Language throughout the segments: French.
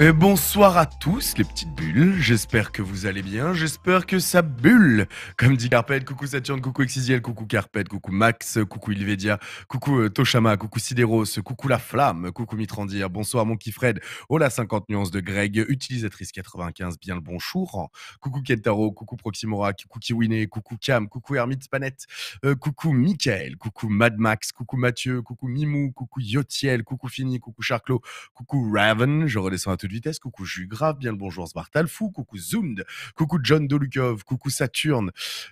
Euh, bonsoir à tous les petites bulles, j'espère que vous allez bien, j'espère que ça bulle. Comme dit Carpet, coucou Saturne, coucou Exisiel, coucou Carpet, coucou Max, coucou Ilvedia, coucou euh, Toshama, coucou Sideros, coucou La Flamme, coucou Mitrandir, bonsoir mon Fred, hola 50 nuances de Greg, utilisatrice 95, bien le bonjour, coucou Kentaro, coucou Proximora, coucou Kiwine, coucou Cam, coucou Hermite Spanet, euh, coucou Michael, coucou Mad Max, coucou Mathieu, coucou Mimou, coucou Yotiel, coucou Fini, coucou Charclo, coucou Raven, je redescends à de vitesse. Coucou Jugrave, bien le bonjour Smartalfou, coucou Zoomd, coucou John Dolukov, coucou Saturne,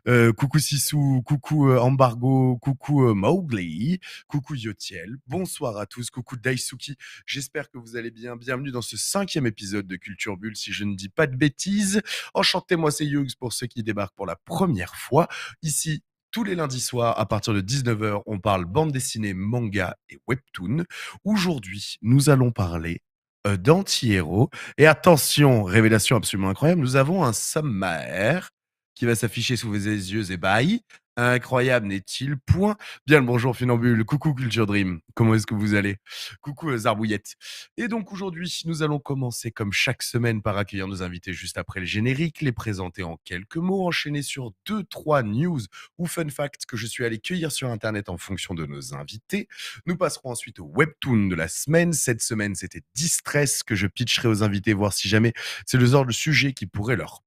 euh, coucou Sissou, coucou Embargo, euh, coucou euh, Mowgli, coucou Yotiel. Bonsoir à tous, coucou Daisuki. J'espère que vous allez bien. Bienvenue dans ce cinquième épisode de Culture Bulle, si je ne dis pas de bêtises. Enchanté, moi c'est Hughes pour ceux qui débarquent pour la première fois. Ici, tous les lundis soirs, à partir de 19h, on parle bande dessinée, manga et webtoon. Aujourd'hui, nous allons parler euh, d'anti-héros. Et attention, révélation absolument incroyable, nous avons un sommaire qui va s'afficher sous vos yeux ébahis. Incroyable, n'est-il point Bien le bonjour Finambule, coucou Culture Dream, comment est-ce que vous allez Coucou euh, Zarbouillette. Et donc aujourd'hui, nous allons commencer comme chaque semaine par accueillir nos invités juste après le générique, les présenter en quelques mots, enchaîner sur deux, trois news ou fun facts que je suis allé cueillir sur Internet en fonction de nos invités. Nous passerons ensuite au webtoon de la semaine. Cette semaine, c'était Distress que je pitcherai aux invités, voir si jamais c'est le genre de sujet qui pourrait leur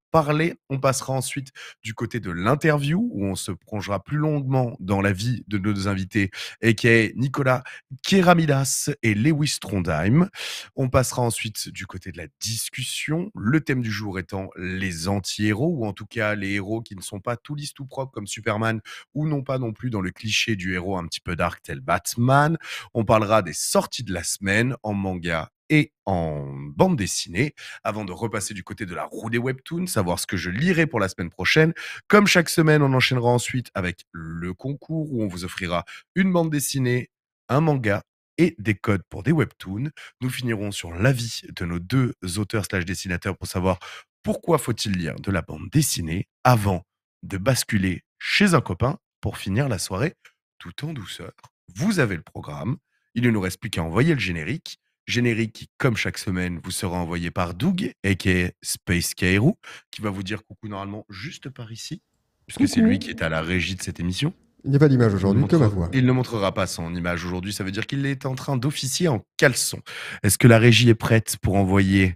on passera ensuite du côté de l'interview où on se plongera plus longuement dans la vie de nos invités et qui Nicolas Keramidas et Lewis Trondheim. On passera ensuite du côté de la discussion, le thème du jour étant les anti-héros ou en tout cas les héros qui ne sont pas tout lisses tout propres comme Superman ou non pas non plus dans le cliché du héros un petit peu dark tel Batman. On parlera des sorties de la semaine en manga et en bande dessinée. Avant de repasser du côté de la roue des webtoons, savoir ce que je lirai pour la semaine prochaine. Comme chaque semaine, on enchaînera ensuite avec le concours où on vous offrira une bande dessinée, un manga et des codes pour des webtoons. Nous finirons sur l'avis de nos deux auteurs slash dessinateurs pour savoir pourquoi faut-il lire de la bande dessinée avant de basculer chez un copain pour finir la soirée tout en douceur. Vous avez le programme. Il ne nous reste plus qu'à envoyer le générique générique qui, comme chaque semaine, vous sera envoyé par Doug, a.k.a. Space Kairou, qui va vous dire coucou normalement juste par ici, puisque c'est lui qui est à la régie de cette émission. Il n'y a pas d'image aujourd'hui, que ma voix. Il ne montrera pas son image aujourd'hui, ça veut dire qu'il est en train d'officier en caleçon. Est-ce que la régie est prête pour envoyer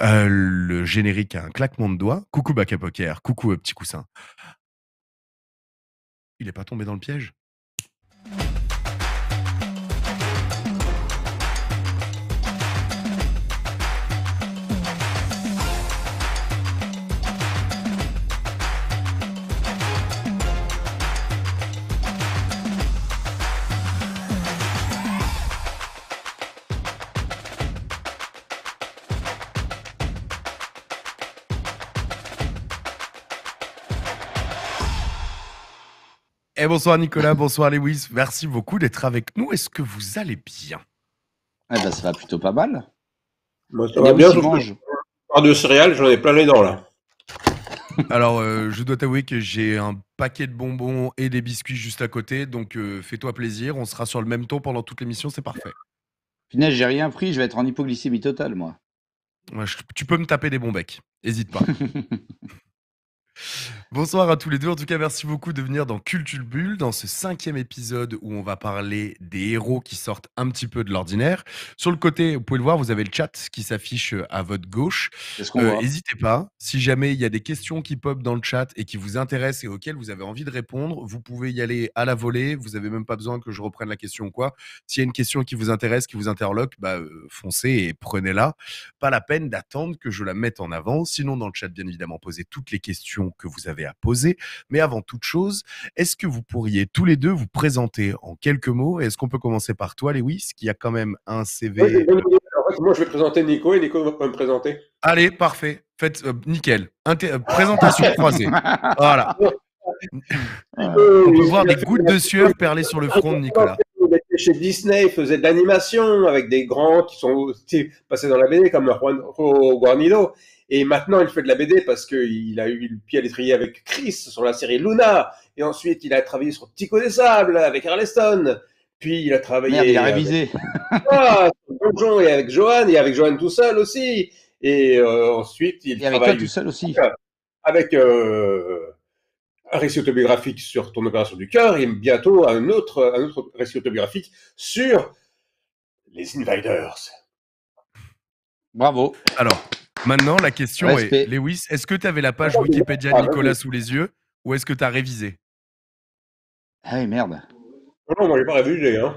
euh, le générique à un claquement de doigts Coucou Bac à Poker, coucou euh, Petit Coussin. Il n'est pas tombé dans le piège Eh, bonsoir Nicolas, bonsoir Lewis. Merci beaucoup d'être avec nous. Est-ce que vous allez bien Eh ben, ça va plutôt pas mal. Bah, bien. Je mange. de céréales, j'en ai plein les dents là. Alors, euh, je dois t'avouer que j'ai un paquet de bonbons et des biscuits juste à côté. Donc, euh, fais-toi plaisir. On sera sur le même ton pendant toute l'émission. C'est parfait. Finalement, j'ai rien pris. Je vais être en hypoglycémie totale, moi. tu peux me taper des bons becs. Hésite pas. Bonsoir à tous les deux. En tout cas, merci beaucoup de venir dans Culture Bulle, dans ce cinquième épisode où on va parler des héros qui sortent un petit peu de l'ordinaire. Sur le côté, vous pouvez le voir, vous avez le chat qui s'affiche euh, à votre gauche. Euh, n'hésitez pas. Si jamais il y a des questions qui pop dans le chat et qui vous intéressent et auxquelles vous avez envie de répondre, vous pouvez y aller à la volée. Vous n'avez même pas besoin que je reprenne la question ou quoi. S'il y a une question qui vous intéresse, qui vous interloque, bah, euh, foncez et prenez-la. Pas la peine d'attendre que je la mette en avant. Sinon, dans le chat, bien évidemment, posez toutes les questions que vous avez à poser. Mais avant toute chose, est-ce que vous pourriez tous les deux vous présenter en quelques mots Est-ce qu'on peut commencer par toi, Lewis, qui a quand même un CV Moi, je vais présenter Nico et Nico va me présenter. Allez, parfait. Faites euh, nickel. Euh, présentation croisée. Voilà. Euh, On peut voir des gouttes de sueur perler sur le front de Nicolas ah, chez Disney, il faisait de l'animation avec des grands qui sont passés dans la BD comme Juan Guarnido. Et maintenant, il fait de la BD parce qu'il a eu le pied à l'étrier avec Chris sur la série Luna. Et ensuite, il a travaillé sur Tico des Sables avec Arleston. Puis il a travaillé. Merde, il a révisé. Avec... Ah, et avec Johan, et avec Johan tout seul aussi. Et euh, ensuite, il et travaille. Avec toi tout seul aussi. Euh, avec euh, un récit autobiographique sur ton opération du cœur, et bientôt un autre, un autre récit autobiographique sur les Invaders. Bravo. Alors, Maintenant, la question est, Lewis, est-ce que tu avais la page Wikipédia de ah, Nicolas sous les yeux ou est-ce que tu as révisé Ah merde. Non, non, moi, j'ai pas révisé. Hein.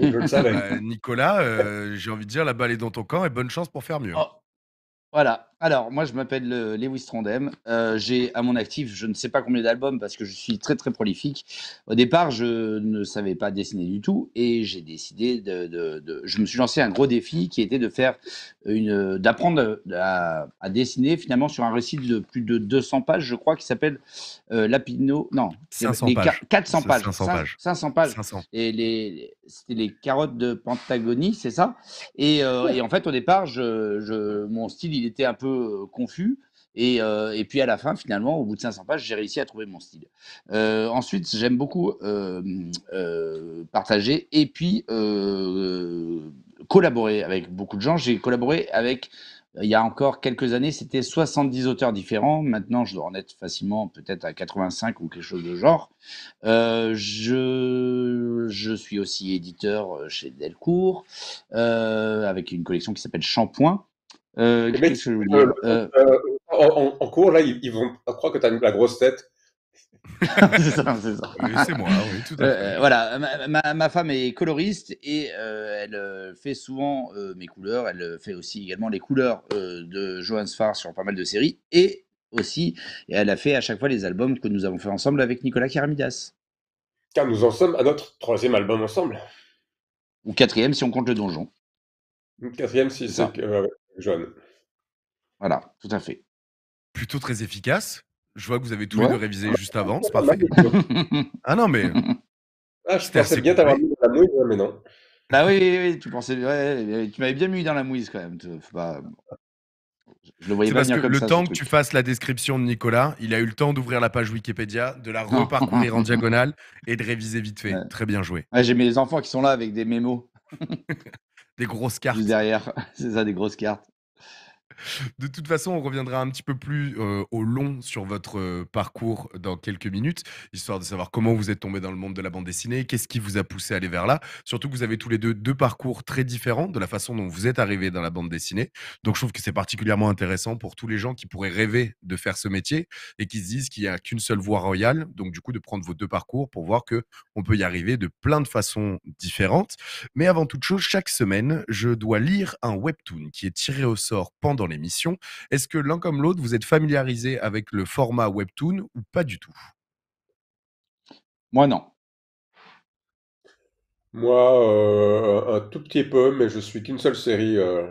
Je le savais. Euh, Nicolas, euh, j'ai envie de dire, la balle est dans ton camp et bonne chance pour faire mieux. Oh. Voilà. Alors, moi, je m'appelle euh, Lewis Trondem. Euh, j'ai à mon actif, je ne sais pas combien d'albums parce que je suis très très prolifique. Au départ, je ne savais pas dessiner du tout et j'ai décidé de, Je me suis lancé un gros défi qui était de faire une, d'apprendre à, dessiner finalement sur un récit de plus de 200 pages, je crois, qui s'appelle euh, Lapino. Non, 500 pages. 400 pages. 500 pages. 500 pages. Et les, c'était les carottes de Pentagonie, c'est ça. Et, en fait, au départ, je, mon style, il était un peu confus. Et, puis à la fin, finalement, au bout de 500 pages, j'ai réussi à trouver mon style. ensuite, j'aime beaucoup partager et puis collaborer avec beaucoup de gens. J'ai collaboré avec, il y a encore quelques années, c'était 70 auteurs différents. Maintenant, je dois en être facilement peut-être à 85 ou quelque chose de genre. Je, je, suis aussi éditeur chez Delcourt avec une collection qui s'appelle Shampoing en, cours, là, ils, vont. vont croire que tu as la grosse tête. c'est ça, c'est ça. c'est moi, oui, tout à euh, fait. Euh, voilà, ma, ma, femme est coloriste et euh, elle fait souvent mes couleurs. Elle fait aussi également les couleurs de Johan Sfar sur pas mal de séries et aussi, et elle a fait à chaque fois les albums que nous avons fait ensemble avec Nicolas Karamidas. Car nous en sommes à notre troisième album ensemble. Ou quatrième si on compte le donjon. Quatrième, si c'est. que... Voilà, tout à fait. Plutôt très efficace. Je vois que vous avez tous les deux révisé juste ah, avant, c'est parfait. ah non, mais. Ah, je bien t'avoir mis dans la mouise, mais non. Ah oui, tu pensais. tu m'avais bien mis dans la mouise quand même. Je le voyais parce que le temps que tu fasses la description de Nicolas, il a eu le temps d'ouvrir la page Wikipédia, de la ah. reparcourir en diagonale et de réviser vite fait. Très bien joué. J'ai mes enfants qui sont là avec des mémos. Des grosses cartes. Juste derrière, c'est ça, des grosses cartes. De toute façon, on reviendra un petit peu plus euh, au long sur votre euh, parcours dans quelques minutes, histoire de savoir comment vous êtes tombé dans le monde de la bande dessinée, qu'est-ce qui vous a poussé à aller vers là. Surtout que vous avez tous les deux deux parcours très différents de la façon dont vous êtes arrivé dans la bande dessinée. Donc je trouve que c'est particulièrement intéressant pour tous les gens qui pourraient rêver de faire ce métier et qui se disent qu'il n'y a qu'une seule voie royale. Donc du coup, de prendre vos deux parcours pour voir que on peut y arriver de plein de façons différentes. Mais avant toute chose, chaque semaine, je dois lire un webtoon qui est tiré au sort pendant dans l'émission. Est-ce que l'un comme l'autre, vous êtes familiarisé avec le format webtoon ou pas du tout Moi non. Moi, euh, un tout petit peu, mais je suis qu'une seule série euh,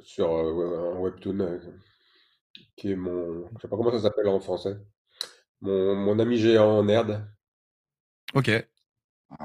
sur euh, un webtoon qui est mon. Je sais pas comment ça s'appelle en français. Mon, mon ami géant nerd. Ok. Euh,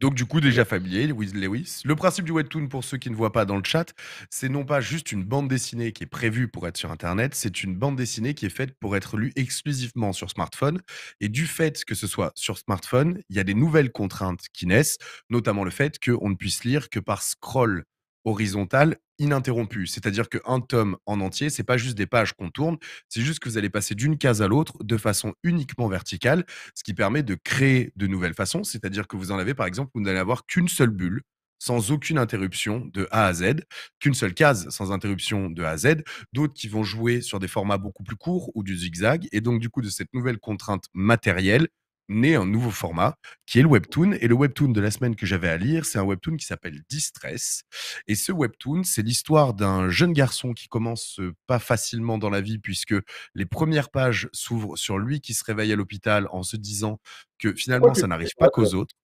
donc du coup déjà familier, Louis Lewis. Le principe du webtoon pour ceux qui ne voient pas dans le chat, c'est non pas juste une bande dessinée qui est prévue pour être sur internet, c'est une bande dessinée qui est faite pour être lue exclusivement sur smartphone et du fait que ce soit sur smartphone, il y a des nouvelles contraintes qui naissent, notamment le fait qu'on ne puisse lire que par scroll horizontale ininterrompue. C'est-à-dire qu'un tome en entier, c'est pas juste des pages qu'on tourne, c'est juste que vous allez passer d'une case à l'autre de façon uniquement verticale, ce qui permet de créer de nouvelles façons. C'est-à-dire que vous en avez, par exemple, vous n'allez avoir qu'une seule bulle sans aucune interruption de A à Z, qu'une seule case sans interruption de A à Z, d'autres qui vont jouer sur des formats beaucoup plus courts ou du zigzag, et donc du coup de cette nouvelle contrainte matérielle, né un nouveau format qui est le webtoon. Et le webtoon de la semaine que j'avais à lire, c'est un webtoon qui s'appelle Distress. Et ce webtoon, c'est l'histoire d'un jeune garçon qui commence euh, pas facilement dans la vie puisque les premières pages s'ouvrent sur lui qui se réveille à l'hôpital en se disant que finalement ça n'arrive pas qu'aux autres.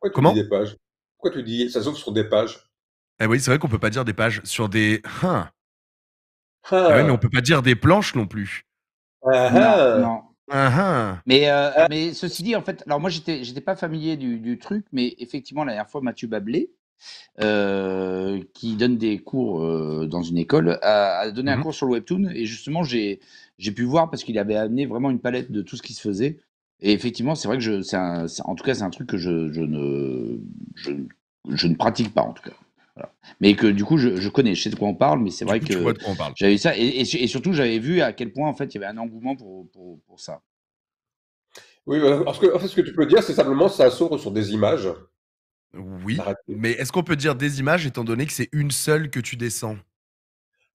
Pourquoi Comment des pages Pourquoi tu dis ça s'ouvre sur des pages Eh oui, c'est vrai qu'on peut pas dire des pages sur des. Hein. Ah eh ah. mais on peut pas dire des planches non plus. Ah non. Uh-huh. Mais, euh, euh, mais ceci dit, en fait, alors moi, j'étais, j'étais pas familier du, du, truc, mais effectivement, la dernière fois, Mathieu Bablé, euh, qui donne des cours dans une école, a, donné un mm-hmm. cours sur le webtoon, et justement, j'ai, j'ai pu voir parce qu'il avait amené vraiment une palette de tout ce qui se faisait. Et effectivement, c'est vrai que je, en tout cas, c'est un truc que je, je ne, je ne pratique pas, en tout cas. Mais que du coup, je, connais, je sais de quoi on parle, mais c'est vrai que j'avais ça. Et, surtout, j'avais vu à quel point, en fait, il y avait un engouement pour, ça. Oui, parce que, en fait, ce que tu peux dire, c'est simplement ça s'ouvre sur des images. Oui, mais est-ce qu'on peut dire des images étant donné que c'est une seule que tu descends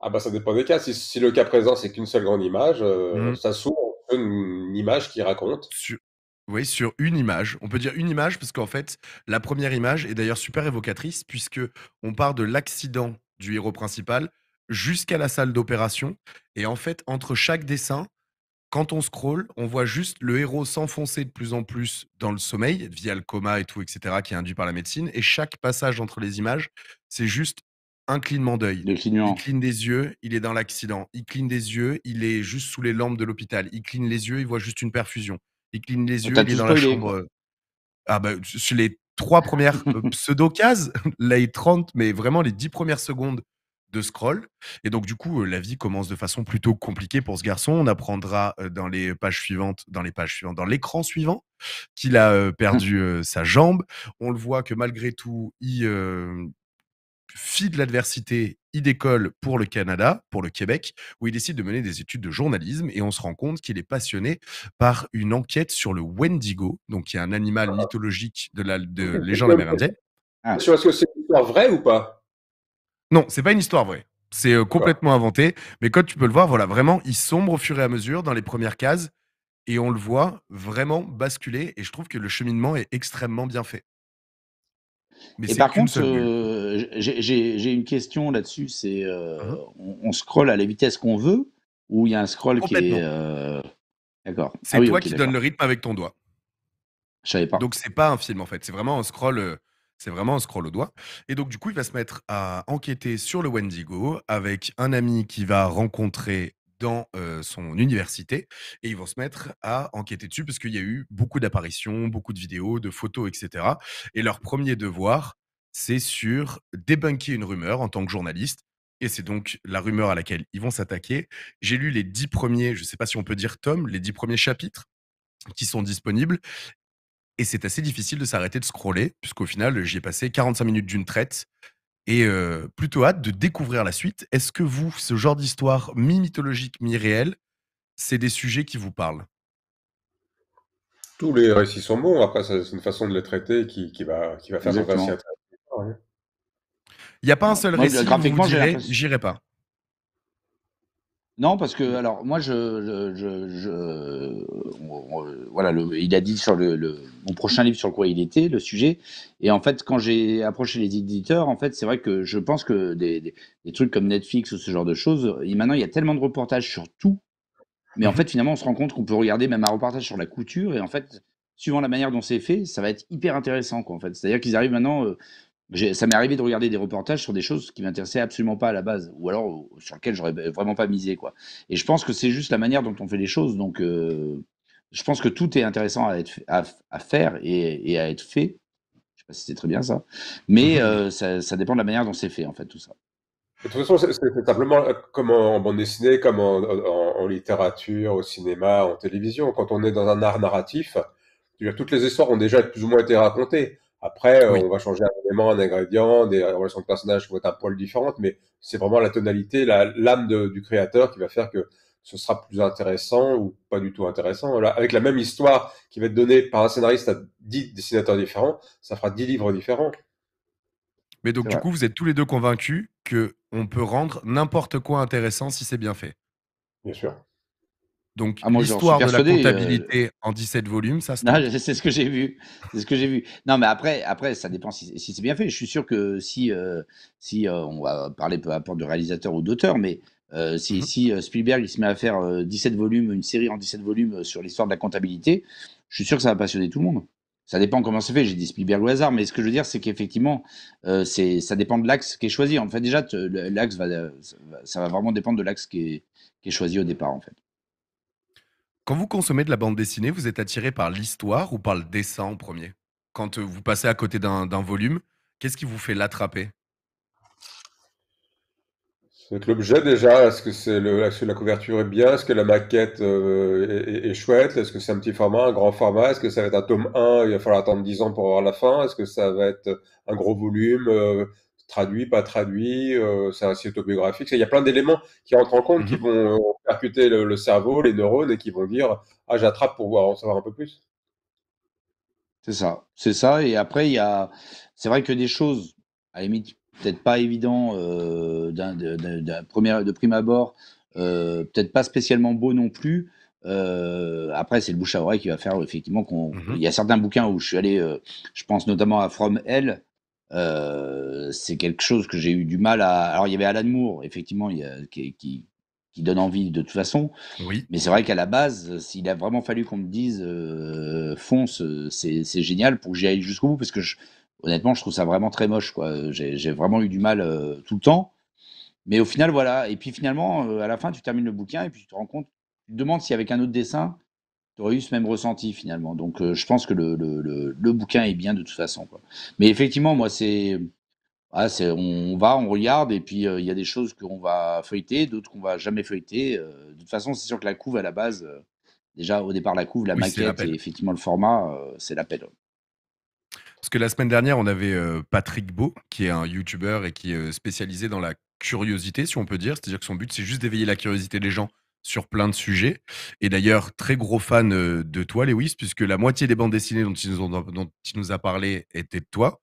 Ah bah ça dépend des cas. Si, le cas présent c'est qu'une seule grande image, euh, mmh. ça s'ouvre une, une image qui raconte. Oui, sur une image. On peut dire une image parce qu'en fait, la première image est d'ailleurs super évocatrice puisque on part de l'accident du héros principal jusqu'à la salle d'opération et en fait, entre chaque dessin, quand on scrolle, on voit juste le héros s'enfoncer de plus en plus dans le sommeil via le coma et tout, etc., qui est induit par la médecine. Et chaque passage entre les images, c'est juste un clignement d'œil. Il cligne des yeux, il est dans l'accident. Il cligne des yeux, il est juste sous les lampes de l'hôpital. Il cligne les yeux, il voit juste une perfusion. Il cligne les yeux, il est dans la chambre. Euh, ah bah, sur les trois premières pseudo-cases, est 30, mais vraiment les dix premières secondes de scroll. Et donc, du coup, la vie commence de façon plutôt compliquée pour ce garçon. On apprendra dans les pages suivantes, dans les pages suivantes, dans l'écran suivant, qu'il a mmh. perdu sa jambe. On le voit que malgré tout, il, fille de l'adversité, il décolle pour le Canada, pour le Québec, où il décide de mener des études de journalisme et on se rend compte qu'il est passionné par une enquête sur le Wendigo, donc qui est un animal ah. mythologique de la de légende amérindienne. Ah, est-ce que c'est une histoire vraie ou pas Non, c'est pas une histoire vraie. C'est euh, complètement inventé, mais comme tu peux le voir, voilà, vraiment, il sombre au fur et à mesure dans les premières cases et on le voit vraiment basculer. Et je trouve que le cheminement est extrêmement bien fait. Mais et par contre, euh, j'ai une question là-dessus. C'est euh, hein on, scrolle scroll à la vitesse qu'on veut ou il y a un scroll qui est euh, d'accord. Ah c'est toi qui donne le rythme avec ton doigt. Je savais pas. Donc c'est pas un film en fait. C'est vraiment un scroll. C'est vraiment un scroll au doigt. Et donc, du coup, il va se mettre à enquêter sur le Wendigo avec un ami qui va rencontrer dans son université et ils vont se mettre à enquêter dessus parce qu'il y a eu beaucoup d'apparitions, beaucoup de vidéos, de photos, etc. Et leur premier devoir, c'est sur débunker une rumeur en tant que journaliste. Et c'est donc la rumeur à laquelle ils vont s'attaquer. J'ai lu les dix premiers, je ne sais pas si on peut dire tomes, les dix premiers chapitres qui sont disponibles. Et c'est assez difficile de s'arrêter de scroller, puisqu'au final, j'y ai passé 45 minutes d'une traite. Et plutôt hâte de découvrir la suite. Est-ce que vous, ce genre d'histoire mi-mythologique, mi-réel, c'est des sujets qui vous parlent Tous les récits sont bons. Après, c'est une façon de les traiter qui, va, qui va faire son Il n'y a pas un seul récit où j'irai pas. Non, parce que, alors, moi, je. voilà, il a dit sur mon prochain livre sur quoi il était, le sujet. Et en fait, quand j'ai approché les éditeurs, en fait, c'est vrai que je pense que des, trucs comme Netflix ou ce genre de choses, maintenant, il y a tellement de reportages sur tout. Mais en mhm. fait, finalement, on se rend compte qu'on peut regarder même un reportage sur la couture. Et en fait, suivant la manière dont c'est fait, ça va être hyper intéressant. Quoi, fait. C'est-à-dire qu'ils arrivent maintenant. Euh, ça m'est arrivé de regarder des reportages sur des choses qui m'intéressaient absolument pas à la base, ou alors sur lesquelles j'aurais vraiment pas misé, quoi. Et je pense que c'est juste la manière dont on fait les choses. Donc, euh, je pense que tout est intéressant à, être, à, faire et, à être fait. Je sais pas si c'est très bien ça, mais euh, ça, dépend de la manière dont c'est fait, en fait, tout ça. De toute façon, c'est simplement euh, comme en, bande dessinée, comme en, en, littérature, au cinéma, en télévision. Quand on est dans un art narratif, toutes les histoires ont déjà plus ou moins été racontées. Après, euh, on va changer un élément, un ingrédient, des relations de personnages vont être un poil différentes, mais c'est vraiment la tonalité, l'âme du créateur qui va faire que ce sera plus intéressant ou pas du tout intéressant. avec la même histoire qui va être donnée par un scénariste à dix dessinateurs différents, ça fera dix livres différents. Mais donc, du coup, vous êtes tous les deux convaincus que on peut rendre n'importe quoi intéressant si c'est bien fait. Bien sûr. Donc ah, l'histoire de la euh, comptabilité en 17 volumes, ça c'est ce que j'ai vu. C'est ce que j'ai vu. Non, mais après, après, ça dépend si, c'est bien fait. Je suis sûr que si, euh, si euh, on va parler peu importe de réalisateur ou d'auteur, mais si, mhm. Spielberg il se met à faire 17 volumes, une série en 17 volumes sur l'histoire de la comptabilité, je suis sûr que ça va passionner tout le monde. Ça dépend comment c'est fait. J'ai dit Spielberg au hasard, mais ce que je veux dire, c'est qu'effectivement, ça dépend de l'axe qui est choisi. En fait, déjà, l'axe va, ça va vraiment dépendre de l'axe qui est, qui est choisi au départ, en fait. Quand vous consommez de la bande dessinée, vous êtes attiré par l'histoire ou par le dessin en premier? Quand, euh, vous passez à côté d'un volume, qu'est-ce qui vous fait l'attraper? C'est l'objet déjà, est-ce que c'est le la couverture est bien? Est-ce que la maquette, euh, est chouette? Est-ce que c'est un petit format, un grand format? Est-ce que ça va être un tome 1, il va falloir attendre 10 ans pour avoir la fin? Est-ce que ça va être, un gros volume, euh, traduit, pas traduit, euh, c'est assez autobiographique. Il y a plein d'éléments qui rentrent en compte, qui mhm. vont euh, percuter le, cerveau, les neurones, et qui vont dire Ah, j'attrape pour voir, en savoir un peu plus. C'est ça, c'est ça. Et après, il y a, c'est vrai que des choses, à la limite, peut-être pas évident euh, de prime abord, peut-être pas spécialement beau non plus. après, c'est le bouche à oreille qui va faire effectivement qu'on. Mhm. Il y a certains bouquins où je suis allé, je pense notamment à From Hell, euh, c'est quelque chose que j'ai eu du mal à. Alors, il y avait Alan Moore, effectivement, qui, donne envie de toute façon. Oui. Mais c'est vrai qu'à la base, s'il a vraiment fallu qu'on me dise euh, fonce, c'est, génial pour que j'y aille jusqu'au bout, parce que honnêtement, je trouve ça vraiment très moche. Quoi. J'ai, vraiment eu du mal euh, tout le temps. Mais au final, voilà. Et puis finalement, à la fin, tu termines le bouquin et puis tu te rends compte, tu te demandes si avec un autre dessin, eu ce même ressenti finalement. Donc euh, je pense que le, le, le, bouquin est bien de toute façon. Mais effectivement, moi, c'est. Ah, on va, on regarde, et puis euh, il y a des choses qu'on va feuilleter, d'autres qu'on va jamais feuilleter. Euh, de toute façon, c'est sûr que la couve, à la base, déjà au départ, la couve, la maquette et effectivement le format, c'est la l'appel. Parce que la semaine dernière, on avait Patrick Beau, qui est un YouTuber et qui est spécialisé dans la curiosité, si on peut dire. C'est-à-dire que son but, c'est juste d'éveiller la curiosité des gens sur plein de sujets. Et d'ailleurs, très gros fan euh, de toi, Lewis, puisque la moitié des bandes dessinées dont il, nous a parlé étaient de toi.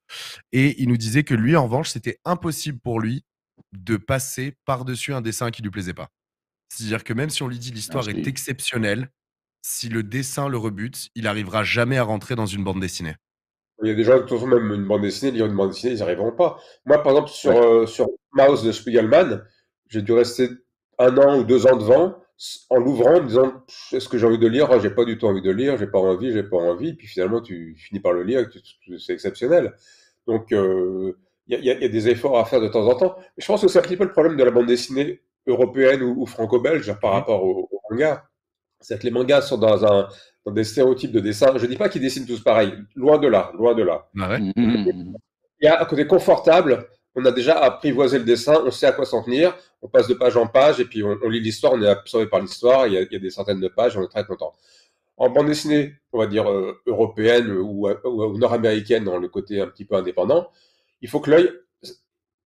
Et il nous disait que lui, en revanche, c'était impossible pour lui de passer par-dessus un dessin qui lui plaisait pas. C'est-à-dire que même si on lui dit ah, l'histoire est exceptionnelle, si le dessin le rebute, il arrivera jamais à rentrer dans une bande dessinée. Il y a des gens, de toute façon, même une bande dessinée, une bande dessinée, ils n'y arriveront pas. Moi, par exemple, sur, euh, sur Mouse de Spiegelman, j'ai dû rester un an ou deux ans devant en l'ouvrant, en disant est-ce que j'ai envie de lire ah, J'ai pas du tout envie de lire, j'ai pas envie, j'ai pas envie. Puis finalement, tu finis par le lire, c'est exceptionnel. Donc, euh, il y, a, des efforts à faire de temps en temps. je pense que c'est un petit peu le problème de la bande dessinée européenne ou, franco-belge par mmh. rapport au manga C'est que les mangas sont dans, un, des stéréotypes de dessin. Je dis pas qu'ils dessinent tous pareil, loin de là, loin de là. Ah il y a un côté confortable on a déjà apprivoisé le dessin, on sait à quoi s'en tenir, on passe de page en page et puis on, lit l'histoire, on est absorbé par l'histoire, il y, a, des centaines de pages, on est très content. En bande dessinée, on va dire euh, européenne ou, nord-américaine dans le côté un petit peu indépendant, il faut que l'œil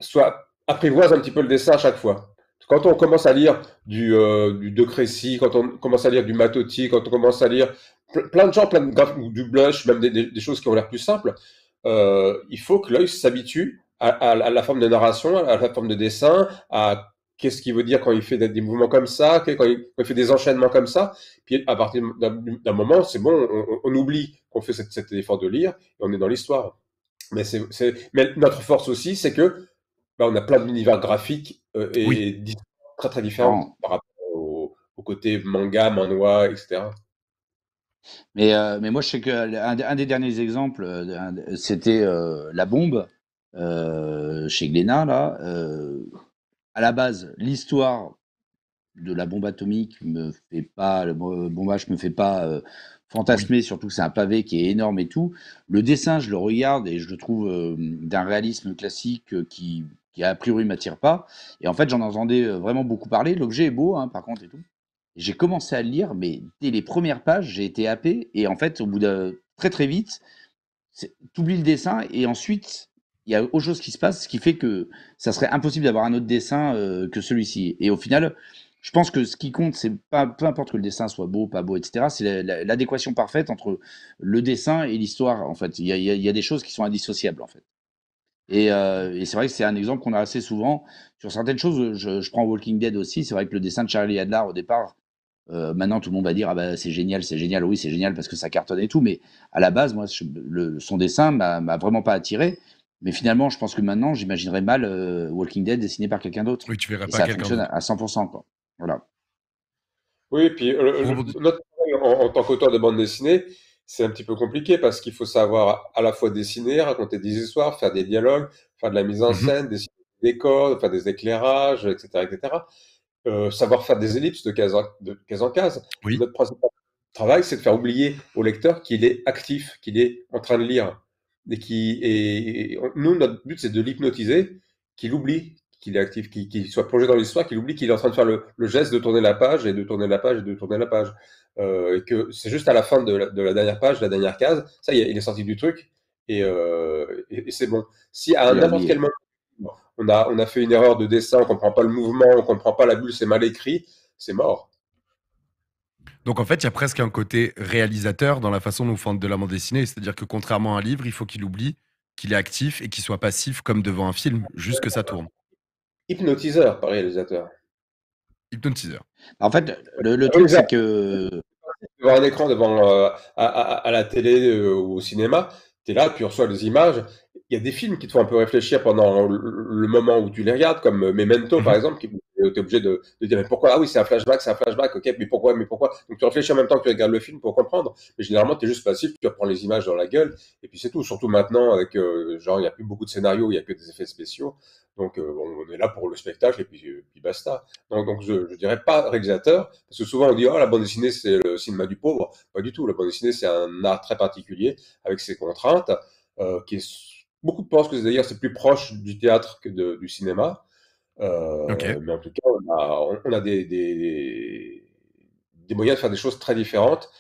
soit apprivoise un petit peu le dessin à chaque fois. Quand on commence à lire du, euh, De Crécy, quand on commence à lire du Matotti, quand on commence à lire plein de gens, plein de du blush, même des, choses qui ont l'air plus simples, euh, il faut que l'œil s'habitue à, la forme de narration, à la forme de dessin, à qu'est-ce qu'il veut dire quand il fait des, mouvements comme ça, quand il, fait des enchaînements comme ça. Puis à partir d'un moment, c'est bon, on, oublie qu'on fait cet effort de lire et on est dans l'histoire. Mais, notre force aussi, c'est que bah, on a plein d'univers graphiques euh, et très très différents par rapport au, côté manga, manhwa, etc. Euh, mais, moi, je sais qu'un euh, un des derniers exemples, c'était La Bombe, euh, chez Glénat, là. Euh, à la base, l'histoire de la bombe atomique me fait pas, le bombage me fait pas euh, fantasmer, surtout que c'est un pavé qui est énorme et tout. Le dessin, je le regarde et je le trouve d'un réalisme classique qui, qui, a priori, m'attire pas. Et en fait, j'en entendais vraiment beaucoup parler. L'objet est beau, hein, par contre, et tout. J'ai commencé à le lire, mais dès les premières pages, j'ai été happé. Et en fait, au bout de très très vite, oublies le dessin et ensuite il y a autre chose qui se passe, ce qui fait que ça serait impossible d'avoir un autre dessin euh, que celui-ci. Et au final, je pense que ce qui compte, c'est pas peu importe que le dessin soit beau, pas beau, etc. C'est l'adéquation parfaite entre le dessin et l'histoire. En fait, il y, a, des choses qui sont indissociables. En fait. Euh, et, c'est vrai que c'est un exemple qu'on a assez souvent sur certaines choses. Je, prends Walking Dead aussi. C'est vrai que le dessin de Charlie Adler au départ, euh, maintenant, tout le monde va dire ah bah, c'est génial, c'est génial, oui, c'est génial parce que ça cartonne et tout. Mais à la base, moi, son dessin m'a vraiment pas attiré. Mais finalement, je pense que maintenant, j'imaginerais mal euh, Walking Dead dessiné par quelqu'un d'autre. Oui, tu verrais pas ça fonctionne à 100%. Quoi. Voilà. Oui, puis euh, notre en, tant qu'auteur de bande dessinée, c'est un petit peu compliqué parce qu'il faut savoir à la fois dessiner, raconter des histoires, faire des dialogues, faire de la mise en mhm. scène, dessiner des décors, faire des éclairages, etc. etc. Euh, savoir faire des ellipses de case en, de case, Notre principal travail, c'est de faire oublier au lecteur qu'il est actif, qu'il est en train de lire et qui et, nous notre but c'est de l'hypnotiser, qu'il oublie qu'il est actif, qu'il soit plongé dans l'histoire, qu'il oublie qu'il est en train de faire le, geste de tourner la page et de tourner la page et de tourner la page, euh, et que c'est juste à la fin de la, dernière page, la dernière case, ça y est, il est sorti du truc et, euh, c'est bon. Si à n'importe quel moment on a on a fait une erreur de dessin, on comprend pas le mouvement, on comprend pas la bulle, c'est mal écrit, c'est mort. Donc en fait, il y a presque un côté réalisateur dans la façon dont Fante de la bande C'est-à-dire que contrairement à un livre, il faut qu'il oublie qu'il est actif et qu'il soit passif comme devant un film, juste que ça tourne. Hypnotiseur par réalisateur. Hypnotiseur. En fait, le, truc, c'est que. Devant un écran, devant, euh, à, la télé euh, ou au cinéma, tu es là, tu reçois les images. Il y a des films qui te font un peu réfléchir pendant le, moment où tu les regardes, comme euh, Memento mm-hmm. par exemple, qui tu es obligé de, de, dire mais pourquoi Ah oui, c'est un flashback, c'est un flashback, ok, mais pourquoi Mais pourquoi Donc tu réfléchis en même temps que tu regardes le film pour comprendre. Mais généralement, tu es juste passif, tu reprends les images dans la gueule, et puis c'est tout. Surtout maintenant, avec euh, genre, il n'y a plus beaucoup de scénarios, il n'y a que des effets spéciaux. Donc euh, on est là pour le spectacle, et puis, puis basta. Donc, donc je, ne dirais pas réalisateur, parce que souvent on dit oh, la bande dessinée, c'est le cinéma du pauvre. Pas du tout. La bande dessinée, c'est un art très particulier, avec ses contraintes, euh, qui est. Beaucoup pensent que d'ailleurs c'est plus proche du théâtre que du cinéma, euh, mais en tout cas, on a, des, moyens de faire des choses très différentes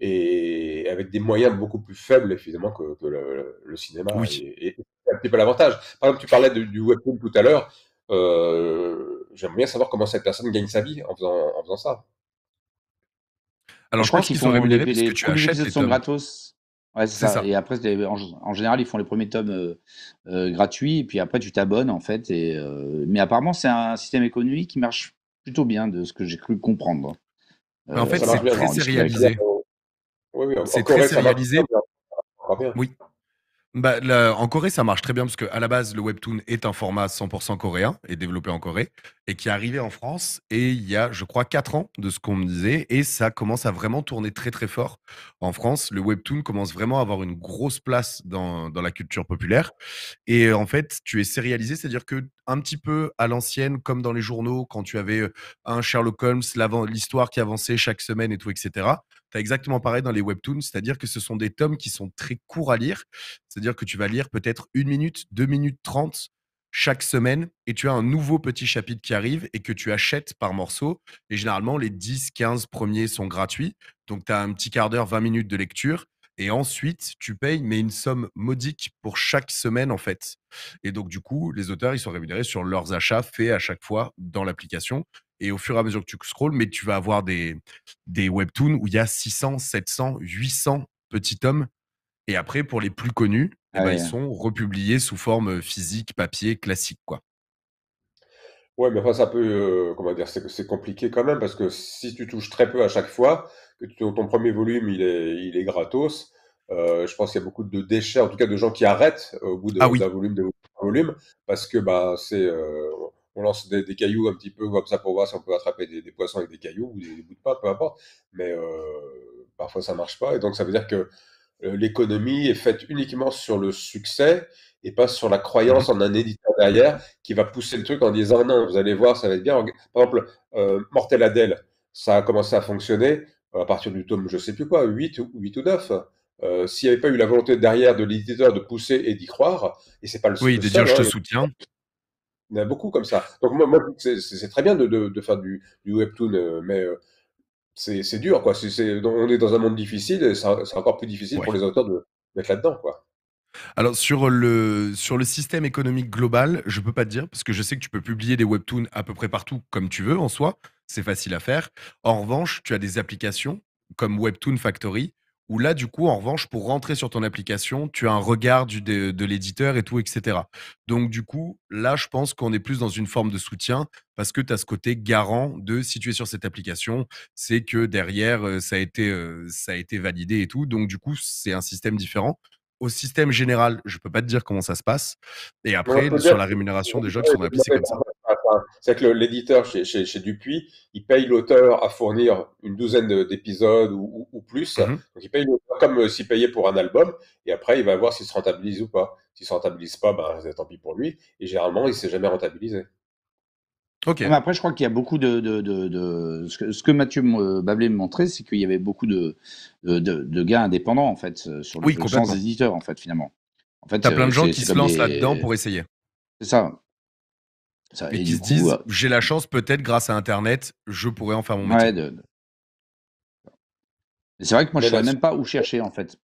et avec des moyens beaucoup plus faibles, évidemment, que, le, cinéma. Et, c'est un petit peu l'avantage. Par exemple, tu parlais du webcom tout à l'heure. Euh, J'aimerais bien savoir comment cette personne gagne sa vie en faisant, en faisant ça. Alors, je, pense crois qu'ils qu sont rémunérés parce que tu achètes les sont gratos. Ouais, c'est ça. Et après, en, général, ils font les premiers tomes euh, euh, gratuits, et puis après, tu t'abonnes, en fait. Et, euh, mais apparemment, c'est un système économique qui marche plutôt bien, de ce que j'ai cru comprendre. en fait, c'est très, sérialisé. Oui, oui, c'est très sérialisé. Oui, bah, en Corée, ça marche très bien parce qu'à la base, le webtoon est un format 100% coréen et développé en Corée et qui est arrivé en France. Et il y a, je crois, 4 ans de ce qu'on me disait. Et ça commence à vraiment tourner très, très fort en France. Le webtoon commence vraiment à avoir une grosse place dans, dans la culture populaire. Et euh, en fait, tu es sérialisé, c'est-à-dire que un petit peu à l'ancienne, comme dans les journaux, quand tu avais euh, un Sherlock Holmes, l'histoire qui avançait chaque semaine et tout, etc tu exactement pareil dans les webtoons, c'est-à-dire que ce sont des tomes qui sont très courts à lire, c'est-à-dire que tu vas lire peut-être une minute, deux minutes trente chaque semaine et tu as un nouveau petit chapitre qui arrive et que tu achètes par morceau. Et généralement, les 10, 15 premiers sont gratuits. Donc, tu as un petit quart d'heure, 20 minutes de lecture. Et ensuite, tu payes, mais une somme modique pour chaque semaine, en fait. Et donc, du coup, les auteurs, ils sont rémunérés sur leurs achats faits à chaque fois dans l'application. Et au fur et à mesure que tu scrolles, mais tu vas avoir des, des webtoons où il y a 600, 700, 800 petits tomes. Et après, pour les plus connus, eh ah ben, ils sont republiés sous forme physique, papier, classique. quoi. Ouais, mais enfin, ça peut, euh, comment dire, c'est compliqué quand même parce que si tu touches très peu à chaque fois, que ton, premier volume il est, il est gratos, euh, je pense qu'il y a beaucoup de déchets, en tout cas de gens qui arrêtent au bout ah d'un volume, de volume, parce que bah, c'est, euh, on lance des, cailloux un petit peu comme ça pour voir si on peut attraper des, poissons avec des cailloux ou des, bouts de pain, peu importe. Mais euh, parfois ça marche pas. Et donc ça veut dire que euh, l'économie est faite uniquement sur le succès et pas sur la croyance en un éditeur derrière qui va pousser le truc en disant non, vous allez voir, ça va être bien. Par exemple, euh, Mortel Adèle, ça a commencé à fonctionner à partir du tome, je sais plus quoi, 8 ou, 8 ou 9. S'il n'y avait pas eu la volonté derrière de l'éditeur de pousser et d'y croire, et c'est pas le Oui, de dire je te hein, soutiens. Il y en a beaucoup comme ça. Donc, moi, c'est très bien de, faire du, webtoon, euh, mais euh, c'est dur, quoi. on est dans un monde difficile et c'est encore plus difficile pour les auteurs d'être là-dedans, quoi. Alors sur le, sur le système économique global, je peux pas te dire parce que je sais que tu peux publier des webtoons à peu près partout comme tu veux en soi, c'est facile à faire. En revanche, tu as des applications comme Webtoon Factory où là, du coup, en revanche, pour rentrer sur ton application, tu as un regard de, l'éditeur et tout, etc. Donc, du coup, là, je pense qu'on est plus dans une forme de soutien parce que tu as ce côté garant de si tu es sur cette application, c'est que derrière, euh, ça a, été, euh, ça a été validé et tout. Donc, du coup, c'est un système différent. Au système général, je ne peux pas te dire comment ça se passe. Et après, sur la rémunération des gens qui sont c'est comme ça. Hein. C'est que l'éditeur chez, chez, Dupuis, il paye l'auteur à fournir une douzaine d'épisodes ou, plus. Mhm. Donc il paye l'auteur comme euh, s'il payait pour un album, et après il va voir s'il se rentabilise ou pas. S'il se rentabilise pas, ben, tant pis pour lui. Et généralement, il s'est jamais rentabilisé. après, je crois qu'il y a beaucoup de, de, Ce, que, Mathieu euh, Bablé me montrait, c'est qu'il y avait beaucoup de, gars indépendants en fait euh, sur le, oui, des éditeurs en fait finalement. En fait, a plein de gens qui se lancent là-dedans pour essayer. C'est ça et, qui se disent, euh, j'ai la chance peut-être grâce à Internet, je pourrais en faire mon métier. C'est vrai que moi, je ne savais même pas où chercher en fait.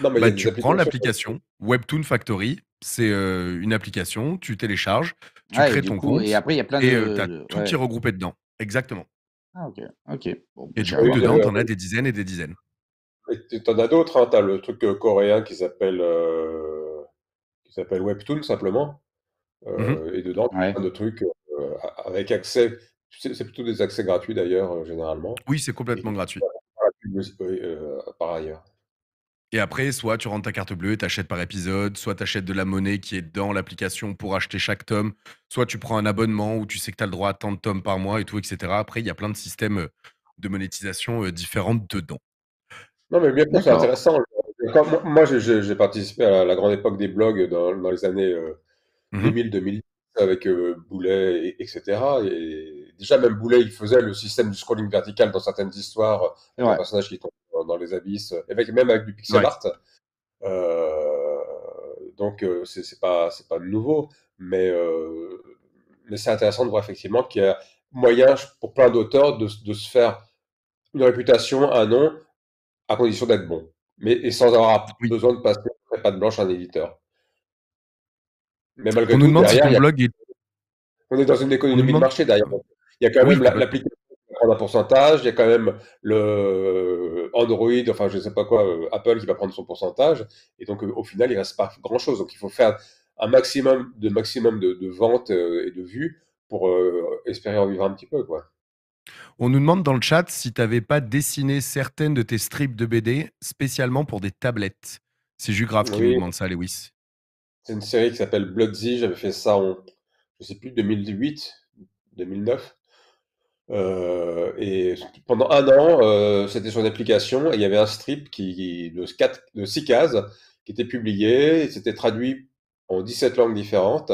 Bah, tu prends l'application Webtoon Factory, c'est euh, une application, tu télécharges, tu crées ton compte et après il y a plein de, euh, as tout qui est regroupé dedans. Exactement. Ah ok, ok. et bah, du coup, dedans, tu en as des dizaines et des dizaines. Tu en as d'autres, hein. tu as le truc coréen qui s'appelle qui s'appelle Webtoon simplement. Mmh euh, et dedans, plein de trucs euh, avec accès. C'est plutôt des accès gratuits d'ailleurs, euh, généralement. Oui, c'est complètement gratuit. par ailleurs. Et après, soit tu rentres ta carte bleue et t'achètes par épisode, soit t'achètes de la monnaie qui est dans l'application pour acheter chaque tome, soit tu prends un abonnement où tu sais que tu as le droit à tant de tomes par mois et tout, etc. Après, il y a plein de systèmes de monétisation différents dedans. Non, mais bien sûr, c'est intéressant. moi, j'ai participé à la, grande époque des blogs dans, les années 2000, mhm. 2000-2010 avec euh, Boulet, et, etc. Et déjà, même Boulet, il faisait le système du scrolling vertical dans certaines histoires, ouais. un personnage qui tombe dans les abysses, avec, même avec du pixel art. Euh, donc, euh, c'est, c'est pas, c'est pas nouveau, mais, euh, mais c'est intéressant de voir effectivement qu'il y a moyen pour plein d'auteurs de, de se faire une réputation, un nom, à condition d'être bon, mais et sans avoir besoin de passer pas de blanche un éditeur. Mais on nous demande si ton blog est... On est dans une économie de marché d'ailleurs. Il y a quand même bah, l'application qui prend un pourcentage, il y a quand même le euh, Android, enfin je ne sais pas quoi, euh, Apple qui va prendre son pourcentage, et donc euh, au final il ne reste pas grand-chose. Donc il faut faire un maximum de maximum de, ventes et de vues pour espérer en vivre un petit peu. Quoi. On nous demande dans le chat si tu n'avais pas dessiné certaines de tes strips de BD spécialement pour des tablettes. C'est juste qui nous demande ça, Lewis. C'est une série qui s'appelle Bloodsy. J'avais fait ça en, je sais plus, 2008, 2009. Euh, et pendant un an, euh, c'était sur une application et il y avait un strip qui, de, six de 6 cases qui était publié. C'était traduit en 17 langues différentes.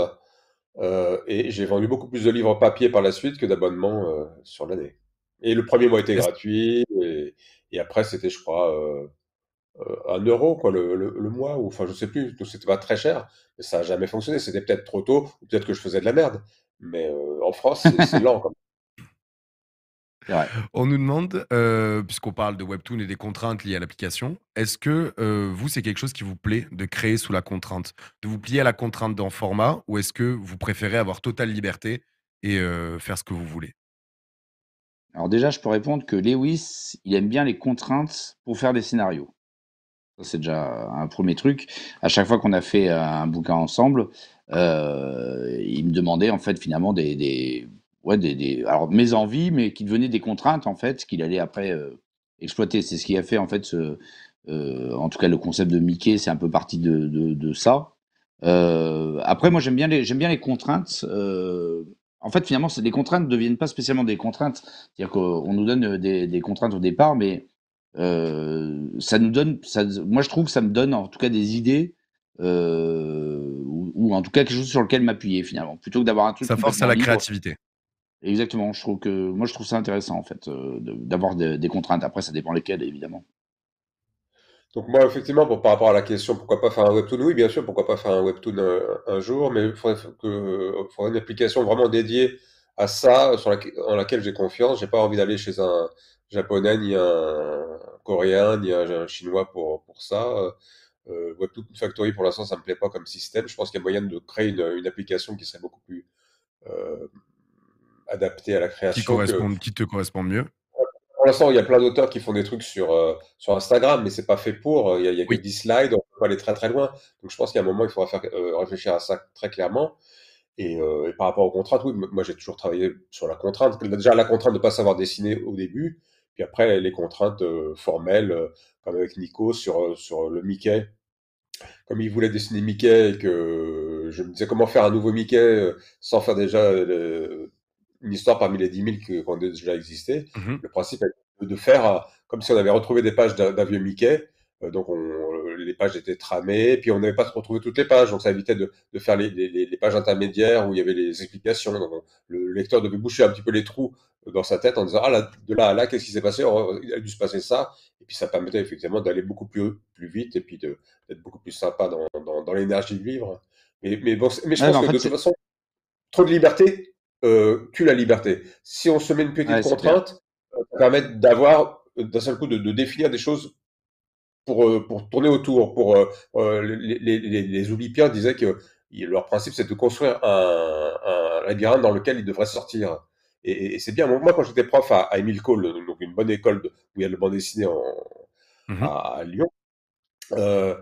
Euh, et j'ai vendu beaucoup plus de livres papier par la suite que d'abonnements sur l'année. Et le premier mois était gratuit. Et, et après, c'était, je crois, euh, un euro quoi, le, mois, ou enfin je sais plus, c'était pas très cher, mais ça n'a jamais fonctionné. C'était peut-être trop tôt, ou peut-être que je faisais de la merde. Mais euh, en France, c'est lent On nous demande, euh, puisqu'on parle de Webtoon et des contraintes liées à l'application, est-ce que vous, c'est quelque chose qui vous plaît de créer sous la contrainte De vous plier à la contrainte dans format ou est-ce que vous préférez avoir totale liberté et faire ce que vous voulez Alors déjà, je peux répondre que Lewis, il aime bien les contraintes pour faire des scénarios c'est déjà un premier truc. À chaque fois qu'on a fait euh, un bouquin ensemble, euh, il me demandait en fait finalement des, des ouais, des, alors mes envies, mais qui devenaient des contraintes en fait, qu'il allait après euh, exploiter. C'est ce qui a fait en fait, ce, en tout cas le concept de Mickey, c'est un peu parti de, ça. après, moi j'aime bien les j'aime bien les contraintes. en fait, finalement, les contraintes ne deviennent pas spécialement des contraintes. C'est-à-dire qu'on nous donne des contraintes au départ, mais euh, ça nous donne, ça, moi je trouve que ça me donne en tout cas des idées euh, ou, en tout cas quelque chose sur lequel m'appuyer finalement, plutôt que d'avoir un truc. Ça force à la créativité. Exactement, je trouve que moi je trouve ça intéressant en fait euh, d'avoir des, contraintes. Après, ça dépend lesquelles évidemment. Donc moi effectivement, par rapport à la question, pourquoi pas faire un webtoon Oui, bien sûr, pourquoi pas faire un webtoon un, jour, mais il faudrait, que, faudrait une application vraiment dédiée à ça, sur en laquelle j'ai confiance. J'ai pas envie d'aller chez un, japonais ni un coréen ni un, chinois pour, pour ça. Euh, Webtoon euh, Factory, pour l'instant, ça ne me plaît pas comme système. Je pense qu'il y a moyen de créer une, application qui serait beaucoup plus euh, adaptée à la création. Qui, te correspond mieux Pour l'instant, il y a plein d'auteurs qui font des trucs sur, euh, sur Instagram, mais c'est pas fait pour. Il y a, que 10 slides, on peut pas aller très très loin. Donc je pense qu'à un moment, il faudra faire, réfléchir à ça très clairement. Et, et par rapport aux contraintes, oui, moi j'ai toujours travaillé sur la contrainte. Déjà, la contrainte de ne pas savoir dessiner au début, puis après, les contraintes euh, formelles, euh, comme avec Nico sur, euh, sur le Mickey. Comme il voulait dessiner Mickey et que je me disais comment faire un nouveau Mickey sans faire déjà une histoire parmi les 10 000 qui ont déjà existé. Mmh le principe est de faire comme si on avait retrouvé des pages d'un vieux Mickey. Donc, les pages étaient tramées, puis on n'avait pas retrouvé toutes les pages, donc ça évitait de, de faire les, les, pages intermédiaires où il y avait les explications. le lecteur devait boucher un petit peu les trous dans sa tête en disant ah de là à là qu'est-ce qui s'est passé oh, il a dû se passer ça et puis ça permettait effectivement d'aller beaucoup plus plus vite et puis d'être beaucoup plus sympa dans, dans, l'énergie de vivre mais, mais bon je pense que de toute façon trop de liberté euh, tue la liberté si on se met une petite contrainte euh, ça permet d'avoir euh, d'un seul coup de, définir des choses pour euh, pour tourner autour pour euh, les, les, les, les oublipiens disaient que leur principe c'est de construire un, un labyrinthe dans lequel ils devraient sortir et, c'est bien. Moi, quand j'étais prof à, à, Emile Cole, donc une bonne école où il y a le bande dessinée en, mmh à, Lyon, euh,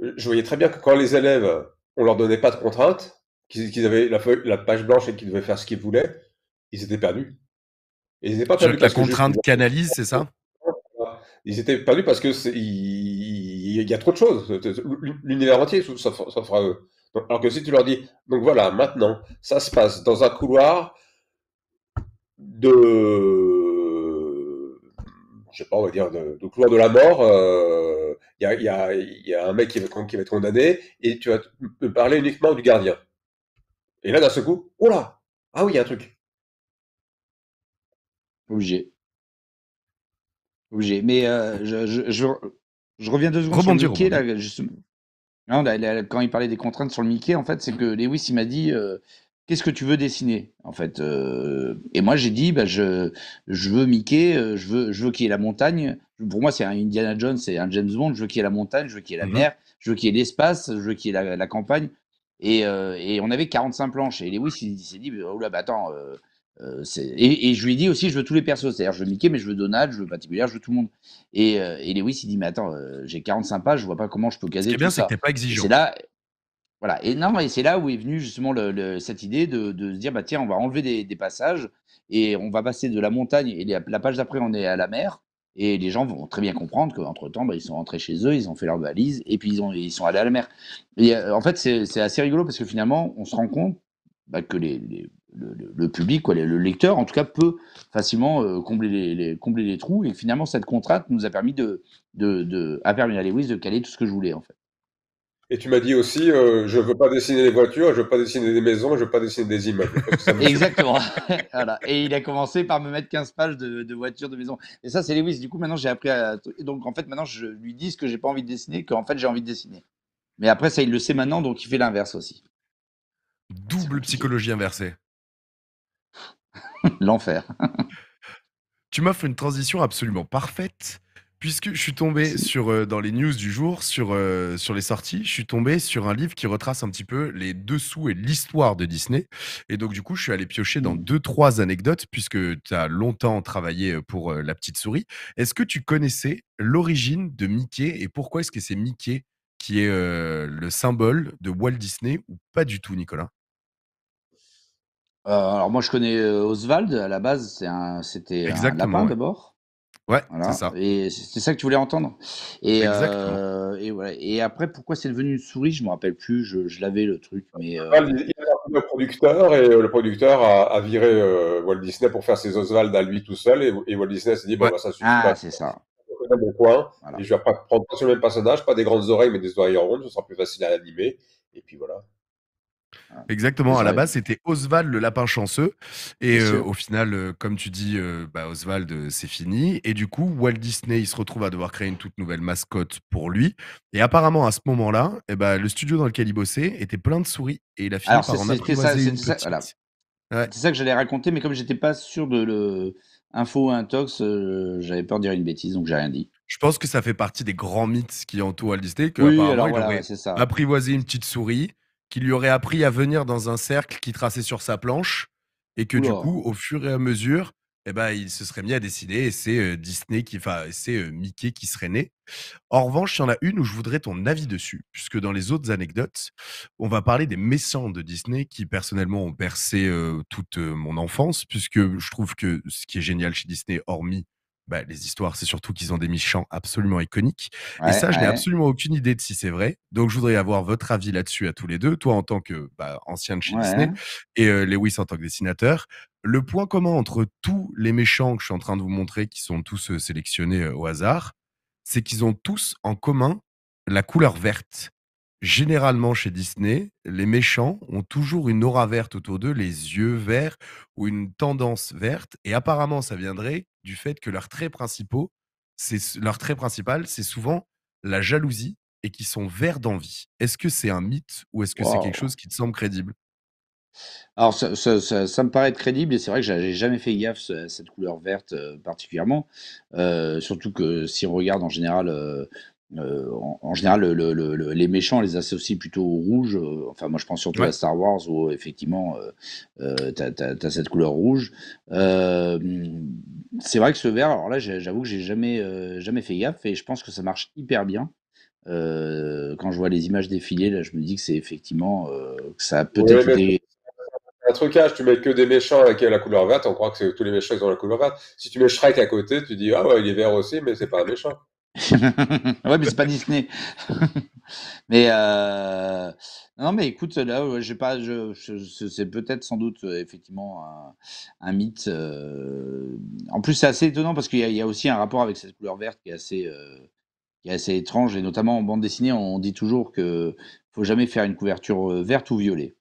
je voyais très bien que quand les élèves, on leur donnait pas de contraintes, qu'ils avaient la, feuille, la page blanche et qu'ils devaient faire ce qu'ils voulaient, ils étaient perdus. Et ils pas perdus. La contrainte canalise, c'est ça Ils étaient perdus parce que il y a trop de choses. L'univers entier ça à eux. Alors que si tu leur dis, donc voilà, maintenant, ça se passe dans un couloir de, je sais pas, on va dire, de, de de la mort. Il euh, y, il y, a, un mec qui va, qui être condamné et tu vas me parler uniquement du gardien. Et là, d'un seul coup, oh là Ah oui, il y a un truc. Obligé. Obligé. Mais euh, je, je, je, je, reviens de secondes sur Mickey, là, justement. quand il parlait des contraintes sur le Mickey, en fait, c'est que Lewis, il m'a dit, euh, qu'est-ce que tu veux dessiner en fait Et moi j'ai dit bah, je, je veux Mickey, je veux, je veux qu'il y ait la montagne. Pour moi c'est un Indiana Jones, c'est un James Bond. Je veux qu'il y ait la montagne, je veux qu'il y ait la mer, je veux qu'il y ait l'espace, je veux qu'il y ait la, campagne. Et, et, on avait 45 planches. Et Lewis il, s'est dit oh là bah attends. et, je lui dis aussi je veux tous les persos, c'est-à-dire je veux Mickey mais je veux Donald, je veux Patibulaire, je veux tout le monde. Et, et Lewis il dit mais attends j'ai 45 pages, je vois pas comment je peux caser. Ce qui est bien c'est que pas exigeant. C'est là voilà. Et et c'est là où est venue justement cette idée de, se dire, bah tiens, on va enlever des, passages et on va passer de la montagne et la, page d'après, on est à la mer. Et les gens vont très bien comprendre qu'entre temps, bah, ils sont rentrés chez eux, ils ont fait leur valise et puis ils, ils sont allés à la mer. Et euh, en fait, c'est assez rigolo parce que finalement, on se rend compte bah, que les, le, public, ou le lecteur, en tout cas, peut facilement euh, combler, les, combler les trous. Et finalement, cette contrainte nous a permis de, de, à Lewis de caler tout ce que je voulais en fait. Et tu m'as dit aussi, euh, je ne veux pas dessiner des voitures, je ne veux pas dessiner des maisons, je ne veux pas dessiner des immeubles. Exactement. Et il a commencé par me mettre 15 pages de, voitures, de maisons. Et ça, c'est Lewis. Du coup, maintenant, j'ai appris à. Donc, en fait, maintenant, je lui dis ce que j'ai pas envie de dessiner, qu'en fait, j'ai envie de dessiner. Mais après, ça, il le sait maintenant, donc il fait l'inverse aussi. Double psychologie inversée. L'enfer. tu m'offres une transition absolument parfaite Puisque je suis tombé sur, euh, dans les news du jour, sur, euh, sur les sorties, je suis tombé sur un livre qui retrace un petit peu les dessous et l'histoire de Disney. Et donc, du coup, je suis allé piocher dans mmh. deux, trois anecdotes, puisque tu as longtemps travaillé euh, pour La Petite Souris. Est-ce que tu connaissais l'origine de Mickey et pourquoi est-ce que c'est Mickey qui est le symbole de Walt Disney ou pas du tout, Nicolas alors moi je connais Oswald à la base, c'était un, un lapin d'abord. Ouais, c'est ça. Et c'est ça que tu voulais entendre. Et, euh, et, après, pourquoi c'est devenu une souris Je ne me rappelle plus. Je, l'avais le truc. Mais, euh, ah, le producteur et euh, le producteur a, viré Walt Disney pour faire ses Oswald à lui tout seul et, Walt Disney s'est dit bon bah, ça suffit ah, pas. c'est ça. Je je vais prendre sur le même personnage, pas des grandes oreilles mais des oreilles rondes, ce sera plus facile à animer et puis voilà. Exactement. À la base, c'était Oswald le lapin chanceux. Et euh, au final, euh, comme tu dis, euh, bah, Oswald, c'est fini. Et du coup, Walt Disney, il se retrouve à devoir créer une toute nouvelle mascotte pour lui. Et apparemment, à ce moment-là, eh ben, le studio dans lequel il bossait était plein de souris. Et il a fini par en apprivoiser une petite. C'est ça que j'allais raconter, mais comme j'étais pas sûr de l'info info ou intox, j'avais peur de dire une bêtise, donc j'ai rien dit. Je pense que ça fait partie des grands mythes qui entourent Walt Disney, que oui, apparemment, une petite souris qui lui aurait appris à venir dans un cercle qui traçait sur sa planche et que du coup, au fur et à mesure, eh ben, il se serait mis à dessiner et c'est euh, Disney qui, va c'est euh, Mickey qui serait né. En revanche, il y en a une où je voudrais ton avis dessus, puisque dans les autres anecdotes, on va parler des méchants de Disney qui personnellement ont percé euh, toute mon enfance, puisque je trouve que ce qui est génial chez Disney, hormis bah, les histoires, c'est surtout qu'ils ont des méchants absolument iconiques. et ça, je n'ai absolument aucune idée de si c'est vrai. Donc, je voudrais avoir votre avis là-dessus à tous les deux, toi en tant que bah, ancien de chez Disney et Lewis en tant que dessinateur. Le point commun entre tous les méchants que je suis en train de vous montrer, qui sont tous sélectionnés au hasard, c'est qu'ils ont tous en commun la couleur verte. Généralement chez Disney, les méchants ont toujours une aura verte autour d'eux, les yeux verts ou une tendance verte. Et apparemment, ça viendrait du fait que leurs traits principaux, c'est leur trait principal, c'est souvent la jalousie et qui sont verts d'envie. Est-ce que c'est un mythe ou est-ce que c'est quelque chose qui te semble crédible alors, ça, me paraît être crédible, et c'est vrai que j'ai jamais fait gaffe à cette couleur verte euh, particulièrement. Euh, surtout que si on regarde en général euh, euh, en, général, les méchants, les associent plutôt au rouge. Euh, enfin, moi, je pense surtout à Star Wars où, effectivement, euh, tu as, cette couleur rouge. c'est vrai que ce vert, alors là, j'avoue que j'ai jamais, jamais fait gaffe et je pense que ça marche hyper bien. quand je vois les images défiler, là, je me dis que c'est effectivement que ça a peut-être un trucage, tu mets que des méchants avec la couleur verte, on croit que tous les méchants ils ont la couleur verte. Si tu mets Shrek à côté, tu dis ah ouais il est vert aussi, mais c'est pas un méchant. ouais, mais c'est pas Disney. mais euh, non, mais écoute, là, j'ai pas, je, c'est peut-être sans doute euh, effectivement un, mythe. Euh, en plus, c'est assez étonnant parce qu'il y, a- aussi un rapport avec cette couleur verte qui est assez, qui est assez étrange et notamment en bande dessinée, on dit toujours que faut jamais faire une couverture verte ou violet.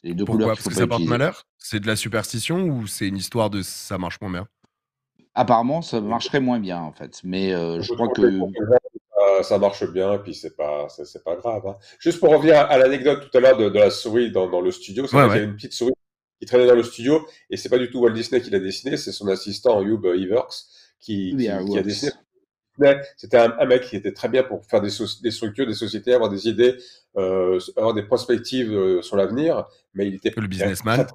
C'est les deux couleurs Pourquoi Parce que ça porte malheur C'est de la superstition ou c'est une histoire de ça marche moins bien apparemment, ça marcherait moins bien, en fait. Mais je crois que. Ça marche bien, et puis c'est pas, c'est, pas grave. Juste pour revenir à, l'anecdote tout à l'heure de, la souris dans, le studio, c'est y une petite souris qui traînait dans le studio, et c'est pas du tout Walt Disney qui l'a dessiné, c'est son assistant Hugh Evers, qui, a dessiné c'était un, mec qui était très bien pour faire des, structures, des sociétés, avoir des idées, avoir des perspectives sur l'avenir, mais il était le businessman.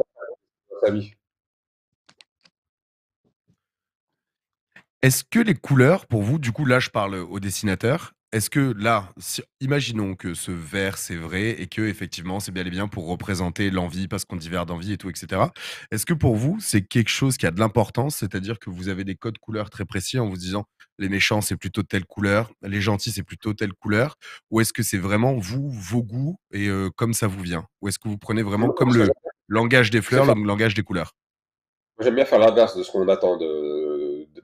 Est-ce que les couleurs, pour vous, du coup, là, je parle au dessinateur, est-ce que là, imaginons que ce vert, c'est vrai et que effectivement, c'est bien et bien pour représenter l'envie, parce qu'on dit vert d'envie et tout, etc. Est-ce que pour vous, c'est quelque chose qui a de l'importance, c'est-à-dire que vous avez des codes couleurs très précis en vous disant les méchants, c'est plutôt telle couleur, les gentils, c'est plutôt telle couleur, ou est-ce que c'est vraiment vous, vos goûts et euh, comme ça vous vient, ou est-ce que vous prenez vraiment comme le langage des fleurs, le langage des couleurs? j'aime bien faire l'inverse de ce qu'on attend de,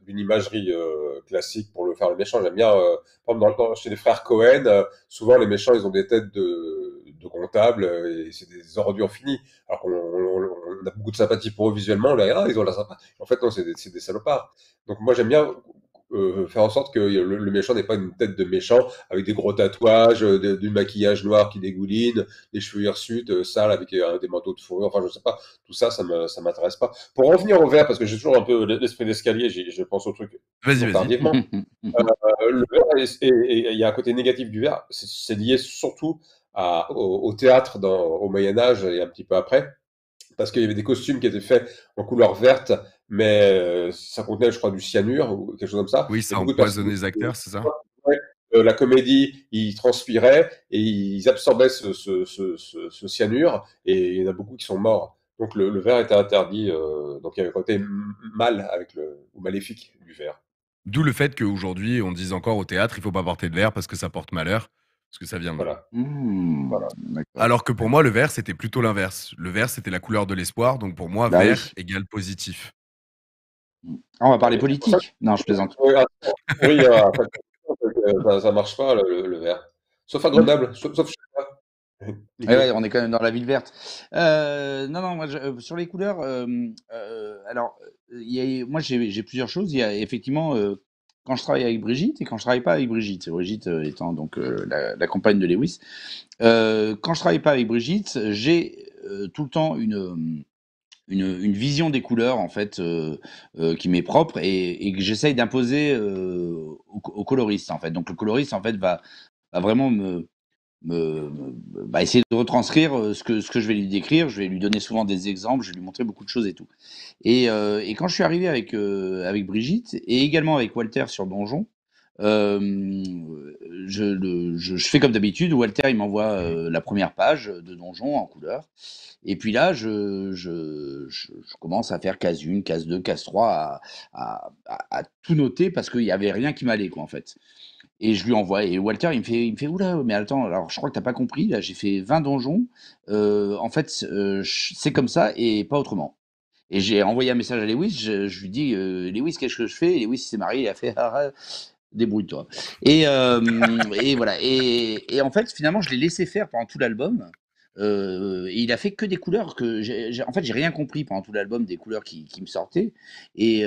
d'une imagerie euh, classique pour le faire le méchant. J'aime bien, euh, par exemple, dans, chez les frères Cohen, euh, souvent les méchants, ils ont des têtes de, de comptables et c'est des ordures finies. Alors qu'on on, a beaucoup de sympathie pour eux visuellement, là, ah, ils ont la sympathie. En fait, non, c'est des, des salopards. Donc moi, j'aime bien euh, faire en sorte que le, méchant n'ait pas une tête de méchant avec des gros tatouages, euh, du maquillage noir qui dégouline, des cheveux hirsutes, euh, sales avec euh, des manteaux de fourrure, enfin je sais pas, tout ça, ça m'intéresse pas. Pour revenir au vert, parce que j'ai toujours un peu l'esprit d'escalier, je pense au truc vas-y, Vas-y. le vert, il y a un côté négatif du vert, c'est, lié surtout à, au, théâtre dans, au Moyen Âge et un petit peu après parce qu'il y avait des costumes qui étaient faits en couleur verte, mais euh, ça contenait, je crois, du cyanure ou quelque chose comme ça. Oui, ça empoisonnait les acteurs, c'est ça euh, La comédie, ils transpiraient et ils absorbaient ce, cyanure, et il y en a beaucoup qui sont morts. Donc le, vert verre était interdit, euh, donc il y avait un côté mal avec le, ou maléfique du verre. D'où le fait qu'aujourd'hui, on dise encore au théâtre, il faut pas porter de verre parce que ça porte malheur que ça vient Voilà. Mmh. Alors que pour moi, le vert, c'était plutôt l'inverse. Le vert, c'était la couleur de l'espoir. Donc pour moi, bah vert égale positif. Ah, on va parler politique. Non, je plaisante. Oui, ah, euh, euh, ça, marche pas, le, vert. Sauf à sauf, ah on est quand même dans la ville verte. Euh, non, non, sur les couleurs, alors, moi j'ai plusieurs choses. Il y a effectivement quand je travaille avec Brigitte et quand je travaille pas avec Brigitte. Brigitte euh, étant donc euh, la, compagne de Lewis. Euh, quand je travaille pas avec Brigitte, j'ai tout le temps une, une, vision des couleurs en fait qui m'est propre et, que j'essaye d'imposer au, au, coloriste en fait. Donc le coloriste en fait va, va vraiment me, bah, essayer de retranscrire euh, ce que, ce que je vais lui décrire. Je vais lui donner souvent des exemples, je vais lui montrer beaucoup de choses et tout. Et, euh, quand je suis arrivé avec, euh, avec Brigitte et également avec Walter sur Donjon, je, fais comme d'habitude, Walter il m'envoie la première page de Donjon en couleur. Et puis là, je, commence à faire case 1, case 2, case 3, à, tout noter parce qu'il n'y avait rien qui m'allait, quoi, en fait. Et je lui envoie. Et Walter, il me fait, il me fait Oula, mais attends, alors je crois que t'as pas compris. Là, j'ai fait 20 donjons. Euh, en fait, euh, c'est comme ça et pas autrement. Et j'ai envoyé un message à Lewis. Je, lui dis euh, Lewis, qu'est-ce que je fais et Lewis s'est marié. Il a fait ah, ah, Débrouille-toi. Et, et, voilà. Et, et, en fait, finalement, je l'ai laissé faire pendant tout l'album. et il a fait que des couleurs que, j'ai, en fait, j'ai rien compris pendant tout l'album des couleurs qui, me sortaient. Et,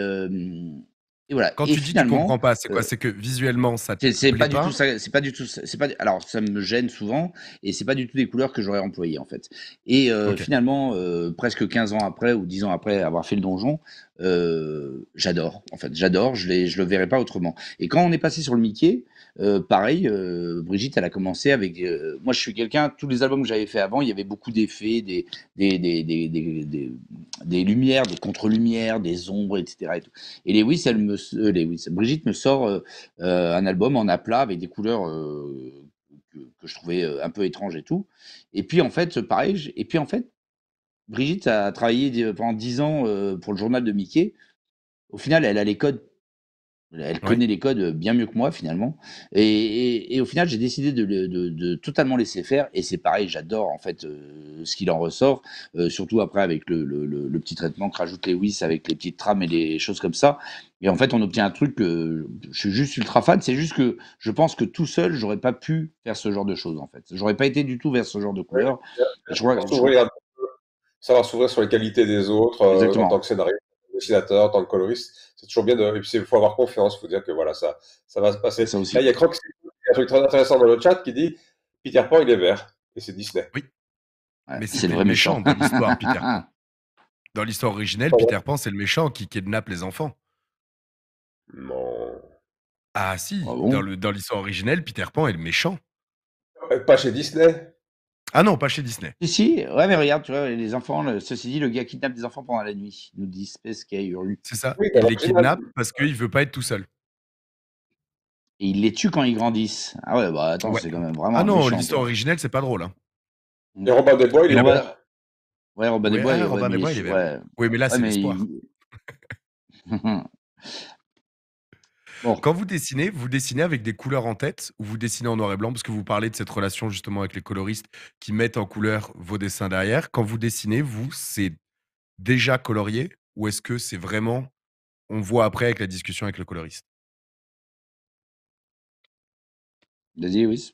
et voilà. Quand tu dis tu comprends pas, c'est quoi euh, C'est que visuellement ça te c'est pas, du tout c'est pas du tout c'est pas alors ça me gêne souvent et c'est pas du tout des couleurs que j'aurais employées en fait. Et euh, finalement euh, presque 15 ans après ou 10 ans après avoir fait le donjon, j'adore en fait, j'adore, je je le verrai pas autrement. Et quand on est passé sur le Mickey, euh, pareil, euh, Brigitte, elle a commencé avec. Euh, moi, je suis quelqu'un, tous les albums que j'avais fait avant, il y avait beaucoup d'effets, des des, lumières, des contre-lumières, des ombres, etc. Et, tout. et me, Brigitte me sort un album en aplat avec des couleurs que, je trouvais un peu étranges et tout. Et puis, en fait, pareil, et puis, en fait, Brigitte a travaillé pendant 10 ans pour le journal de Mickey. Au final, elle a les codes elle connaît les codes euh, bien mieux que moi finalement. Et, au final, j'ai décidé de, totalement laisser faire. Et c'est pareil, j'adore en fait euh, ce qu'il en ressort, euh, surtout après avec le, petit traitement que rajoute Lewis avec les petites trames et les choses comme ça. Et en fait, on obtient un truc que je suis juste ultra fan. C'est juste que je pense que tout seul, j'aurais pas pu faire ce genre de choses en fait. J'aurais pas été du tout vers ce genre de couleur. Je Ça va s'ouvrir sur les qualités des autres tant que dessinateur, en tant que coloriste, c'est toujours bien de. il faut avoir confiance, il faut dire que voilà, ça, ça va se passer. Ça aussi. il y a un truc très intéressant dans le chat qui dit Peter Pan, il est vert. Et c'est Disney. Oui. mais c'est le vrai méchant, dans l'histoire, Peter Pan. Dans l'histoire originelle, Peter Pan, c'est le méchant qui kidnappe les enfants. Non. Ah si, ah dans le dans l'histoire originelle, Peter Pan est le méchant. Pas chez Disney. Ah non, pas chez Disney. si. ouais, mais regarde, tu vois, les enfants, ceci dit, le gars kidnappe des enfants pendant la nuit, nous dit Space qui a eu. C'est ça, il les kidnappe parce qu'il ne veut pas être tout seul. Et il les tue quand ils grandissent. Ah ouais, bah attends, c'est quand même vraiment. Ah non, l'histoire originelle, c'est pas drôle. Hein. Et Robin des Bois, il est mort. Là... Ouais, Robin des Bois, il est mort. Oui, mais là, c'est l'espoir. Il... Quand vous dessinez, vous dessinez avec des couleurs en tête ou vous dessinez en noir et blanc parce que vous parlez de cette relation justement avec les coloristes qui mettent en couleur vos dessins derrière. Quand vous dessinez, vous, c'est déjà colorié ou est-ce que c'est vraiment on voit après avec la discussion avec le coloriste Vas-y, oui.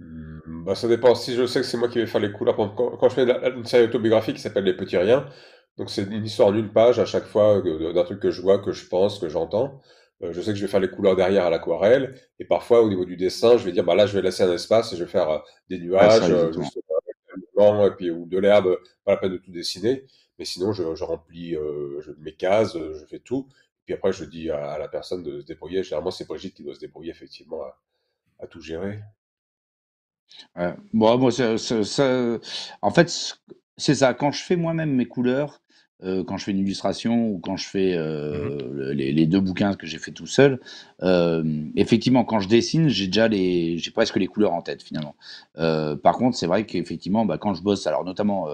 bah, ça dépend. Si je sais que c'est moi qui vais faire les couleurs, quand, je fais une série autobiographique qui s'appelle Les Petits Riens, donc c'est une histoire d'une page à chaque fois d'un truc que je vois, que je pense, que j'entends. Euh, je sais que je vais faire les couleurs derrière à l'aquarelle. Et parfois, au niveau du dessin, je vais dire, bah là, je vais laisser un espace et je vais faire euh, des ah, nuages, euh, puis, ou de l'herbe, pas la peine de tout dessiner. Mais sinon, je, remplis je, mes cases, je fais tout. Puis après, je dis à, la personne de se débrouiller. Généralement, c'est Brigitte qui doit se débrouiller, effectivement, à, tout gérer. Bon, moi en fait, c'est ça. Quand je fais moi-même mes couleurs, euh, quand je fais une illustration ou quand je fais euh, mmh les, deux bouquins que j'ai fait tout seul, euh, effectivement, quand je dessine, j'ai déjà les, j'ai presque les couleurs en tête finalement. par contre, c'est vrai qu'effectivement, bah, quand je bosse, alors notamment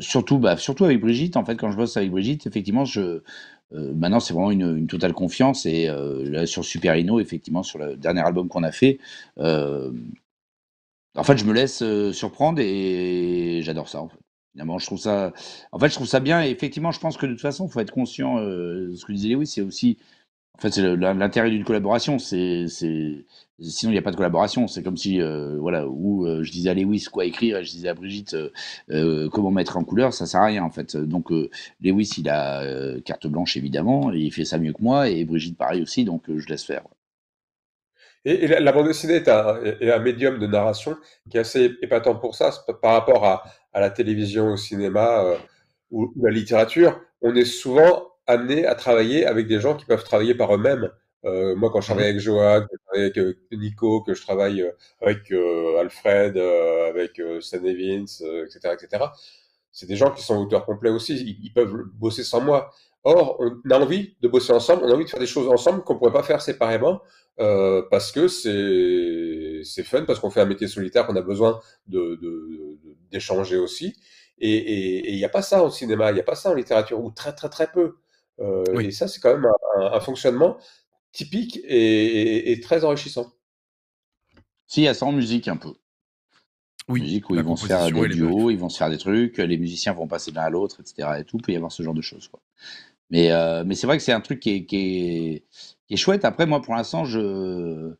surtout, bah, surtout avec Brigitte, en fait, quand je bosse avec Brigitte, effectivement, je, maintenant, c'est vraiment une, totale confiance. Et là, sur Super Hino, effectivement, sur le dernier album qu'on a fait, en fait, je me laisse surprendre et j'adore ça. En fait je trouve ça. En fait, je trouve ça bien. Et effectivement, je pense que de toute façon, il faut être conscient. Euh, de ce que disait Lewis, c'est aussi. En fait, c'est l'intérêt d'une collaboration. C'est, Sinon, il n'y a pas de collaboration. C'est comme si, euh, voilà, où euh, je disais à Lewis quoi écrire et je disais à Brigitte comment mettre en couleur, ça sert à rien en fait. Donc, Lewis, il a carte blanche évidemment, il fait ça mieux que moi, et Brigitte pareil aussi, donc je laisse faire. Et, la, bande dessinée est un, médium de narration qui est assez épatant pour ça, par rapport à, la télévision, au cinéma euh, ou, à la littérature. On est souvent amené à travailler avec des gens qui peuvent travailler par eux-mêmes. Euh, moi, quand je travaille avec Johan, je travaille avec euh, Nico, que je travaille avec Alfred, avec Stan Evans, etc., etc., c'est des gens qui sont auteurs complets aussi. ils peuvent bosser sans moi. Or, on a envie de bosser ensemble, on a envie de faire des choses ensemble qu'on ne pourrait pas faire séparément euh, parce que c'est fun, parce qu'on fait un métier solitaire, qu'on a besoin d'échanger de, aussi. Et il n'y a pas ça au cinéma, il n'y a pas ça en littérature, ou très très très peu. Euh, et ça, c'est quand même un, fonctionnement typique et, très enrichissant. Si, il y a ça en musique un peu. Oui, musique où ils vont se faire des duos, ils vont se faire des trucs, les musiciens vont passer d'un à l'autre, etc. Et tout, peut y avoir ce genre de choses. Quoi. Euh, mais, c'est vrai que c'est un truc qui est, qui, est, chouette. Après, moi, pour l'instant, je,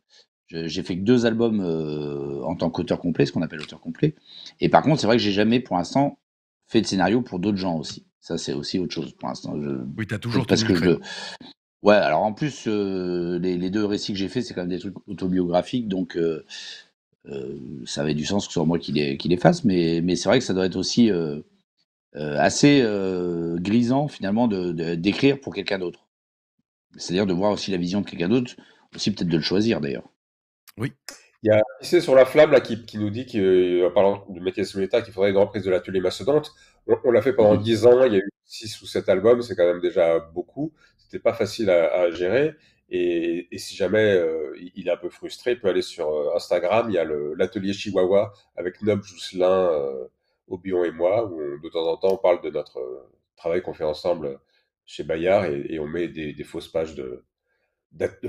j'ai fait que deux albums euh, en tant qu'auteur complet, ce qu'on appelle auteur complet. Et par contre, c'est vrai que j'ai jamais, pour l'instant, fait de scénario pour d'autres gens aussi. Ça, c'est aussi autre chose pour l'instant. Je, oui, as toujours parce que je, Ouais, alors en plus, euh, les, deux récits que j'ai faits, c'est quand même des trucs autobiographiques, donc ça avait du sens que ce soit moi qui les, fasse. Mais, mais c'est vrai que ça doit être aussi euh, assez euh, grisant finalement d'écrire de, pour quelqu'un d'autre. C'est-à-dire de voir aussi la vision de quelqu'un d'autre, aussi peut-être de le choisir d'ailleurs. Oui. Il y a c'est sur la flamme là, qui, qui nous dit, qu'en euh, parlant du de sous l'État, qu'il faudrait une reprise de l'atelier Mastodonte. On, on l'a fait pendant 10 mmh ans, il y a eu 6 ou 7 albums, c'est quand même déjà beaucoup. C'était pas facile à, gérer. Et, si jamais il est un peu frustré, il peut aller sur Instagram. Il y a l'atelier Chihuahua avec Nob Jousselin, Obion et moi, où de temps en temps on parle de notre euh, travail qu'on fait ensemble euh, chez Bayard et, on met des, fausses pages de,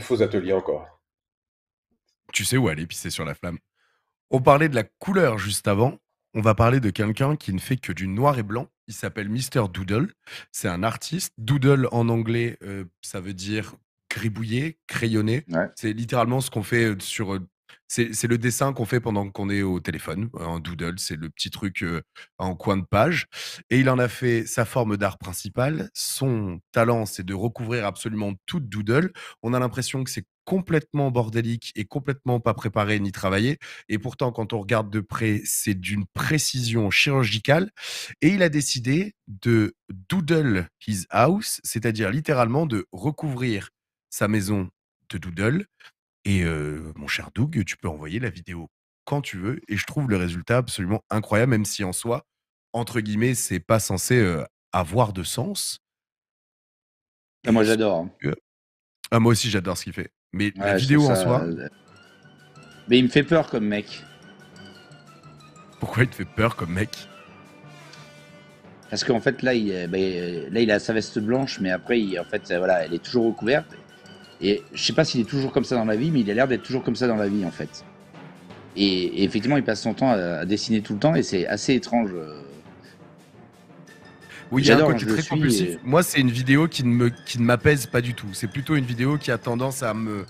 faux ateliers encore. Tu sais où aller, puis c'est sur la flamme. On parlait de la couleur juste avant. On va parler de quelqu'un qui ne fait que du noir et blanc. Il s'appelle Mr. Doodle. C'est un artiste. Doodle en anglais, euh, ça veut dire gribouiller, crayonner. C'est littéralement ce qu'on fait sur c'est le dessin qu'on fait pendant qu'on est au téléphone, un euh, doodle, c'est le petit truc euh, en coin de page. Et il en a fait sa forme d'art principale. Son talent, c'est de recouvrir absolument tout doodle. On a l'impression que c'est complètement bordélique et complètement pas préparé ni travaillé. Et pourtant, quand on regarde de près, c'est d'une précision chirurgicale. Et il a décidé de doodle his house, c'est-à-dire littéralement de recouvrir sa maison de doodle et mon cher Doug, tu peux envoyer la vidéo quand tu veux. Et je trouve le résultat absolument incroyable, même si en soi, entre guillemets, c'est pas censé avoir de sens. Ah, moi, j'adore. Hein. Ah, moi aussi, j'adore ce qu'il fait. Mais la vidéo en soi. Euh, mais il me fait peur comme mec. Pourquoi il te fait peur comme mec Parce qu'en fait, là il, bah, là, il a sa veste blanche, mais après, en fait, voilà, elle est toujours recouverte. Et je sais pas s'il est toujours comme ça dans la vie, mais il a l'air d'être toujours comme ça dans la vie en fait. Et, effectivement, il passe son temps à, dessiner tout le temps et c'est assez étrange. Euh. Oui, il euh, Moi, c'est une vidéo qui ne me, ne m'apaise pas du tout. C'est plutôt une vidéo qui a tendance à me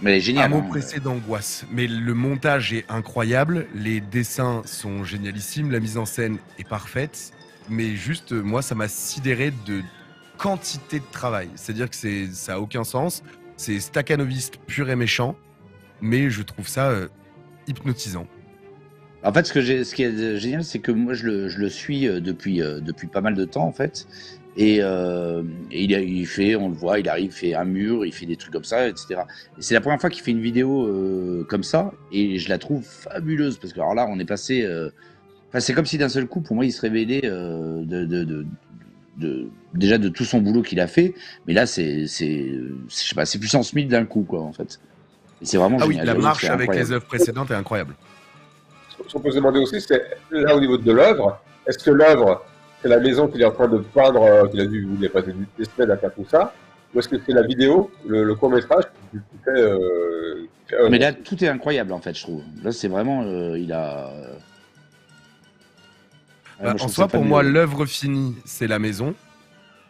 mais elle est hein, euh. d'angoisse. Mais le montage est incroyable, les dessins sont génialissimes, la mise en scène est parfaite. Mais juste, moi, ça m'a sidéré de quantité de travail. C'est-à-dire que c'est, ça a aucun sens. C'est stacanoviste pur et méchant, mais je trouve ça euh, hypnotisant. En fait, ce, que j'ai, ce qui est génial, c'est que moi, je le, suis euh, depuis, euh, depuis pas mal de temps, en fait. Et, il, il, fait, on le voit, il arrive, il fait un mur, il fait des trucs comme ça, etc. Et c'est la première fois qu'il fait une vidéo comme ça, et je la trouve fabuleuse, parce que alors là, on est passé... Enfin, c'est comme si d'un seul coup, pour moi, il se révélait de, déjà de tout son boulot qu'il a fait, mais là c'est c'est je sais pas, c'est puissance mille d'un coup quoi en fait. C'est vraiment ah oui, la ah marche avec les œuvres précédentes est incroyable. Ce qu'on peut se demander aussi, c'est là au niveau de l'œuvre, est-ce que l'œuvre c'est la maison qu'il est en train de peindre, euh, qu'il a dû, il a passé des semaines à faire tout ça, ou est-ce que c'est la vidéo, le, court métrage qui fait, euh, euh, Mais là tout est incroyable en fait, je trouve. Là c'est vraiment il a ah, bah, en soi, pour moi, hein. l'œuvre finie, c'est la maison.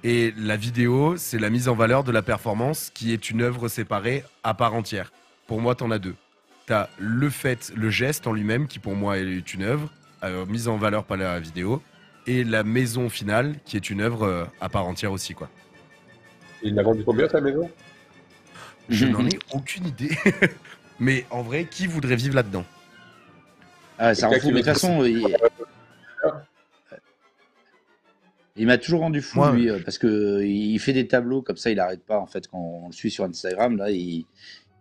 Et la vidéo, c'est la mise en valeur de la performance qui est une œuvre séparée à part entière. Pour moi, t'en as deux. T'as le fait, le geste en lui-même, qui pour moi est une œuvre, euh, mise en valeur par la vidéo, et la maison finale, qui est une œuvre euh, à part entière aussi. quoi. Il l'a vendu combien, ta maison Je n'en ai aucune idée. mais en vrai, qui voudrait vivre là-dedans ah, ça en fout, mais de toute façon, Il m'a toujours rendu fou, lui, euh, parce que il fait des tableaux comme ça, il n'arrête pas, en fait, quand on le suit sur Instagram, là, il,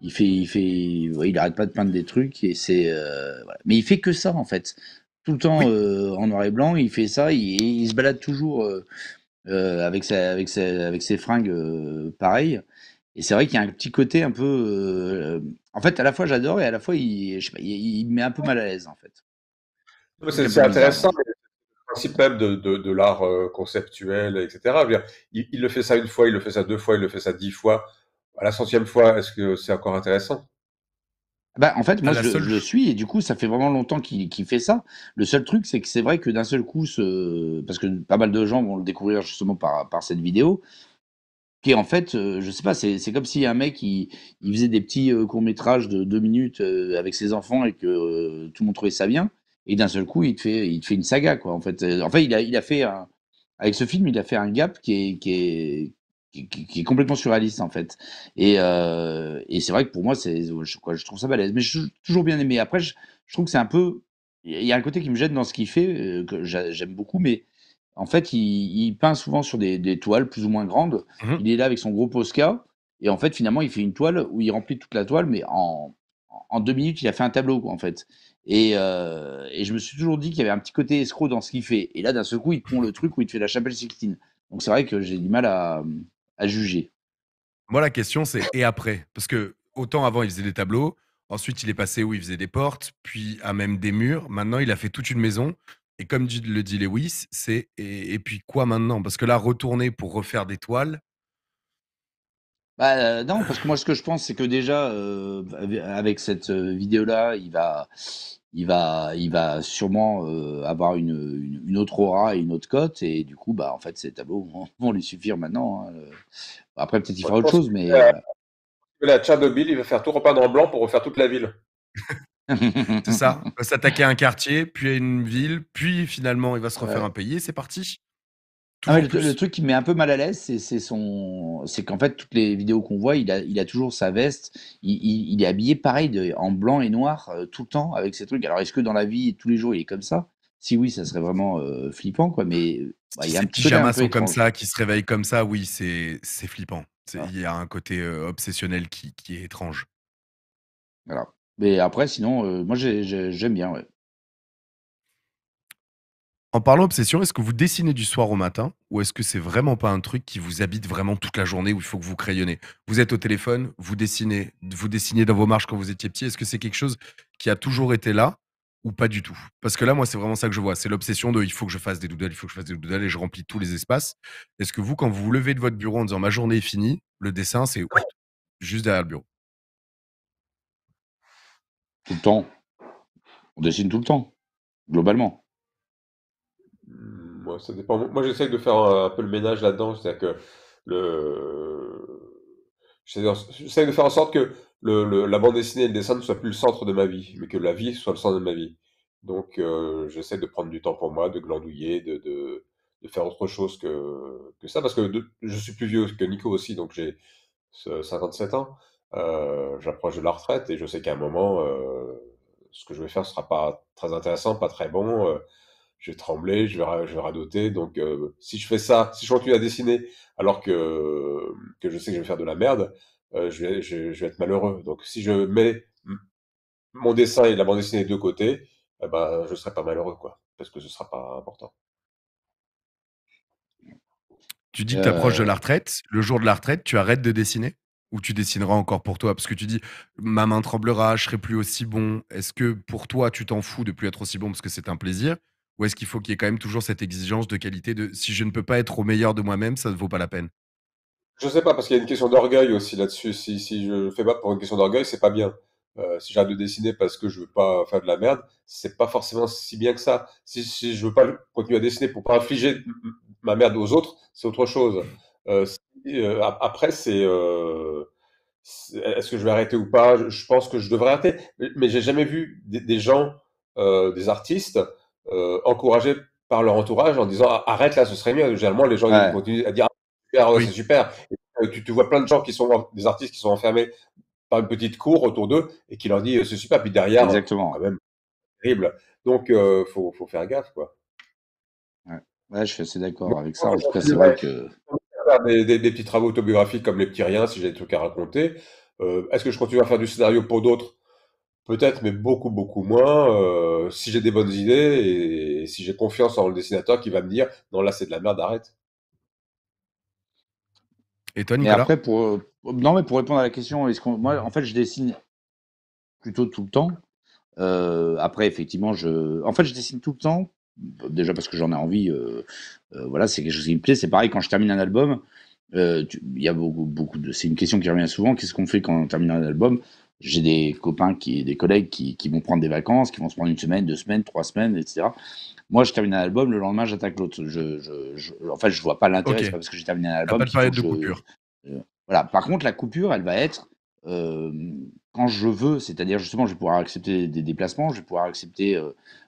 il fait, il fait, il n'arrête pas de peindre des trucs, et c'est, euh, voilà. mais il fait que ça, en fait, tout le temps euh, en noir et blanc, il fait ça, il, se balade toujours avec, avec, avec ses fringues pareilles. Et c'est vrai qu'il y a un petit côté un peu, en fait, à la fois j'adore et à la fois il, il, il, me met un peu mal à l'aise, en fait. C'est intéressant, principe même de, de, l'art euh, conceptuel, etc. il, le fait ça une fois, il le fait ça deux fois, il le fait ça dix fois. À la centième fois, est-ce que c'est encore intéressant ah bah, en fait, moi, je, le suis, et du coup, ça fait vraiment longtemps qu'il fait ça. Le seul truc, c'est que c'est vrai que d'un seul coup, ce... parce que pas mal de gens vont le découvrir justement par, par cette vidéo, qui en fait, euh, je sais pas, c'est comme si un mec, il, il faisait des petits euh, courts-métrages de deux minutes avec ses enfants et que tout le monde trouvait ça bien et d'un seul coup, il te fait, il te fait une saga, quoi. En fait, euh, en fait, il a, il a fait avec ce film, il a fait un gap qui est, qui est, qui, est complètement surréaliste en fait. Et, euh, et c'est vrai que pour moi, c'est, je, quoi, je trouve ça balèze. Mais je suis toujours bien aimé. Après, je, trouve que c'est un peu. Il y a un côté qui me gêne dans ce qu'il fait, euh, que j'aime beaucoup, mais en fait, il, peint souvent sur des, toiles plus ou moins grandes. Mmh il est là avec son gros Posca, et en fait, finalement, il fait une toile où il remplit toute la toile, mais en, en deux minutes, il a fait un tableau, quoi, en fait. Euh, et, je me suis toujours dit qu'il y avait un petit côté escroc dans ce qu'il fait. Et là, d'un seul coup, il te prend le truc où il te fait la chapelle Sixtine. Donc c'est vrai que j'ai du mal à, juger. Moi, la question, c'est et après Parce que autant avant, il faisait des tableaux. Ensuite, il est passé où il faisait des portes, puis à même des murs. Maintenant, il a fait toute une maison. Et comme le dit Lewis, c'est et, puis quoi maintenant Parce que là, retourner pour refaire des toiles, bah, euh, non, parce que moi, ce que je pense, c'est que déjà, euh, avec cette vidéo-là, il va, il va, il va sûrement euh, avoir une, une, autre aura et une autre cote. Et du coup, bah, en fait, ces tableaux vont, lui suffire maintenant. Hein, après, peut-être il fera autre chose, mais. la Tchernobyl, euh, il va faire tout repeindre en blanc pour refaire toute la ville. c'est ça. Il va s'attaquer à un quartier, puis à une ville, puis finalement, il va se refaire un pays c'est parti. Ah le, truc qui me met un peu mal à l'aise, c'est son, c'est qu'en fait toutes les vidéos qu'on voit, il a, toujours sa veste, il, est habillé pareil en blanc et noir euh, tout le temps avec ses trucs. Alors est-ce que dans la vie tous les jours il est comme ça Si oui, ça serait vraiment euh, flippant quoi. Mais euh, bah, il un petit comme ça, qui se réveille comme ça, oui, c'est c'est flippant. Ah. Il y a un côté obsessionnel qui, qui, est étrange. Voilà. Mais après, sinon, moi j'aime bien. Ouais. En parlant obsession, est-ce que vous dessinez du soir au matin ou est-ce que c'est vraiment pas un truc qui vous habite vraiment toute la journée où il faut que vous crayonnez? Vous êtes au téléphone, vous dessinez, vous dessinez dans vos marches quand vous étiez petit. Est-ce que c'est quelque chose qui a toujours été là ou pas du tout? Parce que là, moi, c'est vraiment ça que je vois. C'est l'obsession de il faut que je fasse des doodles, il faut que je fasse des doodles et je remplis tous les espaces. Est-ce que vous, quand vous vous levez de votre bureau en disant ma journée est finie, le dessin, c'est juste derrière le bureau? Tout le temps. On dessine tout le temps, globalement. Moi, mmh, ça dépend. Moi, j'essaye de faire euh, un, peu le ménage là-dedans, c'est-à-dire que le, j'essaie de faire en sorte que le, la bande dessinée et le dessin ne soient plus le centre de ma vie, mais que la vie soit le centre de ma vie. Donc, euh, j'essaie de prendre du temps pour moi, de glandouiller, de, de, de faire autre chose que, que ça, parce que je suis plus vieux que Nico aussi, donc j'ai 57 ans, euh, j'approche de la retraite et je sais qu'à un moment, ce que je vais faire ne sera pas très intéressant, pas très bon je vais trembler, je vais, radoter. Donc, euh, si je fais ça, si je continue à dessiner alors que, que je sais que je vais faire de la merde, euh, je, vais, être malheureux. Donc, si je mets mon dessin et la bande dessinée de côté, eh ben, je ne serai pas malheureux, quoi, parce que ce ne sera pas important. Tu dis que tu approches de euh. la retraite. Le jour de la retraite, tu arrêtes de dessiner ou tu dessineras encore pour toi Parce que tu dis, ma main tremblera, je serai plus aussi bon. Est-ce que pour toi, tu t'en fous de plus être aussi bon parce que c'est un plaisir ou est-ce qu'il faut qu'il y ait quand même toujours cette exigence de qualité de si je ne peux pas être au meilleur de moi-même, ça ne vaut pas la peine Je ne sais pas, parce qu'il y a une question d'orgueil aussi là-dessus. Si, je ne fais pas pour une question d'orgueil, c'est pas bien. Euh, si j'arrête de dessiner parce que je veux pas faire de la merde, c'est pas forcément si bien que ça. Si, si je veux pas continuer à dessiner pour pas infliger ma merde aux autres, c'est autre chose. Euh, euh, après, c'est est-ce que je vais arrêter ou pas je, pense que je devrais arrêter, mais, j'ai jamais vu des gens, des artistes, euh, encouragé encouragés par leur entourage en disant ah, arrête là, ce serait mieux. Généralement, les gens continuent à dire ah, super, c'est super. Euh, tu, vois plein de gens qui sont des artistes qui sont enfermés par une petite cour autour d'eux et qui leur dit euh, c'est super. Puis derrière, exactement, même terrible. Donc, faut, faire gaffe quoi. Ouais, je suis assez d'accord avec ça. En tout c'est vrai que des, petits travaux autobiographiques comme les petits riens si j'ai des trucs à raconter. Est-ce que je continue à faire du scénario pour d'autres Peut-être, mais beaucoup, beaucoup moins. Euh, si j'ai des bonnes idées et, si j'ai confiance en le dessinateur qui va me dire non, là c'est de la merde, arrête. Et toi, Et après, pour, euh, non, mais pour répondre à la question, moi, en fait, je dessine plutôt tout le temps. Euh, après, effectivement, je, en fait, je dessine tout le temps. Déjà parce que j'en ai envie. voilà, c'est quelque chose qui me plaît. C'est pareil quand je termine un album. Il y a beaucoup de. C'est une question qui revient souvent. Qu'est-ce qu'on fait quand on termine un album j'ai des copains, qui, des collègues qui, vont prendre des vacances, qui vont se prendre une semaine, deux semaines, trois semaines, etc. Moi, je termine un album, le lendemain, j'attaque l'autre. Je, je, en fait, je vois pas l'intérêt, parce que j'ai terminé un album. Pas de de coupure. Euh, voilà. Par contre, la coupure, elle va être euh, quand je veux, c'est-à-dire justement, je vais pouvoir accepter des déplacements, je vais pouvoir accepter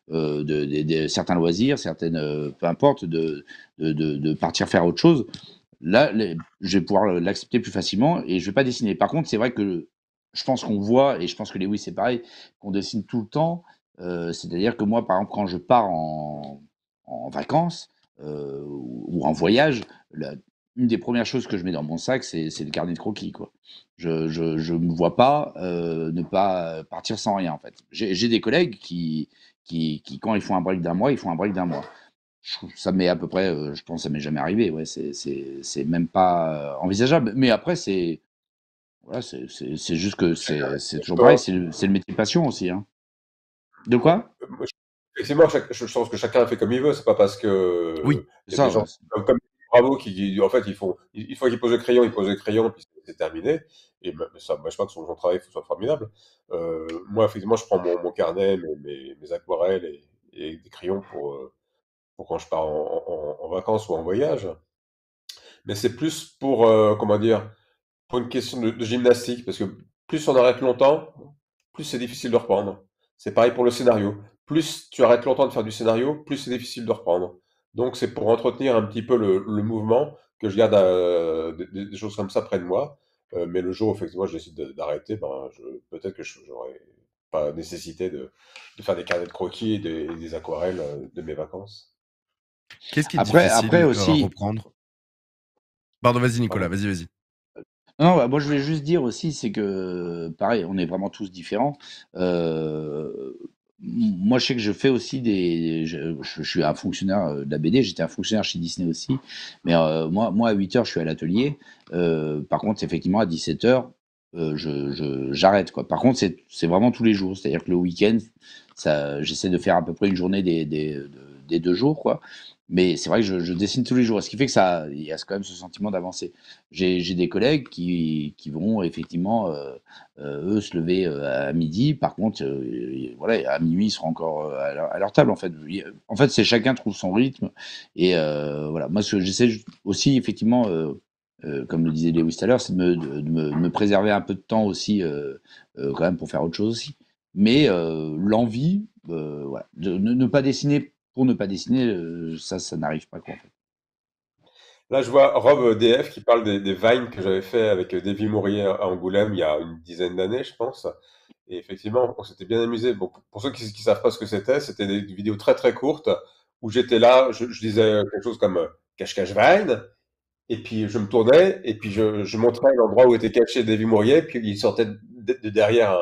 euh, de, certains loisirs, certaines, peu importe, de, de, partir faire autre chose. Là, je vais pouvoir l'accepter plus facilement et je vais pas dessiner. Par contre, c'est vrai que je pense qu'on voit, et je pense que les oui, c'est pareil, qu'on dessine tout le temps. Euh, c'est-à-dire que moi, par exemple, quand je pars en, vacances euh, ou en voyage, une des premières choses que je mets dans mon sac, c'est le carnet de croquis. Quoi. Je, ne me vois pas euh, ne pas partir sans rien, en fait. J'ai des collègues qui, qui, quand ils font un break d'un mois, ils font un break d'un mois. ça m'est à peu près, je pense, ça m'est jamais arrivé. Ouais, c'est même pas envisageable. Mais après, c'est c'est juste que c'est toujours pareil, c'est le, le, métier passion aussi. Hein. De bah, quoi euh, Effectivement, je pense que chacun fait comme il veut, c'est pas parce que. Oui, c'est ça, comme, Bravo qui, dit, en fait, ils font, une fois qu'ils posent le crayon, ils posent le crayon, puis c'est terminé. Et bah, ça ne m'empêche pas que son, de travail soit formidable. Euh, moi, effectivement, je prends mon, carnet, mes, mes, aquarelles et, des crayons pour, euh, pour quand je pars en, vacances ou en voyage. Mais c'est plus pour, comment dire, pour une question de, gymnastique, parce que plus on arrête longtemps, plus c'est difficile de reprendre. C'est pareil pour le scénario. Plus tu arrêtes longtemps de faire du scénario, plus c'est difficile de reprendre. Donc c'est pour entretenir un petit peu le, mouvement que je garde euh, des, choses comme ça près de moi. Euh, mais le jour où effectivement je décide d'arrêter, ben, peut-être que je n'aurai pas nécessité de, faire des carnets de croquis et des, aquarelles euh, de mes vacances. Qu'est-ce qui est après, aussi... reprendre Pardon, vas-y Nicolas, vas-y, vas-y. Non, bah, moi je voulais juste dire aussi, c'est que pareil, on est vraiment tous différents. Euh, moi, je sais que je fais aussi des. Je, suis un fonctionnaire euh, de la BD, j'étais un fonctionnaire chez Disney aussi. Mais euh, moi, moi, à 8 h je suis à l'atelier. par contre, effectivement, à 17 h je j'arrête quoi. Par contre, c'est vraiment tous les jours. C'est-à-dire que le week-end, j'essaie de faire à peu près une journée des, des, des deux jours quoi. Mais c'est vrai que je, dessine tous les jours, ce qui fait que ça, il y a quand même ce sentiment d'avancer. J'ai des collègues qui, vont effectivement, euh, euh, eux, se lever euh, à midi. Par contre, voilà, à minuit, ils seront encore à leur, table. En fait, en fait, c'est chacun trouve son rythme. Et voilà, moi, ce que j'essaie aussi, effectivement, comme le disait Lewis tout à l'heure, c'est de, me, préserver un peu de temps aussi, quand même, pour faire autre chose aussi. Mais l'envie, de ne pas dessiner pour ne pas dessiner, euh, ça, ça n'arrive pas quoi. Là, je vois Rob euh, DF qui parle des, des vines que j'avais fait avec euh, Davy Mourier à Angoulême il y a une dizaine d'années, je pense. Et effectivement, on s'était bien amusé. Bon, pour ceux qui ne savent pas ce que c'était, c'était des vidéos très très courtes où j'étais là, je, disais quelque chose comme cache-cache vine, et puis je me tournais, et puis je, montrais l'endroit où était caché Davy Mourier, puis il sortait de, derrière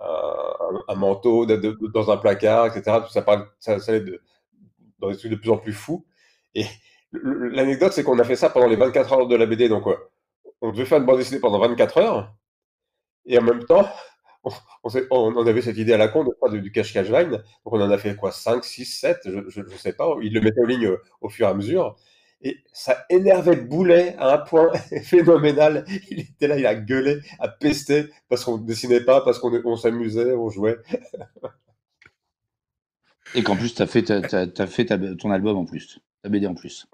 un, manteau, dans un placard, etc. Ça, parlait, ça, ça de, dans des trucs de plus en plus fous. Et l'anecdote, c'est qu'on a fait ça pendant les 24 heures de la BD. Donc, euh, on devait faire une bande dessinée pendant 24 heures. Et en même temps, on, on, avait cette idée à la con de, du cache-cache line. Donc, on en a fait quoi 5, 6, 7, je ne sais pas. Ils le mettaient en ligne euh, au fur et à mesure. Et ça énervait Boulet à un point phénoménal. Il était là, il a gueulé, a pesté, parce qu'on ne dessinait pas, parce qu'on s'amusait, on jouait. Et qu'en plus, tu as fait, as, fait ton album en plus, ta BD en plus.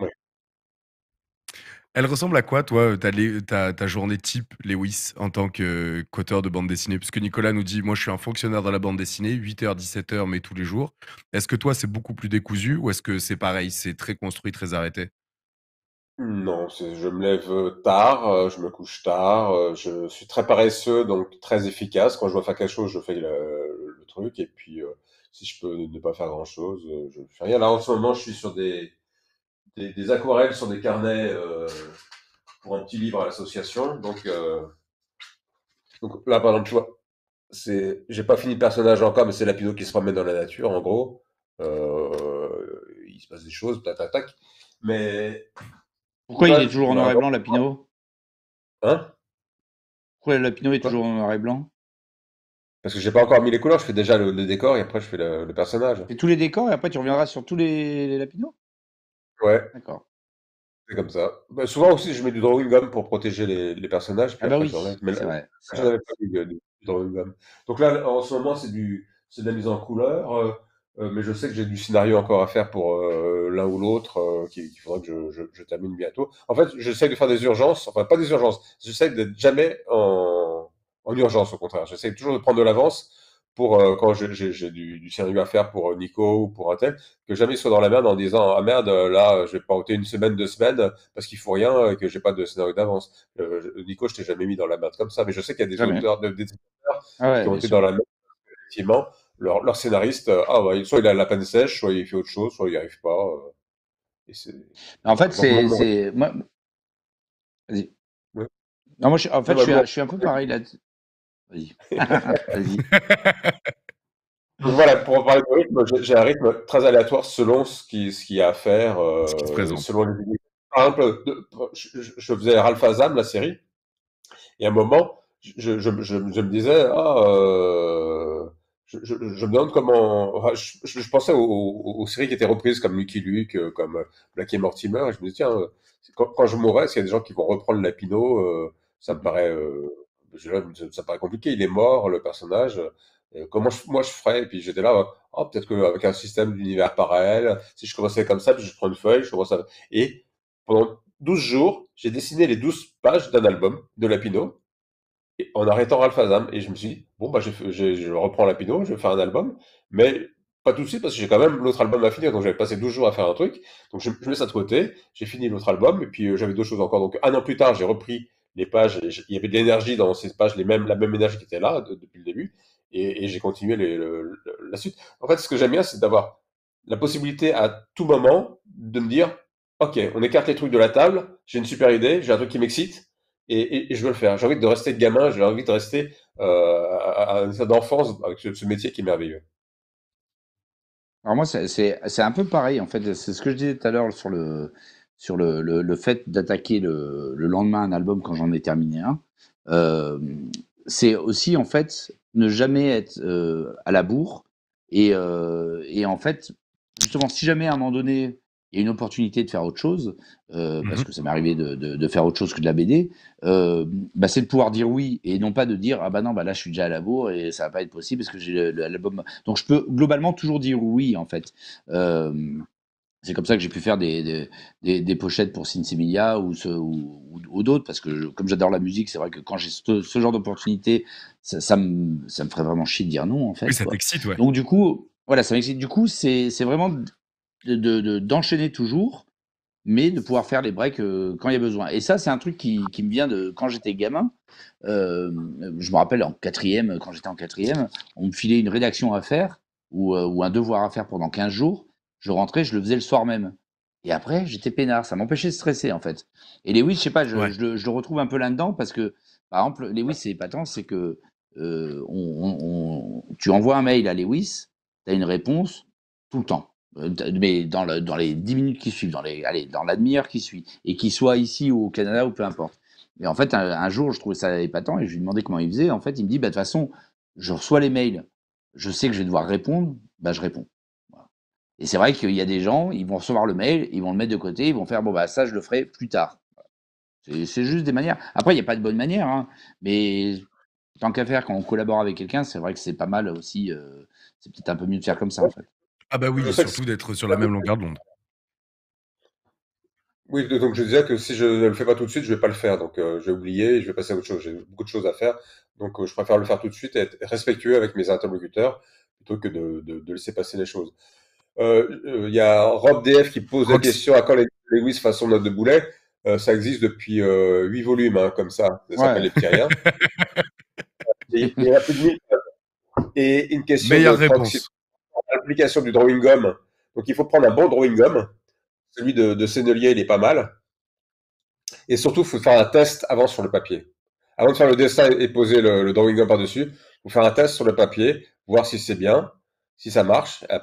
Elle ressemble à quoi, toi, euh, ta, journée type, Lewis, en tant euh, qu'auteur de bande dessinée Puisque Nicolas nous dit, moi je suis un fonctionnaire dans la bande dessinée, 8h, 17h, mais tous les jours. Est-ce que toi, c'est beaucoup plus décousu ou est-ce que c'est pareil, c'est très construit, très arrêté Non, je me lève euh, tard, je me couche tard, je suis très paresseux, donc très efficace. Quand je dois faire quelque chose, je fais le, truc. Et puis, si je peux ne pas faire grand-chose, euh, je ne fais rien. Là, en ce moment, je suis sur des, des, aquarelles, sur des carnets euh, pour un petit livre à l'association. Donc, euh, donc là, par exemple, tu vois, c'est, j'ai pas fini le personnage encore, mais c'est Lapido qui se promène dans la nature, en gros. il se passe des choses, tac, tac, Mais. Pourquoi il est hein toujours en noir et blanc, Lapino Hein Pourquoi Lapino est toujours en noir et blanc parce que j'ai pas encore mis les couleurs, je fais déjà le, décor et après je fais le, personnage. Et tous les décors et après tu reviendras sur tous les, les Ouais. D'accord. C'est comme ça. Bah, souvent aussi, je mets du drawing gum pour protéger les, personnages. ah oui, pas mis du, gum. Donc là, en ce moment, c'est de la mise en couleur. Euh, euh, mais je sais que j'ai du scénario encore à faire pour euh, l'un ou l'autre, qu'il qui faudra que je, je, termine bientôt. En fait, j'essaie de faire des urgences, enfin pas des urgences, j'essaie d'être jamais en, en urgence, au contraire. J'essaie toujours de prendre de l'avance pour euh, quand j'ai du, du, sérieux à faire pour euh, Nico ou pour un tel, que jamais soit dans la merde en disant ah merde euh, là je vais pas ôter une semaine deux semaines parce qu'il faut rien et que j'ai pas de scénario d'avance. Nico je t'ai jamais mis dans la merde comme ça, mais je sais qu'il y a des auteurs des auteurs ah qui ont été dans la merde effectivement leur, scénariste ah soit il a la panne sèche, soit il fait autre chose, soit il n'y arrive pas. en fait c'est moi... vas-y. Non, moi, en fait, je, suis, je suis un peu pareil là-dessus. Vas-y. Vas-y. voilà, pour parler de rythme, j'ai un rythme très aléatoire selon ce qu'il ce qui y a à faire. Euh, selon les... Par exemple, je, faisais Ralph Azam, la série, et à un moment, je, je, je me disais, ah, euh, je, me demande comment. Je, pensais aux, séries qui étaient reprises comme Lucky Luke, euh, comme Blackie Mortimer, et je me disais, tiens, euh, quand, je mourrai, est-ce qu'il y a des gens qui vont reprendre Lapino euh, Ça me paraît. Euh, ça paraît compliqué, il est mort, le personnage. Euh, Comment moi je ferais Et puis j'étais là, oh, peut-être qu'avec un système d'univers parallèle, si je commençais comme ça, puis je prends une feuille, je commence à... Et pendant 12 jours, j'ai dessiné les 12 pages d'un album de Lapino, et en arrêtant Ralph Azam. Et je me suis dit, bon, bah, je, je, reprends Lapino, je vais faire un album, mais pas tout de suite parce que j'ai quand même l'autre album à finir, donc j'avais passé 12 jours à faire un truc. Donc je, mets ça de côté, j'ai fini l'autre album, et puis euh, j'avais deux choses encore. Donc un an plus tard, j'ai repris les pages, il y avait de l'énergie dans ces pages, les mêmes, la même énergie qui était là depuis le début, et, j'ai continué la suite. En fait, ce que j'aime bien, c'est d'avoir la possibilité à tout moment de me dire, ok, on écarte les trucs de la table, j'ai une super idée, j'ai un truc qui m'excite, et, je veux le faire. J'ai envie de rester gamin, j'ai envie de rester euh, à, l'enfance d'enfance avec ce, ce métier qui est merveilleux. Alors moi, c'est un peu pareil, en fait. C'est ce que je disais tout à l'heure sur le, sur le, fait d'attaquer le, lendemain un album quand j'en ai terminé un, euh, c'est aussi en fait ne jamais être euh, à la bourre euh, et, en fait, justement, si jamais à un moment donné il y a une opportunité de faire autre chose, parce mm-hmm. que ça m'est arrivé de, faire autre chose que de la BD, bah, c'est de pouvoir dire oui et non pas de dire ah bah non, bah là je suis déjà à la bourre et ça va pas être possible parce que j'ai l'album. Donc je peux globalement toujours dire oui en fait. C'est comme ça que j'ai pu faire des, des, pochettes pour Sinsemilia ou, ou, d'autres, parce que comme j'adore la musique, c'est vrai que quand j'ai ce, genre d'opportunité, ça, ça, me, ça, me, ferait vraiment chier de dire non, en fait. Oui, ça t'excite, ouais. Donc, du coup, voilà, ça m'excite. Du coup, c'est vraiment d'enchaîner de, de, toujours, mais de pouvoir faire les breaks euh, quand il y a besoin. Et ça, c'est un truc qui, qui, me vient de quand j'étais gamin. Euh, je me rappelle en quatrième, quand j'étais en quatrième, on me filait une rédaction à faire ou, euh, ou un devoir à faire pendant 15 jours. Je rentrais, je le faisais le soir même. Et après, j'étais peinard. Ça m'empêchait de stresser, en fait. Et Lewis, je sais pas, je, le retrouve un peu là-dedans parce que, par exemple, Lewis, c'est épatant, c'est que euh, tu envoies un mail à Lewis, tu as une réponse tout le temps. Euh, mais dans, le, dans les dix minutes qui suivent, dans, les, allez, dans la demi-heure qui suit, et qu'il soit ici ou au Canada ou peu importe. Et en fait, un, jour, je trouvais ça épatant et je lui demandais comment il faisait. En fait, il me dit, bah, de toute façon, je reçois les mails, je sais que je vais devoir répondre, bah, je réponds. Et c'est vrai qu'il y a des gens, ils vont recevoir le mail, ils vont le mettre de côté, ils vont faire bon bah ça je le ferai plus tard. C'est juste des manières. Après, il n'y a pas de bonne manière, hein, mais tant qu'à faire, quand on collabore avec quelqu'un, c'est vrai que c'est pas mal aussi. Euh, c'est peut-être un peu mieux de faire comme ça, en fait. Ah bah oui, surtout d'être sur la même longueur d'onde. Oui, donc je disais que si je ne le fais pas tout de suite, je ne vais pas le faire. Donc euh, je vais oublier, je vais passer à autre chose. J'ai beaucoup de choses à faire. Donc euh, je préfère le faire tout de suite et être respectueux avec mes interlocuteurs plutôt que de laisser passer les choses. Il euh, euh, y a Rob DF qui pose la question à quand les Lewis façon note de boulet. Euh, ça existe depuis huit volumes, hein, comme ça. Ça s'appelle les petits Et, il a plus de Et une question Meilleure réponse. L'application du drawing gum. Donc il faut prendre un bon drawing gum. Celui de, de Sennelier, il est pas mal. Et surtout, il faut faire un test avant sur le papier. Avant de faire le dessin et poser le, le drawing gum par-dessus, il faut faire un test sur le papier, voir si c'est bien si ça marche, à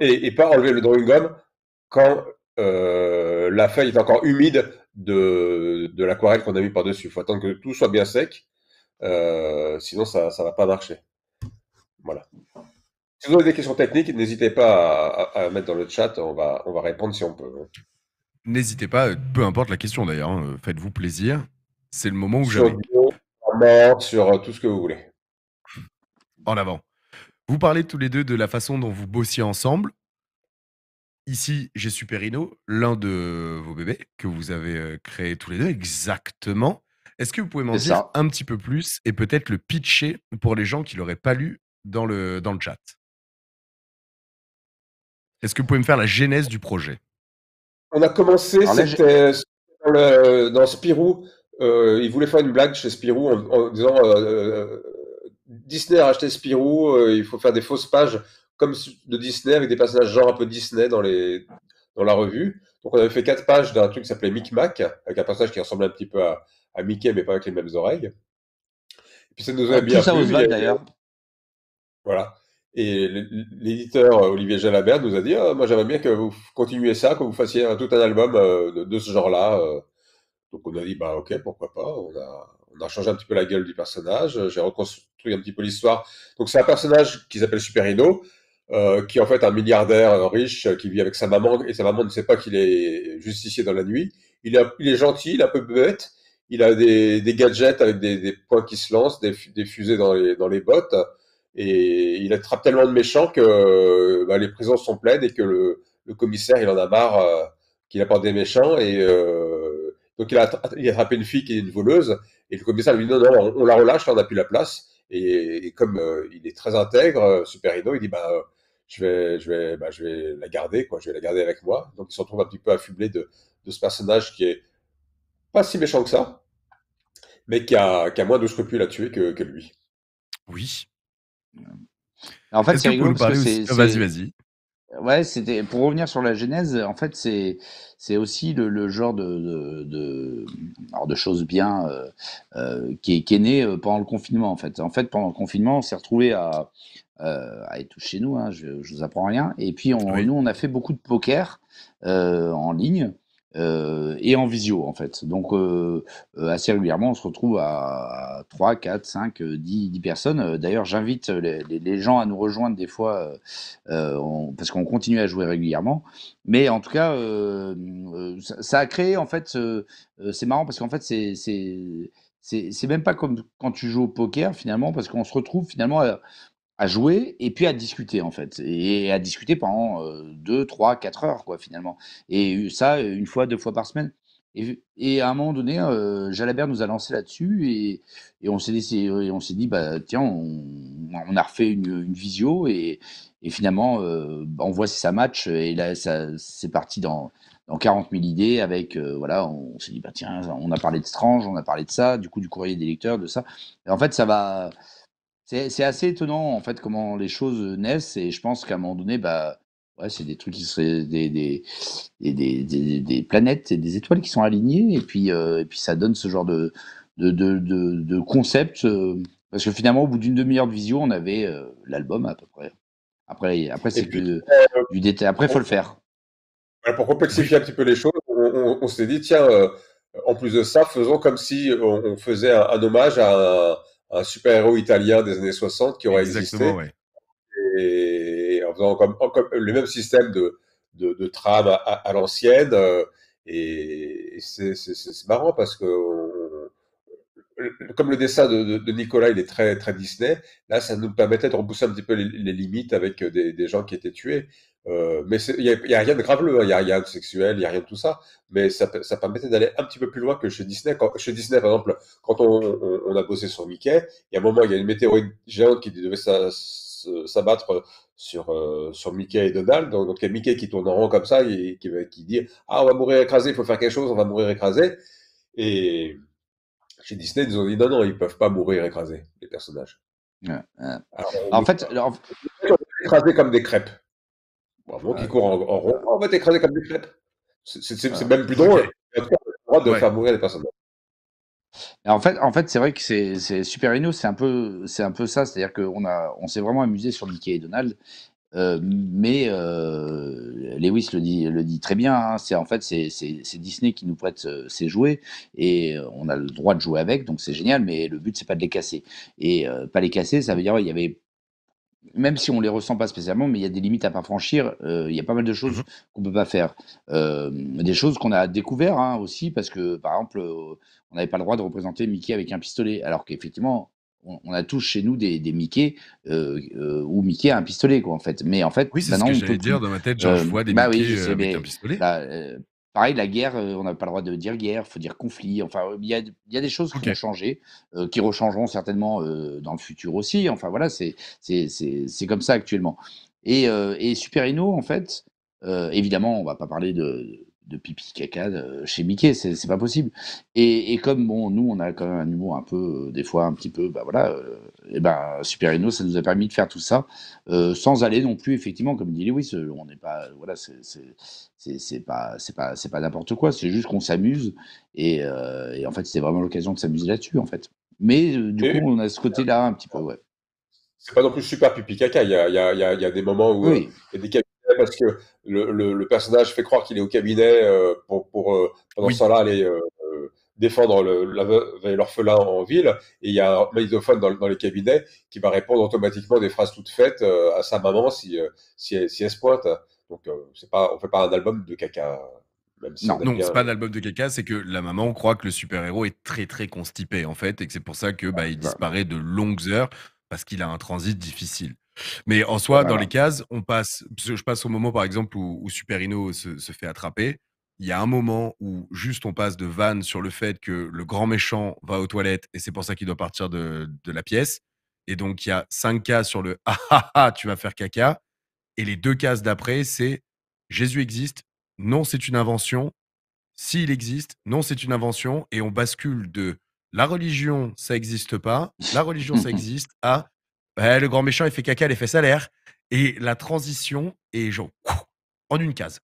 et, pas enlever le drawing gum quand euh, la feuille est encore humide de, de l'aquarelle qu'on a mis par-dessus. Il faut attendre que tout soit bien sec, euh, sinon ça ne va pas marcher. Voilà. Si vous avez des questions techniques, n'hésitez pas à, mettre dans le chat, on va, on va répondre si on peut. N'hésitez pas, euh, peu importe la question d'ailleurs, hein, faites-vous plaisir. C'est le moment où j'avais. sur tout ce que vous voulez. En avant. Vous parlez tous les deux de la façon dont vous bossiez ensemble. Ici, j'ai Superino, l'un de vos bébés que vous avez euh, créé tous les deux exactement. Est-ce que vous pouvez m'en dire un petit peu plus et peut-être le pitcher pour les gens qui l'auraient pas lu dans le, dans le chat Est-ce que vous pouvez me faire la genèse du projet On a commencé, c'était euh, dans, Spirou. Euh, il voulait faire une blague chez Spirou en, disant Disney a racheté Spirou, euh, il faut faire des fausses pages comme de Disney avec des personnages genre un peu Disney dans, les, dans la revue. Donc on avait fait quatre pages d'un truc qui s'appelait Mac, avec un personnage qui ressemble un petit peu à, Mickey, mais pas avec les mêmes oreilles. Et puis ça nous a ah, bien tout ça d'ailleurs. Voilà. Et l'éditeur Olivier Jalabert nous a dit ah, Moi, j'aimerais bien que vous continuiez ça, que vous fassiez tout un album euh, de, ce genre-là. Euh. Donc, on a dit Bah, ok, pourquoi pas. On a, on a changé un petit peu la gueule du personnage. J'ai reconstruit un petit peu l'histoire. Donc c'est un personnage qui s'appelle Super euh, qui est en fait un milliardaire euh, riche euh, qui vit avec sa maman et sa maman ne sait pas qu'il est justicier dans la nuit. Il, est gentil, il est un peu bête, il a des, gadgets avec des, points qui se lancent, des, fusées dans les, dans les, bottes. Et il attrape tellement de méchants que euh, bah, les prisons sont pleines et que le, commissaire, il en a marre qu'il qu'il apporte des méchants. Et euh, donc, il a, il a attrapé une fille qui est une voleuse. Et le commissaire lui dit non, non, on, la relâche, on n'a plus la place. Et, comme euh, il est très intègre, euh, Super Hino, il dit bah, euh, je, vais, je, vais, bah, je vais la garder, quoi, je vais la garder avec moi. Donc il se retrouve un petit peu affublé de, ce personnage qui est pas si méchant que ça, mais qui a, qui a moins de scrupules à tuer que, lui. Oui. En fait, c'est rigolo parce que ah, c'est. Vas-y, vas-y ouais, c'était pour revenir sur la genèse. En fait, c'est c'est aussi le, genre de de, de, choses bien euh, euh, qui, est, né euh, pendant le confinement. En fait, en fait, pendant le confinement, on s'est retrouvé à à être chez nous. Hein, je, je vous apprends rien. Et puis on, nous, on a fait beaucoup de poker en ligne. Euh, et en visio en fait. Donc euh, euh, assez régulièrement, on se retrouve à 3, 4, 5, 10, 10 personnes. D'ailleurs, j'invite les, gens à nous rejoindre des fois parce qu'on continue à jouer régulièrement. Mais en tout cas, ça, ça, a créé en fait, c'est marrant parce qu'en fait, c'est c'est même pas comme quand tu joues au poker finalement, parce qu'on se retrouve finalement à, à jouer et puis à discuter en fait et à discuter pendant 2, 3, 4 heures quoi finalement et ça une fois deux fois par semaine et, à un moment donné euh, Jalabert nous a lancé là-dessus et, et, on s'est on s'est dit bah tiens on, a refait une, visio et, et finalement euh, bah, on voit si ça match et là ça c'est parti dans dans 40 000 idées avec, euh, voilà, on, s'est dit, bah, tiens, on a parlé de Strange, on a parlé de ça, du coup, du courrier des lecteurs, de ça. Et en fait, ça va, c'est assez étonnant, en fait, comment les choses naissent. Et je pense qu'à un moment donné, bah, ouais, c'est des trucs qui seraient des, des, des, des, planètes et des étoiles qui sont alignées. Et puis, euh, et puis ça donne ce genre de, de, de, de, concept. Euh, parce que finalement, au bout d'une demi-heure de vision, on avait euh, l'album à peu près. Après, après c'est plus du détail. Après, il faut le faire. Pour complexifier un petit peu les choses, on, s'est dit, tiens, en plus de ça, faisons comme si on, faisait un, hommage à un super-héros italien des années 60 qui aurait existé. Et en faisant comme, le même système de, de, trame à, l'ancienne. Euh, et c'est marrant parce que comme le dessin de, Nicolas, il est très, très Disney, là, ça nous permettait de repousser un petit peu les, limites avec des, des, gens qui étaient tués. Euh, mais il n'y a, rien de graveleux, hein. il n'y a rien de sexuel, il n'y a rien de tout ça, mais ça, permettait d'aller un petit peu plus loin que chez Disney. chez Disney, par exemple, quand on, a bossé sur Mickey, il y a un moment, il y a une météorite géante qui devait s'abattre sur, euh, sur Mickey et Donald. Donc, il y a Mickey qui tourne en rond comme ça, et, qui, qui dit Ah, on va mourir écrasé, il faut faire quelque chose, on va mourir écrasé. Et chez Disney, ils ont dit Non, non, ils ne peuvent pas mourir écrasés, les personnages. en fait, alors... écrasés comme des crêpes qui en, rond, on va comme des crêpes. C'est même plus drôle. le droit de faire les personnes. En fait, en fait c'est vrai que c'est Super Hino, c'est un, peu, c'est un peu ça. C'est-à-dire qu'on a on s'est vraiment amusé sur Mickey et Donald. Euh, mais euh, Lewis le dit, le dit très bien. Hein. c'est en fait c'est Disney qui nous prête euh, ses jouets et on a le droit de jouer avec, donc c'est génial. Mais le but c'est pas de les casser et pas les casser, ça veut dire il y avait même si on les ressent pas spécialement, mais il y a des limites à pas franchir. Euh, il y a pas mal de choses qu'on mhm. qu'on peut pas faire. Euh, des choses qu'on a découvertes hein, aussi, parce que par exemple, euh, on n'avait pas le droit de représenter Mickey avec un pistolet, alors qu'effectivement, on, a tous chez nous des, des Mickey où Mickey a un pistolet, quoi, en fait. Mais en fait, oui, c'est ce que j'allais dire dans ma tête. Genre, je vois des bah Mickey avec un pistolet. Pareil, la guerre, euh, on n'a pas le droit de dire guerre, il faut dire conflit. Enfin, il y a, des choses qui ont changé, euh, qui rechangeront certainement euh, dans le futur aussi. Enfin, voilà, c'est comme ça actuellement. Et, et Super Hino, en fait, évidemment, on ne va pas parler de, de pipi caca euh, chez Mickey, c'est pas possible. Et, comme bon, nous, on a quand même un humour un peu, euh, des fois un petit peu, bah voilà, euh, et ben bah, Super nous ça nous a permis de faire tout ça sans aller non plus effectivement, comme dit Lewis, on n'est pas, voilà, c'est pas, c'est pas, c'est pas n'importe quoi, c'est juste qu'on s'amuse et, en fait, c'était vraiment l'occasion de s'amuser là-dessus en fait. Mais du coup, on a ce côté-là un petit peu, ouais. C'est pas non plus super pipi caca, il y a, des moments où des parce que le, personnage fait croire qu'il est au cabinet euh, pour, euh, pendant ce temps-là aller euh, défendre l'orphelin en ville. Et il y a un magnétophone dans, dans, les cabinets qui va répondre automatiquement des phrases toutes faites à sa maman si, si, elle, se pointe. Donc c'est pas, on fait pas un album de caca. Si non, ce c'est pas un album de caca, c'est que la maman croit que le super-héros est très très constipé en fait, et que c'est pour ça que bah, il disparaît de longues heures parce qu'il a un transit difficile. Mais en oh soi, dans les cases, on passe. Je passe au moment, par exemple, où, Superino se, fait attraper. Il y a un moment où juste on passe de vanne sur le fait que le grand méchant va aux toilettes et c'est pour ça qu'il doit partir de, la pièce. Et donc, il y a cinq cas sur le ah ah ah, tu vas faire caca. Et les deux cases d'après, c'est Jésus existe, non, c'est une invention. S'il existe, non, c'est une invention. Et on bascule de la religion, ça n'existe pas, la religion, ça existe, à eh, le grand méchant, il fait caca, il fait salaire. Et la transition est genre en une case.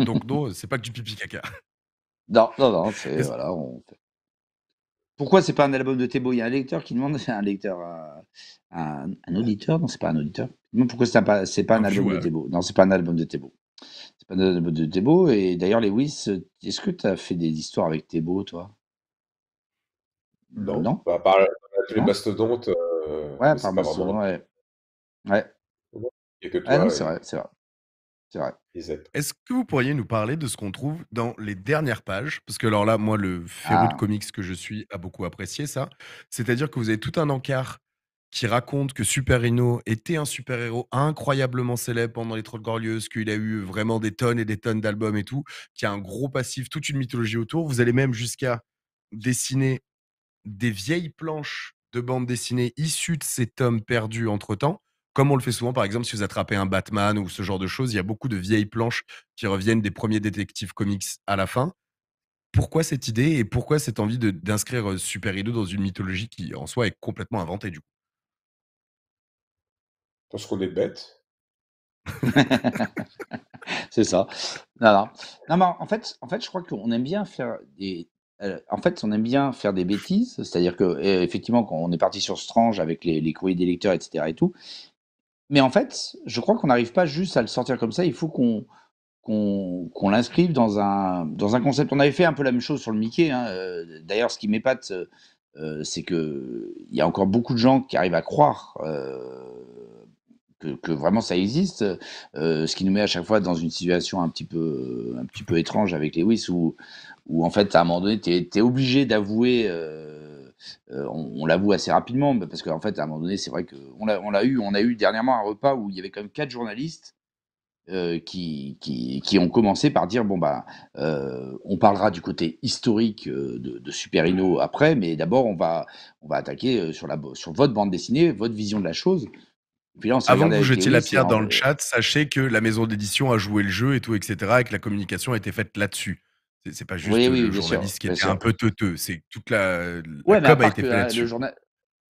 Donc, non, c'est pas que du pipi caca. Non, non, non, c'est. Voilà, Pourquoi c'est pas un album de Thébo Il y a un lecteur qui demande, un lecteur, un, un, auditeur, non, c'est pas un auditeur. Pourquoi c'est pas, pas un, album de Thébo Non, c'est pas un album de Thébo. C'est pas un album de Thébo. Et d'ailleurs, Lewis, est-ce que tu as fait des histoires avec Thébo, toi Non. non bah, à part les mastodontes. Euh, euh, ouais, par Ouais. Il a ah euh c'est vrai, c'est vrai. C'est vrai. Est-ce que vous pourriez nous parler de ce qu'on trouve dans les dernières pages Parce que alors là, moi, le féru de ah. comics que je suis a beaucoup apprécié ça. C'est-à-dire que vous avez tout un encart qui raconte que Super Hino était un super-héros incroyablement célèbre pendant les Trolls Gorlieuses, qu'il a eu vraiment des tonnes et des tonnes d'albums et tout, qui a un gros passif, toute une mythologie autour. Vous allez même jusqu'à dessiner des vieilles planches de bandes dessinées issues de ces homme perdus entre-temps, comme on le fait souvent, par exemple, si vous attrapez un Batman ou ce genre de choses, il y a beaucoup de vieilles planches qui reviennent des premiers détectives comics à la fin. Pourquoi cette idée et pourquoi cette envie d'inscrire euh, Super Hero dans une mythologie qui, en soi, est complètement inventée, du coup Parce qu'on est bête. c'est ça. Non, non. non mais en fait, en fait, je crois qu'on aime bien faire des, euh, en fait, on aime bien faire des bêtises, c'est-à-dire que euh, effectivement, quand on est parti sur Strange avec les, courriers des lecteurs, etc. et tout. Mais en fait, je crois qu'on n'arrive pas juste à le sortir comme ça. Il faut qu'on qu'on l'inscrive dans un dans un concept. On avait fait un peu la même chose sur le Mickey. Hein, euh, d'ailleurs, ce qui m'épate, c'est que il y a encore beaucoup de gens qui arrivent à croire. que, vraiment ça existe, ce qui nous met à chaque fois dans une situation un petit peu, un petit peu étrange avec les Lewis, où où en fait, à un moment donné, tu es, obligé d'avouer. Euh, euh, on, l'avoue assez rapidement, parce qu'en fait, à un moment donné, c'est vrai qu'on l'a, on l'a eu, on a eu dernièrement un repas où il y avait quand même quatre journalistes euh, qui, qui, qui, ont commencé par dire bon bah, on parlera du côté historique de, de Super après, mais d'abord on va, on va attaquer sur, la, sur votre bande dessinée, votre vision de la chose. Avant que vous jetiez la pierre dans le chat, sachez que la maison d'édition a joué le jeu et tout, etc., et que la communication a été faite là-dessus. C'est pas juste le journaliste qui était un peu teuteux. C'est toute la, ouais, a été faite hein, dessus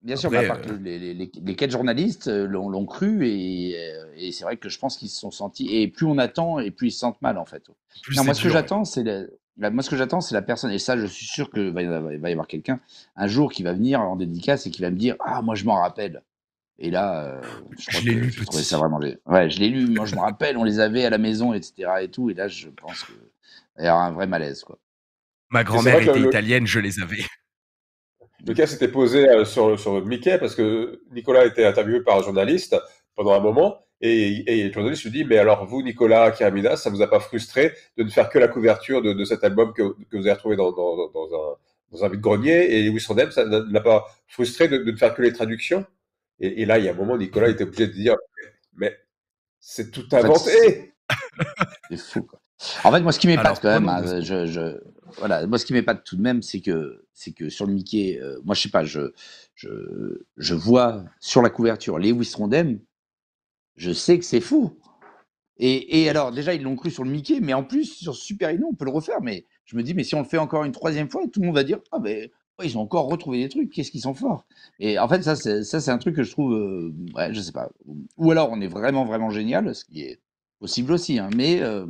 Bien sûr, à part euh les, quatre journalistes euh, l'ont cru euh, et, c'est vrai que je pense qu'ils se sont sentis. Et plus on attend, et plus ils se sentent mal en fait. moi, ce que j'attends, c'est bah, Moi, ce que j'attends, c'est la personne, et ça, je suis sûr qu'il va, y avoir quelqu'un un jour qui va venir en dédicace et qui va me dire Ah, moi, je m'en rappelle. Et là, je, l'ai lu, je vraiment. Ouais, je l'ai lu, moi, je m'en rappelle, on les avait à la maison, etc. Et, tout, et là, je pense que il y a un vrai malaise, quoi. Ma grand-mère était italienne, je les avais. Le cas s'était posé euh, sur, sur Mickey parce que Nicolas était interviewé par un journaliste pendant un moment et, le journaliste lui dit Mais alors, vous, Nicolas Kiramina, ça vous a pas frustré de ne faire que la couverture de, cet album que, que, vous avez retrouvé dans, dans, un, dans un vide-grenier et Louis Randem, ça ne l'a pas frustré de, ne faire que les traductions et, et, là, il y a un moment, Nicolas était obligé de dire Mais c'est tout inventé C'est fou, quoi. En fait, moi, ce qui m'épate quand même, hein, je, voilà, moi, ce qui m'épate tout de même, c'est que, c'est que sur le Mickey, euh, moi, je sais pas, je, je, vois sur la couverture Lewis Rondem, je sais que c'est fou, Et, alors, déjà, ils l'ont cru sur le Mickey, mais en plus, sur Super Hino, on peut le refaire. Mais je me dis, mais si on le fait encore une troisième fois, tout le monde va dire, ah, mais ben, ils ont encore retrouvé des trucs, qu'est-ce qu'ils sont forts Et en fait, ça, c'est un truc que je trouve, euh, ouais, je sais pas. Ou alors, on est vraiment, vraiment génial, ce qui est possible aussi, hein, mais. Euh,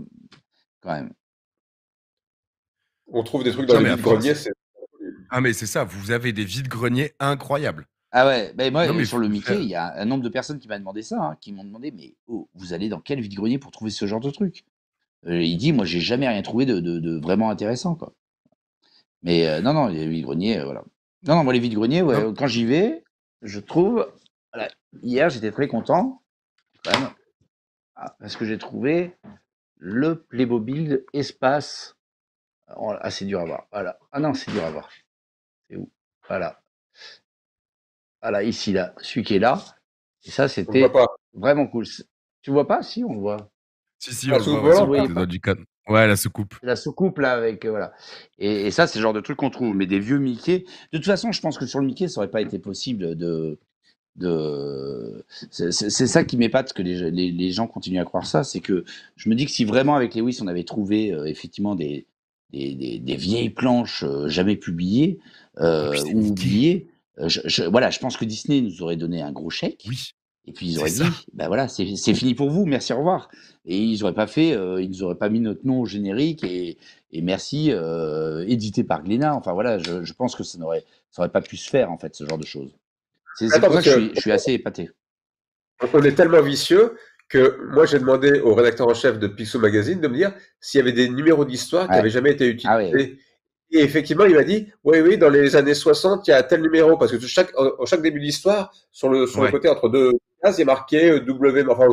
on trouve des trucs dans les vides greniers. Ah, mais c'est ça, vous avez des vides greniers incroyables. Ah ouais, mais moi, sur le Mickey, il y a un nombre de personnes qui m'ont demandé ça, hein, qui m'ont demandé mais oh, vous allez dans quel vide-grenier pour trouver ce genre de truc euh, Il dit moi, j'ai jamais rien trouvé de, vraiment intéressant. Quoi. Mais euh, non, non, les vides-greniers, euh, voilà. Non, non, moi, les vides-greniers, quand j'y vais, je trouve. hier, j'étais très content, quand ah, parce que j'ai trouvé le Playmobil Espace. Oh, ah, c'est dur à voir. Voilà. Ah non, c'est dur à voir. C'est où Voilà. Voilà, ici, là. Celui qui est là. ça, c'était vraiment cool. Tu vois pas Si, on voit. Si, si, on, voit voit. Ouais, la soucoupe. La soucoupe, là, avec. Euh, voilà. Et, ça, c'est le genre de truc qu'on trouve. Mais des vieux Mickey. De toute façon, je pense que sur le Mickey, ça aurait pas été possible de, de... C'est ça qui m'épate que les, gens continuent à croire ça, c'est que je me dis que si vraiment avec Lewis on avait trouvé euh, effectivement des, des, vieilles planches euh, jamais publiées euh, ou oubliées, je, voilà, je pense que Disney nous aurait donné un gros chèque. Et puis ils auraient dit, ben voilà, c'est fini pour vous, merci, au revoir. Et ils n'auraient pas fait, ils auraient pas mis notre nom au générique et, merci, édité par Glénat. Enfin voilà, je, je pense que ça n'aurait pas pu se faire en fait, ce genre de choses. C'est pour ça que, je, suis, assez épaté. On est tellement vicieux que moi, j'ai demandé au rédacteur en chef de Picsou Magazine de me dire s'il y avait des numéros d'histoire qui n'avaient jamais été ah utilisés. Et effectivement, il m'a dit Oui, oui, dans les années 60, il y a tel numéro. Parce que chaque, chaque début d'histoire, sur, le, sur le côté entre deux cases, il est marqué euh, W. Enfin,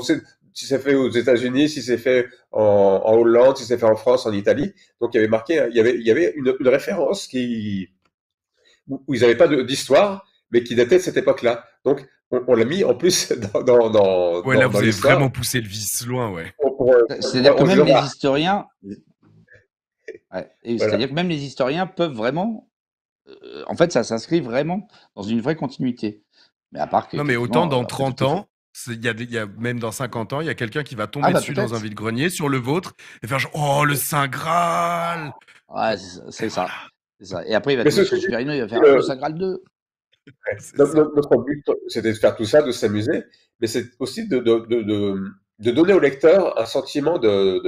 si c'est fait aux États-Unis, si c'est fait en, Hollande, si c'est fait en France, en Italie. Donc il y avait marqué, il y avait, il y avait une, référence qui, où ils n'avaient pas d'histoire, mais qui datait de cette époque-là. Donc, on, l'a mis en plus dans. dans, ouais, là, vous avez vraiment poussé le vice loin, ouais. Euh, euh, c'est-à-dire que même les historiens. C'est-à-dire que même les historiens peuvent vraiment. Euh, en fait, ça s'inscrit vraiment dans une vraie continuité. Mais à part que. Non, mais autant dans 30 ans. Il y, a, y a, même dans 50 ans, il y a quelqu'un qui va tomber ah bah, dessus dans un vide-grenier sur le vôtre et faire Oh, le Saint Graal Ouais, c'est ça. ça. Et après, il va il va faire le Saint Graal 2. Donc, notre but, c'était de faire tout ça, de s'amuser, mais c'est aussi de, de, de, de, donner au lecteur un sentiment de,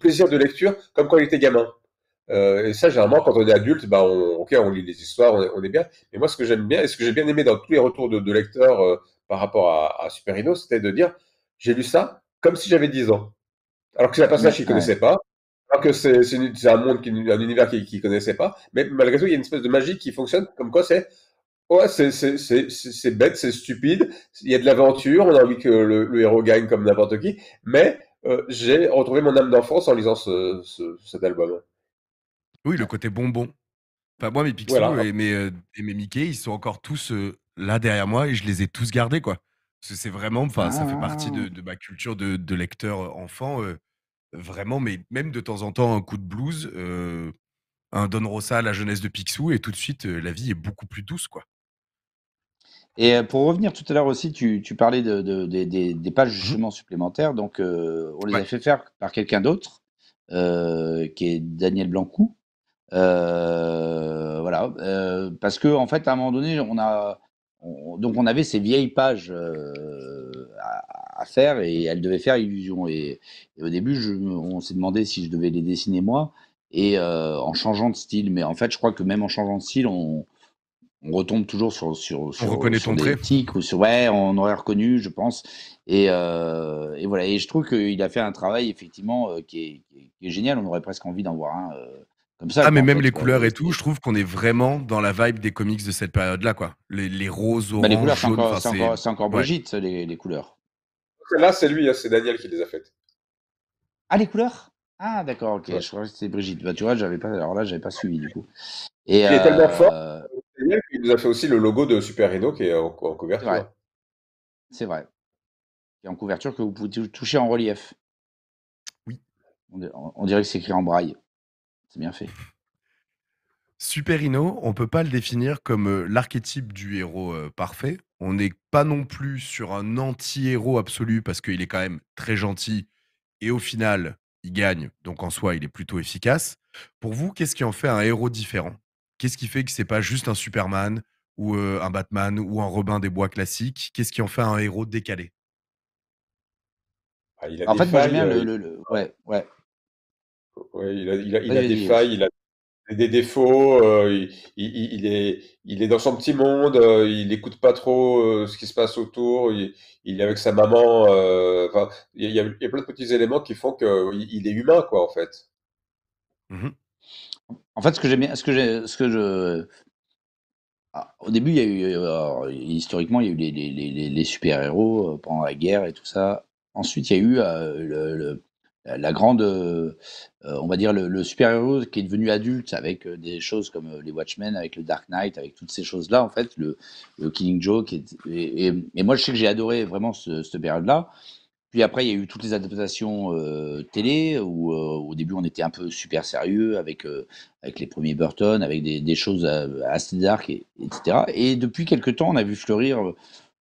plaisir de lecture, comme quand il était gamin. Euh, et ça, généralement, quand on est adulte, bah, on, ok, on lit les histoires, on est, bien. Mais moi, ce que j'aime bien, et ce que j'ai bien aimé dans tous les retours de, lecteurs euh, par rapport à, Super Hino, c'était de dire, j'ai lu ça comme si j'avais 10 ans. Alors que c'est un personnage qu'il ne connaissait pas, alors que c'est un monde, qui, un univers qu'il ne connaissait pas, mais malgré tout, il y a une espèce de magie qui fonctionne, comme quoi c'est Ouais, c'est bête, c'est stupide. Il y a de l'aventure, on a envie que le, héros gagne comme n'importe qui. Mais euh, j'ai retrouvé mon âme d'enfance en lisant cet album. Oui, le côté bonbon. Enfin, moi, mes Picsou euh, et, mes, Mickey, ils sont encore tous euh, là derrière moi et je les ai tous gardés, quoi. c'est vraiment, enfin, ça fait partie de, ah. ma culture de, de lecteur enfant, vraiment, mais même de temps en temps, un coup de blues, un Don Rosa à la jeunesse de Picsou, et tout de suite, la vie est beaucoup plus douce, quoi. Et euh, pour revenir tout à l'heure aussi, tu, tu parlais de, de, des, des pages mhm. justement supplémentaires. Donc, euh, on les a fait faire par quelqu'un d'autre, euh, qui est Daniel Blancou. Euh, voilà, euh, parce que en fait, à un moment donné, on a donc on avait ces vieilles pages à, à, faire et elles devaient faire illusion. Et, au début, je, on s'est demandé si je devais les dessiner moi et en changeant de style. Mais en fait, je crois que même en changeant de style, on on retombe toujours sur, sur, sur on reconnaît trait. ou ouais, on aurait reconnu, je pense. Et, euh, et voilà. Et je trouve qu'il a fait un travail effectivement euh, qui, est, génial. On aurait presque envie d'en voir un euh, comme ça. Ah, mais même les couleurs et tout, je trouve qu'on est vraiment dans la vibe des comics de cette période-là, quoi. Les, les roses, bah, c'est encore, Brigitte les, les, couleurs. Là, c'est lui, hein, c'est Daniel qui les a faites. Ah, les couleurs. Ah, d'accord. Ok. Je crois que c'était Brigitte. Bah, tu vois, j'avais pas. Alors là, j'avais pas suivi du coup. Et, il est tellement fort il nous a fait aussi le logo de Super Hino, qui est en, couverture. C'est vrai. Et en couverture que vous pouvez toucher en relief. Oui. On, dirait que c'est écrit en braille. C'est bien fait. Super Hino, on peut pas le définir comme euh, l'archétype du héros euh, parfait. On n'est pas non plus sur un anti-héros absolu parce qu'il est quand même très gentil et au final, il gagne. Donc en soi, il est plutôt efficace. Pour vous, qu'est-ce qui en fait un héros différent Qu'est-ce qui fait que c'est pas juste un Superman ou euh, un Batman ou un Robin des Bois classique Qu'est-ce qui en fait un héros décalé ah, il En fait, j'aime bien le, euh, Ouais, ouais. il a, des failles, il a des défauts, euh, il, est, il est dans son petit monde, il n'écoute pas trop ce qui se passe autour, il, est avec sa maman. il y, a plein de petits éléments qui font qu'il il est humain, quoi, en fait. Mmh en fait, ce que j'aime bien, ce que je, ah, au début, il y a eu, historiquement, il y a eu les, super-héros euh, pendant la guerre et tout ça. Ensuite, il y a eu euh, le, la grande, euh, on va dire, le, super-héros qui est devenu adulte avec des choses comme les Watchmen, avec le Dark Knight, avec toutes ces choses-là, en fait, le, Killing Joke. Et, moi, je sais que j'ai adoré vraiment ce, cette période-là. Puis après, il y a eu toutes les adaptations euh, télé, où euh, au début, on était un peu super sérieux avec, euh, avec les premiers Burton, avec des, choses assez dark, etc. Et depuis quelques temps, on a vu fleurir,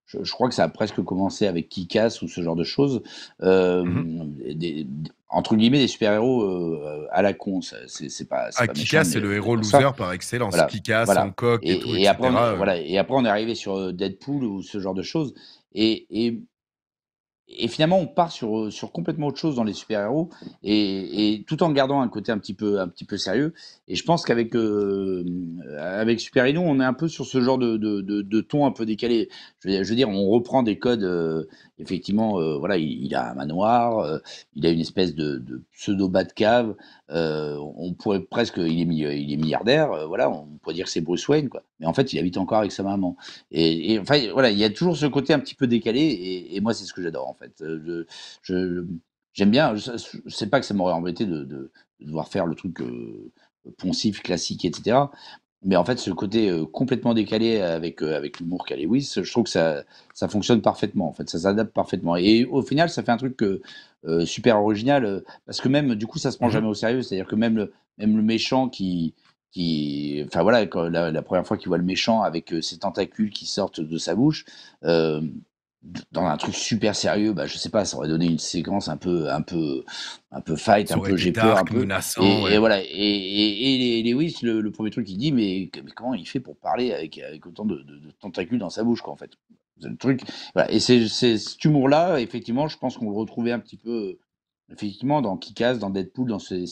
je, crois que ça a presque commencé avec Kikas ou ce genre de choses, mm-hmm. entre guillemets, des super-héros à la con. C'est pas. Ah, pas Kikas, c'est le héros loser par excellence. Voilà, Kikas, Hancock et, Après, on, voilà, et après, on est arrivé sur Deadpool ou ce genre de choses. Et, et, et finalement, on part sur, euh, sur complètement autre chose dans les super-héros, et, tout en gardant un côté un petit peu, un petit peu sérieux. Et je pense qu'avec euh, avec Super Hino, on est un peu sur ce genre de, ton un peu décalé. Je veux, dire, on reprend des codes euh, effectivement, euh, voilà, il, a un manoir, euh, il a une espèce de, pseudo bas de cave. Euh, on pourrait presque, il est, il est milliardaire, voilà, on pourrait dire que c'est Bruce Wayne, quoi. Mais en fait, il habite encore avec sa maman. Et, enfin, voilà, il y a toujours ce côté un petit peu décalé. Et, moi, c'est ce que j'adore, en fait. Je, j'aime bien. Je, sais pas que ça m'aurait embêté de, de, devoir faire le truc poncif, classique, etc. Mais en fait, ce côté euh, complètement décalé avec, euh, avec l'humour qu'a Lewis, je trouve que ça, ça fonctionne parfaitement. En fait, ça s'adapte parfaitement. Et au final, ça fait un truc euh, super original parce que même, du coup, ça se prend mm-hmm. jamais au sérieux. C'est-à-dire que même le, même le méchant qui. qui enfin voilà, la, la, première fois qu'il voit le méchant avec ses tentacules qui sortent de sa bouche, dans un truc super sérieux, bah, je sais pas, ça aurait donné une séquence un peu, un peu, un peu fight, un peu j'ai peur, un peu. Menaçant, et, voilà. Et, et, Lewis, le, premier truc, il dit, mais, comment il fait pour parler avec, autant de, tentacules dans sa bouche, quoi, en fait. Le truc. Et c'est cet humour-là, effectivement, je pense qu'on le retrouvait un petit peu, effectivement, dans casse, dans Deadpool, dans ces,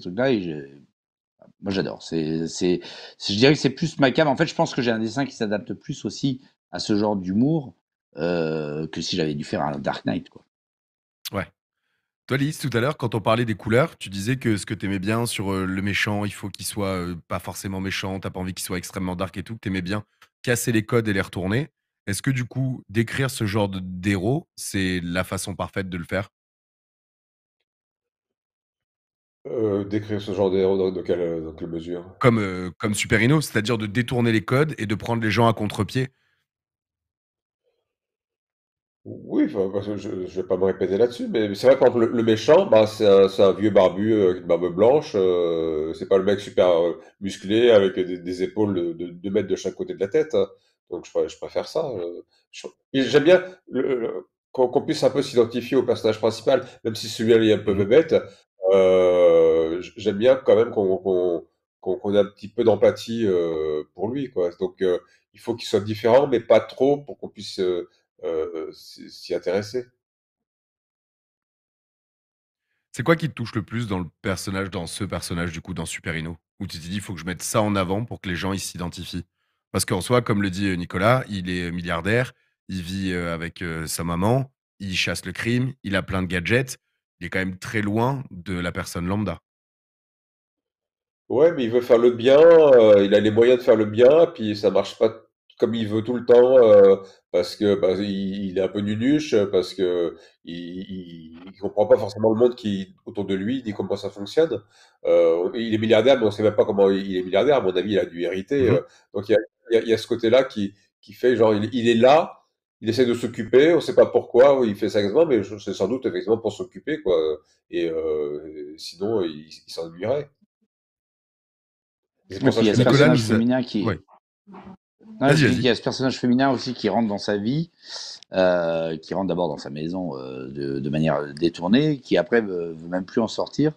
trucs-là. Et moi, j'adore. C'est, je dirais que c'est plus ma cam. En fait, je pense que j'ai un dessin qui s'adapte plus aussi à ce genre d'humour. Euh, que si j'avais dû faire un Dark Knight. Quoi. Ouais. Toi, Lise, tout à l'heure, quand on parlait des couleurs, tu disais que ce que tu aimais bien sur euh, le méchant, il faut qu'il soit euh, pas forcément méchant, t'as pas envie qu'il soit extrêmement dark et tout, que tu aimais bien casser les codes et les retourner. Est-ce que du coup, décrire ce genre d'héros, c'est la façon parfaite de le faire décrire ce genre d'héros dans, quelle, mesure? Comme, Super comme c'est-à-dire de détourner les codes et de prendre les gens à contre-pied. Oui, je vais pas me répéter là-dessus, mais c'est vrai que le, méchant, bah, c'est un, c'est un vieux barbu euh, avec une barbe blanche. euh, c'est pas le mec super euh, musclé avec des, épaules de, 2 mètres de chaque côté de la tête. Hein. Donc je, je préfère ça. Euh. j'aime bien qu'on puisse un peu s'identifier au personnage principal, même si celui-là est un peu mmh bête. Euh, j'aime bien quand même qu'on qu'on qu'on ait un petit peu d'empathie pour lui, quoi. Donc il faut qu'il soit différent, mais pas trop, pour qu'on puisse euh, s'y intéresser. C'est quoi qui te touche le plus dans le personnage, dans ce personnage du coup, dans Super Hino Où tu te dis, il faut que je mette ça en avant pour que les gens s'identifient. Parce qu'en soi, comme le dit euh, Nicolas, il est euh, milliardaire, il vit avec sa maman, il chasse le crime, il a plein de gadgets, il est quand même très loin de la personne lambda. Ouais, mais il veut faire le bien, il a les moyens de faire le bien, puis ça marche pas comme il veut tout le temps, euh, parce que bah, il, est un peu nunuche, parce que il, comprend pas forcément le monde qui autour de lui, ni comment ça fonctionne. Euh, il est milliardaire, mais on sait même pas comment il est milliardaire. À mon avis, il a dû hériter. Mmh euh. donc il y a, ce côté-là qui, qui fait genre il, est là. Il essaie de s'occuper, on sait pas pourquoi il fait ça exactement, mais c'est sans doute effectivement pour s'occuper, quoi. Et sinon, il, s'ennuierait. C'est pour a ce personnage féminin qui, il y a ce personnage féminin aussi qui rentre dans sa vie, euh, qui rentre d'abord dans sa maison euh, de, manière détournée, qui après veut, veut même plus en sortir.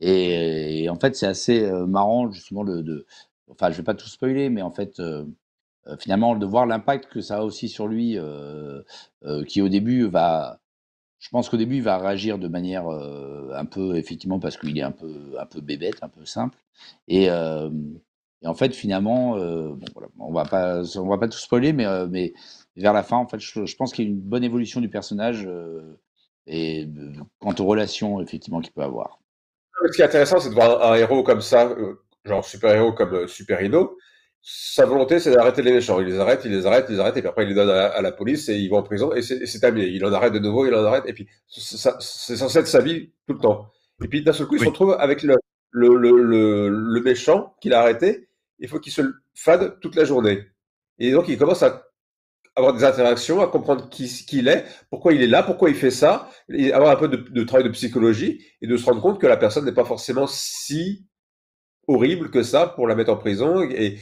Et, en fait, c'est assez euh, marrant justement le. de, enfin, je vais pas tout spoiler, mais en fait, finalement, de voir l'impact que ça a aussi sur lui, qui au début va, je pense qu'au début, il va réagir de manière un peu, effectivement, parce qu'il est un peu, un peu bébête, un peu simple, et et en fait, finalement, euh, on va pas, on va pas tout spoiler, mais, euh, mais vers la fin, en fait, je, pense qu'il y a une bonne évolution du personnage euh, et quant aux relations effectivement qu'il peut avoir. Ce qui est intéressant, c'est de voir un, héros comme ça, genre super héros comme Super Hino. Sa volonté, c'est d'arrêter les méchants. Il les arrête, il les arrête, il les arrête, et puis après, il les donne à, la police et ils vont en prison et c'est terminé. Il en arrête de nouveau, il en arrête, et puis c'est censé être sa vie tout le temps. Et puis d'un seul coup, il se retrouve avec le, le, le, le méchant qu'il a arrêté il faut qu'il se fade toute la journée. Et donc, il commence à avoir des interactions, à comprendre qui, il est, pourquoi il est là, pourquoi il fait ça, et avoir un peu de, travail de psychologie et de se rendre compte que la personne n'est pas forcément si horrible que ça pour la mettre en prison. Et,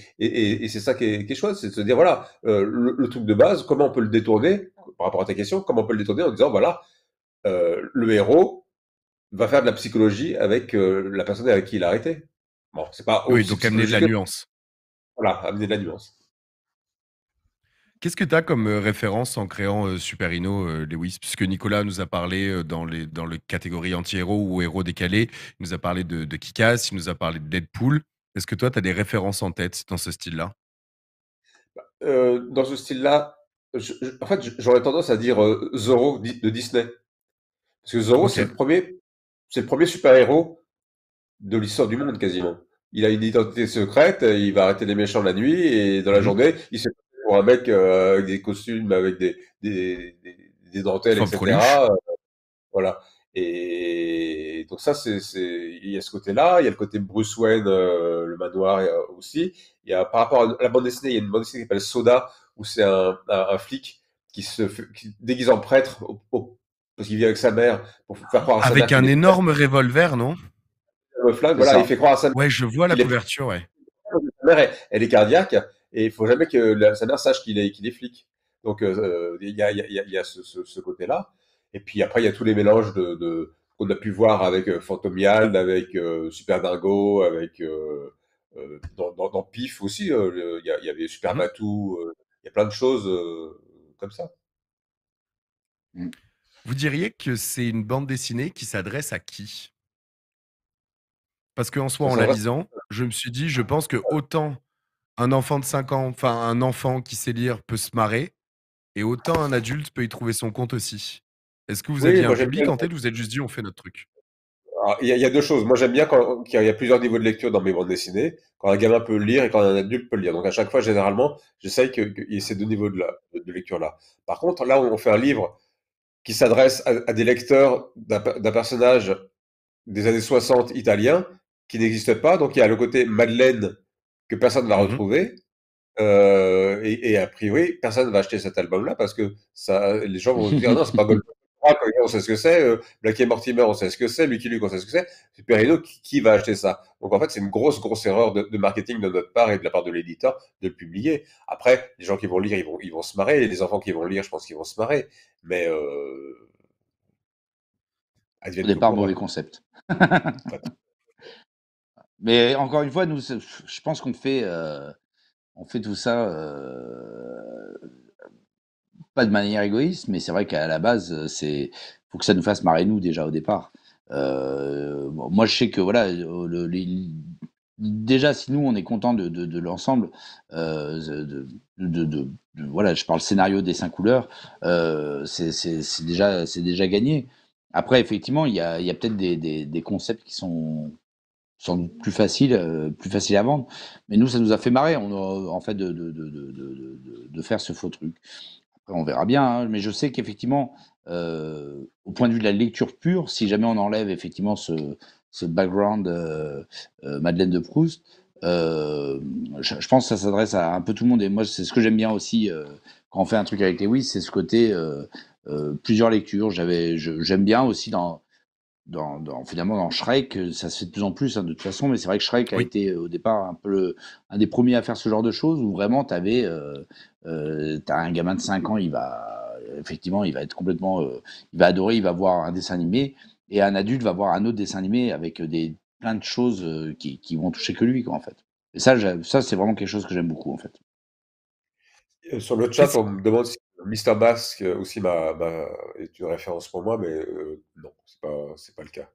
c'est ça qui est, chouette, c'est de se dire, voilà, euh, le, truc de base, comment on peut le détourner, par rapport à ta question, comment on peut le détourner en disant, voilà, euh, le héros va faire de la psychologie avec euh, la personne avec qui il a arrêté c'est pas. Oui, donc amener de la nuance. Voilà, amener de la nuance. Qu'est-ce que tu as comme euh, référence en créant euh, Super Hino, euh, Lewis Puisque Nicolas nous a parlé dans, les, dans le catégorie anti-héros ou héros décalés, il nous a parlé de, de Kikas, il nous a parlé de Deadpool. Est-ce que toi, tu as des références en tête dans ce style-là bah, Dans ce style-là, en fait, j'aurais tendance à dire Zoro de Disney. Parce que Zoro, c'est le premier, c'est le premier super-héros de l'histoire du monde, quasiment il a une identité secrète, il va arrêter les méchants la nuit et dans la mhm. journée, il se fait pour un mec euh, avec des costumes, avec des, des, des, dentelles, etc. Euh, voilà. Et donc ça, c'est, il y a ce côté-là, il y a le côté Bruce Wayne, euh, le manoir aussi. Il y a par rapport à la bande dessinée, il y a une bande dessinée qui s'appelle Soda, où c'est un, un, flic qui se déguise en prêtre parce qu'il vit avec sa mère pour faire croire Avec un énorme revolver, non il fait croire à ça Ouais, je vois la couverture, ouais. mère, elle, est cardiaque et il faut jamais que sa mère sache qu'il est, qu'il est flic. Donc, euh, euh, il y, a, ce, côté-là. Et puis après, il y a tous les mélanges de, qu'on a pu voir avec Fantomial, euh, avec Super Dingo, avec dans, Pif aussi. Il y, avait Super mm-hmm. Matou. Il y a plein de choses comme ça. Mm. Vous diriez que c'est une bande dessinée qui s'adresse à qui parce qu'en soi, en la lisant, je me suis dit, je pense que autant un enfant de 5 ans, enfin un enfant qui sait lire peut se marrer, et autant un adulte peut y trouver son compte aussi. Est-ce que vous avez aviez un public en tête ou vous êtes juste dit on fait notre truc ah, Il y, a deux choses. Moi j'aime bien quand qu'il y a plusieurs niveaux de lecture dans mes bandes dessinées, quand un gamin peut lire et quand un adulte peut lire. Donc à chaque fois, généralement, j'essaye qu'il y ait ces deux niveaux de, lecture-là. Par contre, là on fait un livre qui s'adresse à, des lecteurs d'un personnage des années 60 italien, qui n'existe pas. Donc il y a le côté Madeleine que personne ne va mmh retrouver. Euh, et, a priori, personne ne va acheter cet album-là parce que ça, les gens vont dire non, c'est pas Goldman. on sait ce que c'est, euh, Blackie Mortimer, on sait ce que c'est, Lucky Luke, on sait ce que c'est, Superino qui, qui, va acheter ça Donc en fait, c'est une grosse, grosse erreur de, marketing de notre part et de la part de l'éditeur de le publier. Après, les gens qui vont lire, ils vont, ils vont se marrer, les enfants qui vont lire, je pense qu'ils vont se marrer, mais... Euh... Au départ, mauvais concept. Mais encore une fois, nous, je pense qu'on fait, euh, on fait tout ça euh, pas de manière égoïste, mais c'est vrai qu'à la base, c'est faut que ça nous fasse marrer nous déjà au départ. Euh, moi, je sais que voilà, le- déjà si nous on est content de, l'ensemble, de, voilà, je parle scénario dessin couleur, euh, c'est déjà c'est déjà gagné. Après, effectivement, il y a, peut-être des, des concepts qui sont sans doute plus facile, euh, plus facile à vendre. Mais nous, ça nous a fait marrer, on en fait, de, de, de, de, faire ce faux truc. Après, on verra bien, hein, mais je sais qu'effectivement, euh, au point de vue de la lecture pure, si jamais on enlève effectivement ce, ce background euh, Madeleine de Proust, je, pense que ça s'adresse à un peu tout le monde. Et moi, c'est ce que j'aime bien aussi quand on fait un truc avec les Lewis, c'est ce côté plusieurs lectures. J'aime bien aussi dans dans, dans, finalement dans Shrek, euh, ça se fait de plus en plus hein, de toute façon, mais c'est vrai que Shrek a été euh, au départ un peu un des premiers à faire ce genre de choses où vraiment tu avais euh, as un gamin de 5 ans, il va effectivement, il va être complètement, il va adorer, il va voir un dessin animé et un adulte va voir un autre dessin animé avec des plein de choses qui, vont toucher que lui quoi en fait. Et ça, ça c'est vraiment quelque chose que j'aime beaucoup en fait. Sur le chat, on me demande si Mister Basque euh, aussi est une référence pour moi, mais euh, non, c'est pas, c'est pas le cas.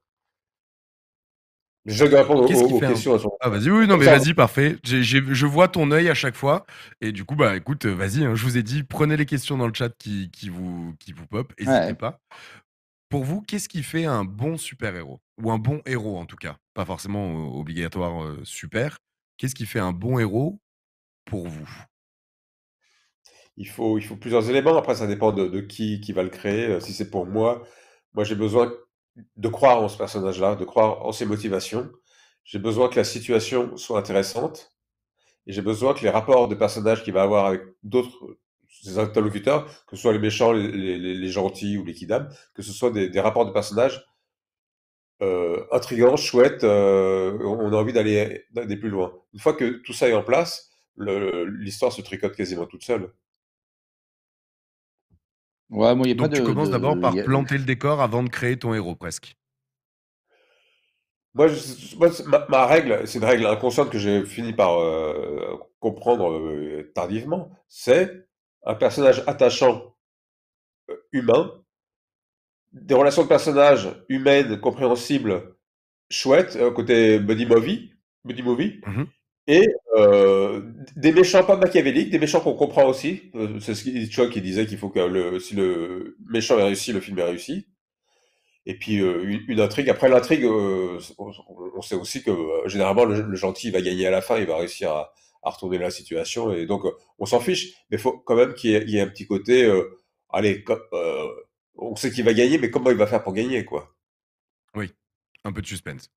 Je vais répondre aux, questions. Ah vas-y, oui, non, mais vas-y, parfait. je vois ton œil à chaque fois. Et du coup, bah écoute, euh, vas-y, hein, je vous ai dit, prenez les questions dans le chat qui, vous, qui vous pop, n'hésitez pas. Pour vous, qu'est-ce qui fait un bon super-héros Ou un bon héros, en tout cas. Pas forcément obligatoire super. Qu'est-ce qui fait un bon héros pour vous il faut, il faut plusieurs éléments. Après, ça dépend de, qui, qui va le créer. Euh, si c'est pour moi, moi j'ai besoin de croire en ce personnage-là, de croire en ses motivations. J'ai besoin que la situation soit intéressante. Et j'ai besoin que les rapports de personnages qu'il va avoir avec d'autres interlocuteurs, que ce soit les méchants, les, gentils ou les kidam, que ce soit des, rapports de personnages euh, intrigants, chouettes, euh, on a envie d'aller plus loin. Une fois que tout ça est en place, l'histoire se tricote quasiment toute seule. Donc tu commences d'abord par planter le décor avant de créer ton héros presque. Moi, ma, règle, c'est une règle inconsciente que j'ai fini par euh, comprendre euh, tardivement, c'est un personnage attachant euh, humain, des relations de personnages humaines, compréhensibles, chouettes, côté buddy movie, buddy movie, mmh et euh, des méchants pas machiavéliques, des méchants qu'on comprend aussi. Euh, c'est ce Hitchcock qui disait qu'il faut que le, si le méchant est réussi, le film est réussi. Et puis euh, une, intrigue. Après l'intrigue, on, sait aussi que généralement le, gentil va gagner à la fin, il va réussir à, retourner la situation. Et donc on s'en fiche, mais il faut quand même qu'il y, ait un petit côté. allez, on sait qu'il va gagner, mais comment il va faire pour gagner, quoi Oui, un peu de suspense.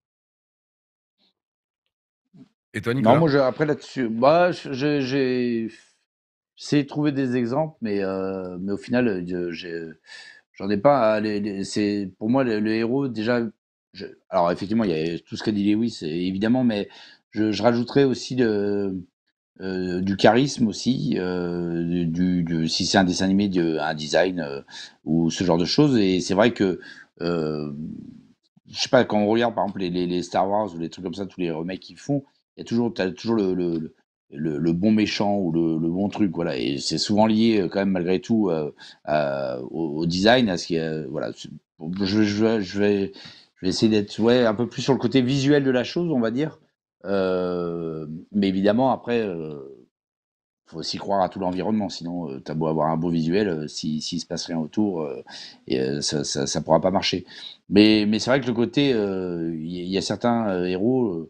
Et Non, moi, après là-dessus, bah, j'ai, j'ai essayé de trouver des exemples, mais, euh, mais au final, euh, j'en ai pas. Hein, c'est, pour moi, le, héros, déjà. alors, effectivement, il y a tout ce qu'a dit Lewis, évidemment, mais je, je rajouterais aussi de, euh, du charisme aussi, du, si c'est un dessin animé, de, un design ou ce genre de choses. Et c'est vrai que je sais pas, quand on regarde par exemple les, les, les, Star Wars ou les trucs comme ça, tous les remakes qu'ils font, il y a toujours, as toujours le, le, le, bon méchant ou le, bon truc, voilà. Et c'est souvent lié euh, quand même malgré tout euh, au, design, à ce euh, voilà. Je, je, je, vais, je vais essayer d'être ouais, un peu plus sur le côté visuel de la chose, on va dire. mais évidemment, après faut aussi croire à tout l'environnement, sinon tu as beau avoir un beau visuel, s'il si, se passe rien autour, et, ça, ça, pourra pas marcher. Mais, mais c'est vrai que le côté, il y, a certains héros,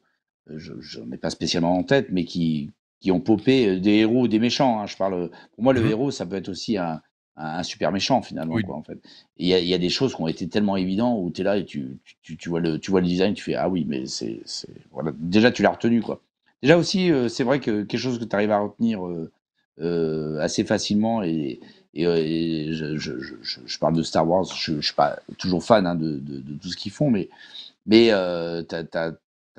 je n'en ai pas spécialement en tête, mais qui, qui ont popé euh, des héros ou des méchants. Hein, je parle, pour moi, le mm-hmm. héros, ça peut être aussi un, un, super méchant, finalement. en fait. Il y, y, a des choses qui ont été tellement évidentes où tu es là et tu, tu, tu, vois le, tu vois le design, tu fais Ah oui, mais c'est. Voilà. Déjà, tu l'as retenu. quoi. Déjà aussi, euh, c'est vrai que quelque chose que tu arrives à retenir euh, assez facilement et. et, je, je, je, je, parle de Star Wars, je ne suis pas toujours fan hein, de, de, tout ce qu'ils font, mais, mais tu as,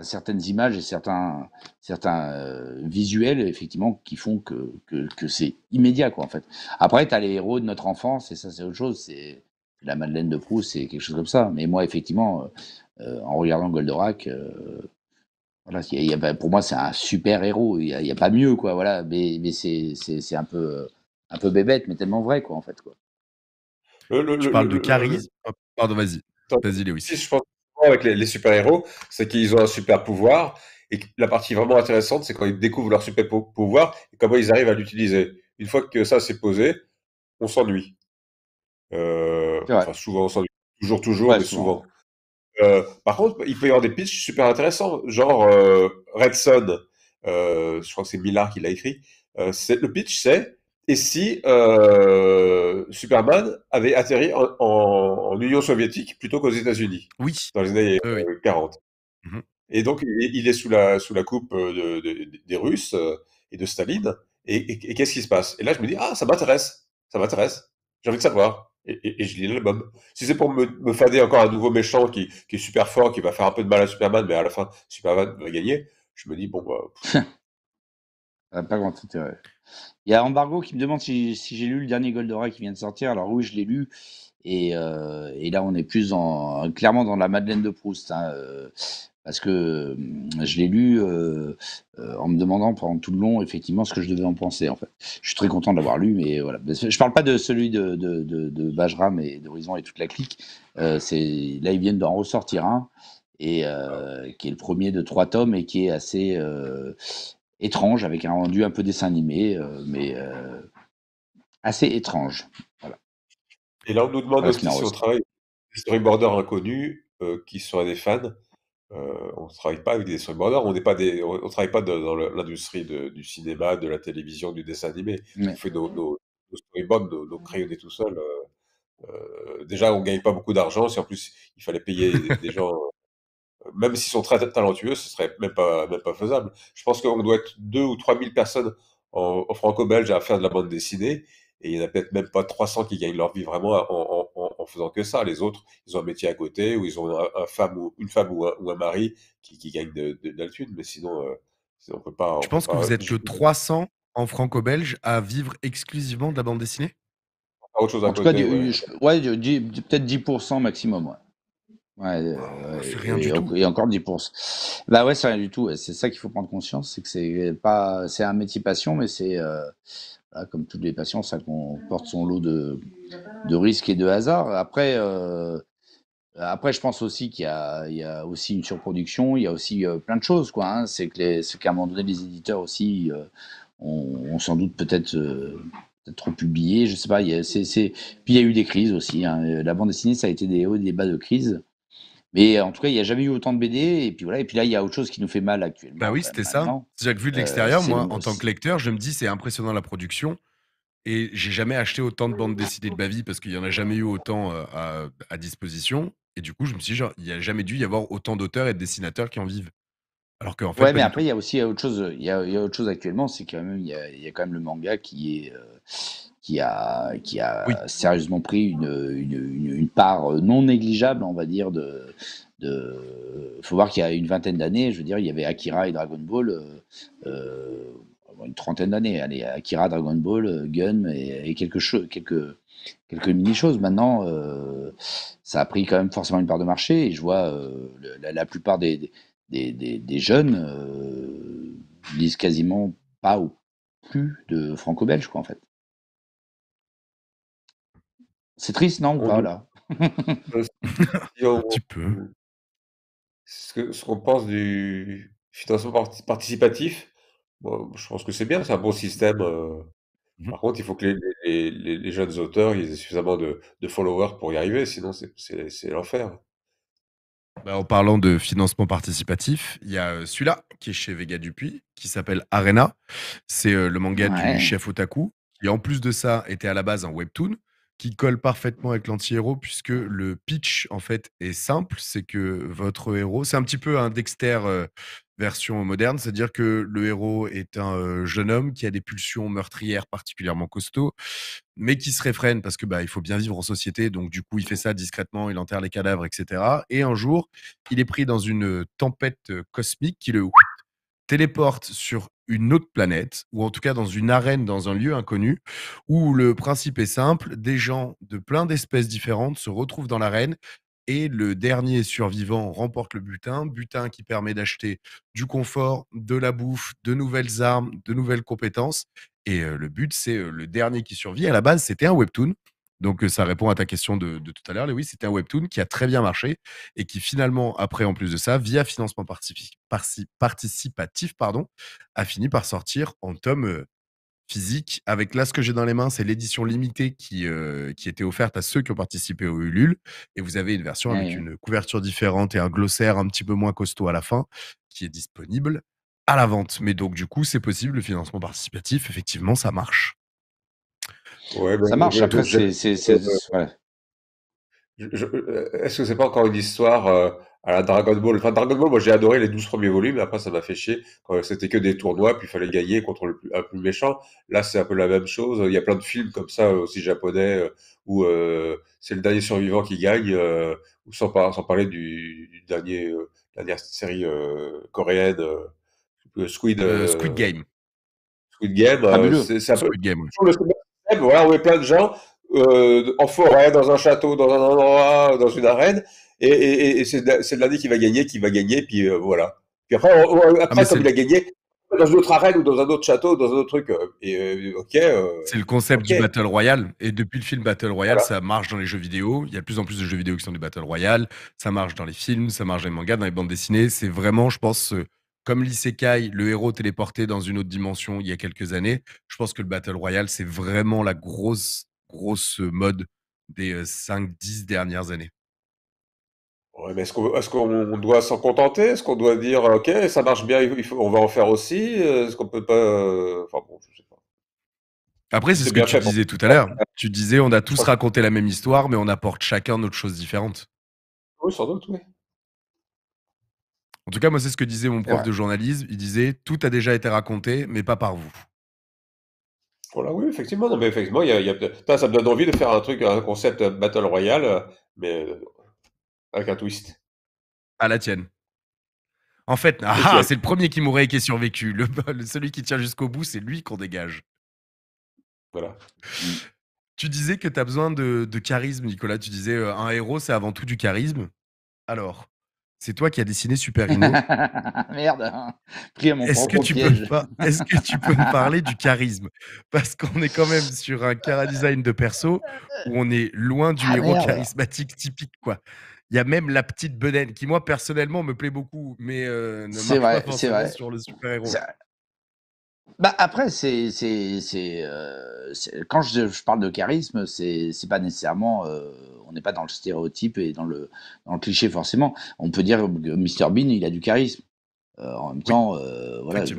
certaines images et certains, certains euh, visuels, effectivement, qui font que, que, c'est immédiat, quoi, en fait. Après, tu as les héros de notre enfance, et ça, c'est autre chose. C'est la Madeleine de Proust, c'est quelque chose comme ça. Mais moi, effectivement, euh, euh, en regardant Goldorak, pour moi, c'est un super héros. Il n'y a, pas mieux, quoi, voilà. Mais, c'est un peu, un peu bébête, mais tellement vrai, quoi, en fait, quoi. tu parles de charisme. Pardon, vas-y. Vas-y, je avec les, super-héros, c'est qu'ils ont un super pouvoir. Et la partie vraiment intéressante, c'est quand ils découvrent leur super pouvoir et comment ils arrivent à l'utiliser. Une fois que ça s'est posé, on s'ennuie. Euh, souvent, on s'ennuie. Toujours, toujours, mais souvent. Euh, par contre, il peut y avoir des pitchs super intéressants, genre euh, Red Sun, je crois que c'est Millard qui l'a écrit. le pitch, c'est et si euh, Superman avait atterri en, Union soviétique plutôt qu'aux États-Unis Oui. Dans les années 40. Euh, mmh et donc, il, est sous la, sous la coupe euh, des Russes et de Staline. Et, qu'est-ce qui se passe Et là, je me dis Ah, ça m'intéresse. Ça m'intéresse. J'ai envie de savoir. Et, je lis l'album. Si c'est pour me, me, fader encore un nouveau méchant qui, qui, est super fort, qui va faire un peu de mal à Superman, mais à la fin, Superman va gagner, je me dis Bon, bah. pas grand intérêt. Il y a Embargo qui me demande si, j'ai lu le dernier Goldorak qui vient de sortir. Alors oui, je l'ai lu. Et, euh, là, on est plus clairement dans la Madeleine de Proust. Hein, euh, parce que hum, je l'ai lu euh, en me demandant pendant tout le long, effectivement, ce que je devais en penser. En fait. Je suis très content de l'avoir lu, mais voilà. Je ne parle pas de celui de, de, de, Bajram et d'Horizon et toute la clique. là, ils viennent d'en ressortir un. et qui est le premier de trois tomes et qui est assez étrange, avec un rendu un peu dessin animé, euh, mais euh, assez étrange. Voilà. Et là, on nous demande aussi si on travaille des storyboarders inconnus euh, qui seraient des fans. on ne travaille pas avec des storyboarders, on n'est pas des, on, travaille pas dans, l'industrie du cinéma, de la télévision, du dessin animé. On fait nos, nos, storyboards, nos, crayons crayonnés tout seul. déjà, on gagne pas beaucoup d'argent. Si en plus il fallait payer des gens même s'ils sont très talentueux, ce serait même pas, même pas faisable. Je pense qu'on doit être 2 ou 3 000 personnes en, franco-belge à faire de la bande dessinée, et il n'y en a peut-être même pas 300 qui gagnent leur vie vraiment en, en, faisant que ça. Les autres, ils ont un métier à côté, ou ils ont un, femme ou, une femme ou un, mari qui, gagne de, de, mais sinon, euh, on ne on peut pas. Je pense que vous êtes que 300 en franco-belge à vivre exclusivement de la bande dessinée autre chose en tout cas, ouais. peut-être 10% maximum. Ouais. Ouais, euh, c'est rien et, du tout. encore 10 Bah ouais, c'est rien du tout. C'est ça qu'il faut prendre conscience, c'est que c'est pas, c'est un métier passion, mais c'est euh, comme toutes les passions, ça comporte son lot de, de risques et de hasards. Après, euh, après, je pense aussi qu'il y, y a, aussi une surproduction, il y a aussi plein de choses, quoi. Hein. C'est que qu'à un moment donné, les éditeurs aussi ont, sans doute peut-être trop publié, je sais pas. Il Puis il y a eu des crises aussi. Hein. La bande dessinée, ça a été des hauts et des bas de crise. Mais en tout cas, il n'y a jamais eu autant de BD. Et puis voilà. Et puis là, il y a autre chose qui nous fait mal actuellement. Bah oui, euh, c'était ça. C'est que vu de euh, l'extérieur, moi, en tant que lecteur, je me dis c'est impressionnant la production. Et j'ai jamais acheté autant de bandes dessinées de ma vie parce qu'il n'y en a jamais eu autant euh, à, disposition. Et du coup, je me suis dit, il n'y a jamais dû y avoir autant d'auteurs et de dessinateurs qui en vivent. Alors qu'en fait. Ouais, mais après, il y a aussi autre chose, il y, a, autre chose actuellement, c'est quand même, il y, a, quand même le manga qui est qui a, qui a sérieusement pris une, une, part euh, non négligeable, on va dire, de. de... faut voir qu'il y a une vingtaine d'années, je veux dire, il y avait Akira et Dragon Ball, euh, euh, une trentaine d'années. Allez, Akira, Dragon Ball, Gun et, et quelques, quelques, quelques mini-choses. Maintenant, ça a pris quand même forcément une part de marché et je vois la, la, plupart des, des, des, jeunes disent quasiment pas ou plus de franco-belge, quoi, en fait. C'est triste, non voilà. Euh, ce qu'on pense du financement participatif, je pense que c'est bien, c'est un bon système. Euh. Mmh Par contre, il faut que les, jeunes auteurs aient suffisamment de, followers pour y arriver, sinon c'est l'enfer. Bah, en parlant de financement participatif, il y a euh, celui-là qui est chez Vega Dupuis, qui s'appelle Arena. C'est le manga du chef Otaku, qui en plus de ça était à la base un webtoon, qui colle parfaitement avec l'anti-héros puisque le pitch en fait est simple, c'est que votre héros, c'est un petit peu un Dexter euh, version moderne, c'est-à-dire que le héros est un euh, jeune homme qui a des pulsions meurtrières particulièrement costauds, mais qui se réfrène parce que bah il faut bien vivre en société, donc du coup il fait ça discrètement, il enterre les cadavres, etc. Et un jour, il est pris dans une tempête euh, cosmique qui le téléporte sur une autre planète, ou en tout cas dans une arène, dans un lieu inconnu, où le principe est simple, des gens de plein d'espèces différentes se retrouvent dans l'arène, et le dernier survivant remporte le butin, butin qui permet d'acheter du confort, de la bouffe, de nouvelles armes, de nouvelles compétences. Et euh, le but, c'est euh, le dernier qui survit. À la base, c'était un webtoon. Donc ça répond à ta question de, tout à l'heure, Oui, C'était un webtoon qui a très bien marché et qui finalement, après en plus de ça, via financement participatif, a fini par sortir en tome physique. Avec là, ce que j'ai dans les mains, c'est l'édition limitée qui, était offerte à ceux qui ont participé au Ulule. Et vous avez une version ah avec une couverture différente et un glossaire un petit peu moins costaud à la fin qui est disponible à la vente. Mais donc, du coup, c'est possible, le financement participatif, effectivement, ça marche. Ouais, ça marche. Après, c'est. Est-ce que c'est pas encore une histoire euh, à la Dragon Ball Enfin, Dragon Ball, moi j'ai adoré les 12 premiers volumes, après ça m'a fait chier. C'était que des tournois, puis il fallait gagner contre le plus, un plus méchant. Là, c'est un peu la même chose. Il y a plein de films comme ça euh, aussi japonais euh, où c'est le dernier survivant qui gagne, sans, parler du, dernier, dernière série coréenne, Squid, Game. Squid Game, c'est un peu, Game, voilà, on met plein de gens euh, en forêt, dans un château, dans un endroit, dans une arène, et, c'est de l'année qui va gagner, qui va gagner, puis euh, voilà. Puis après, ah, après il a gagné, dans une autre arène ou dans un autre château, dans un autre truc, euh, et ok. c'est le concept du Battle Royale, et depuis le film Battle Royale, ça marche dans les jeux vidéo, il y a de plus en plus de jeux vidéo qui sont du Battle Royale, ça marche dans les films, ça marche dans les mangas, dans les bandes dessinées, c'est vraiment, je pense, comme l'Isekai, le héros téléporté dans une autre dimension il y a quelques années, je pense que le Battle Royale, c'est vraiment la grosse, grosse mode des 5-10 euh, dernières années. mais est-ce qu'on doit s'en contenter Est-ce qu'on doit dire, OK, ça marche bien, on va en faire aussi Est-ce qu'on peut pas. Euh, enfin bon, je sais pas. Après, c'est ce que tu disais tout à l'heure. Tu disais, on a tous raconté la même histoire, mais on apporte chacun notre chose différente. Oui, sans doute, oui. En tout cas, moi, c'est ce que disait mon prof de journalisme. Il disait Tout a déjà été raconté, mais pas par vous. Voilà, oui, effectivement. Non, mais effectivement ça me donne envie de faire un truc, un concept euh, Battle Royale, euh, mais euh, avec un twist. À ah, la tienne. En fait, ah, ah, c'est le premier qui mourrait et qui est survécu. celui qui tient jusqu'au bout, c'est lui qu'on dégage. Voilà. Mm. Tu disais que tu as besoin de, charisme, Nicolas. Tu disais un héros, c'est avant tout du charisme. Alors, c'est toi qui as dessiné Super Hero. Merde, est-ce que, tu Peux me parler du charisme Parce qu'on est quand même sur un cara design de perso où on est loin du ah, héros charismatique typique, quoi. Il y a même la petite Benen qui, moi, personnellement, me plaît beaucoup, mais euh, ne marche pas forcément sur le super-héros. Bah après, c'est c'est euh, c'est quand je, je, parle de charisme, c'est c'est pas nécessairement euh, on n'est pas dans le stéréotype et dans le dans le cliché forcément. On peut dire que Mr Bean, il a du charisme. Euh, en même temps, voilà, je,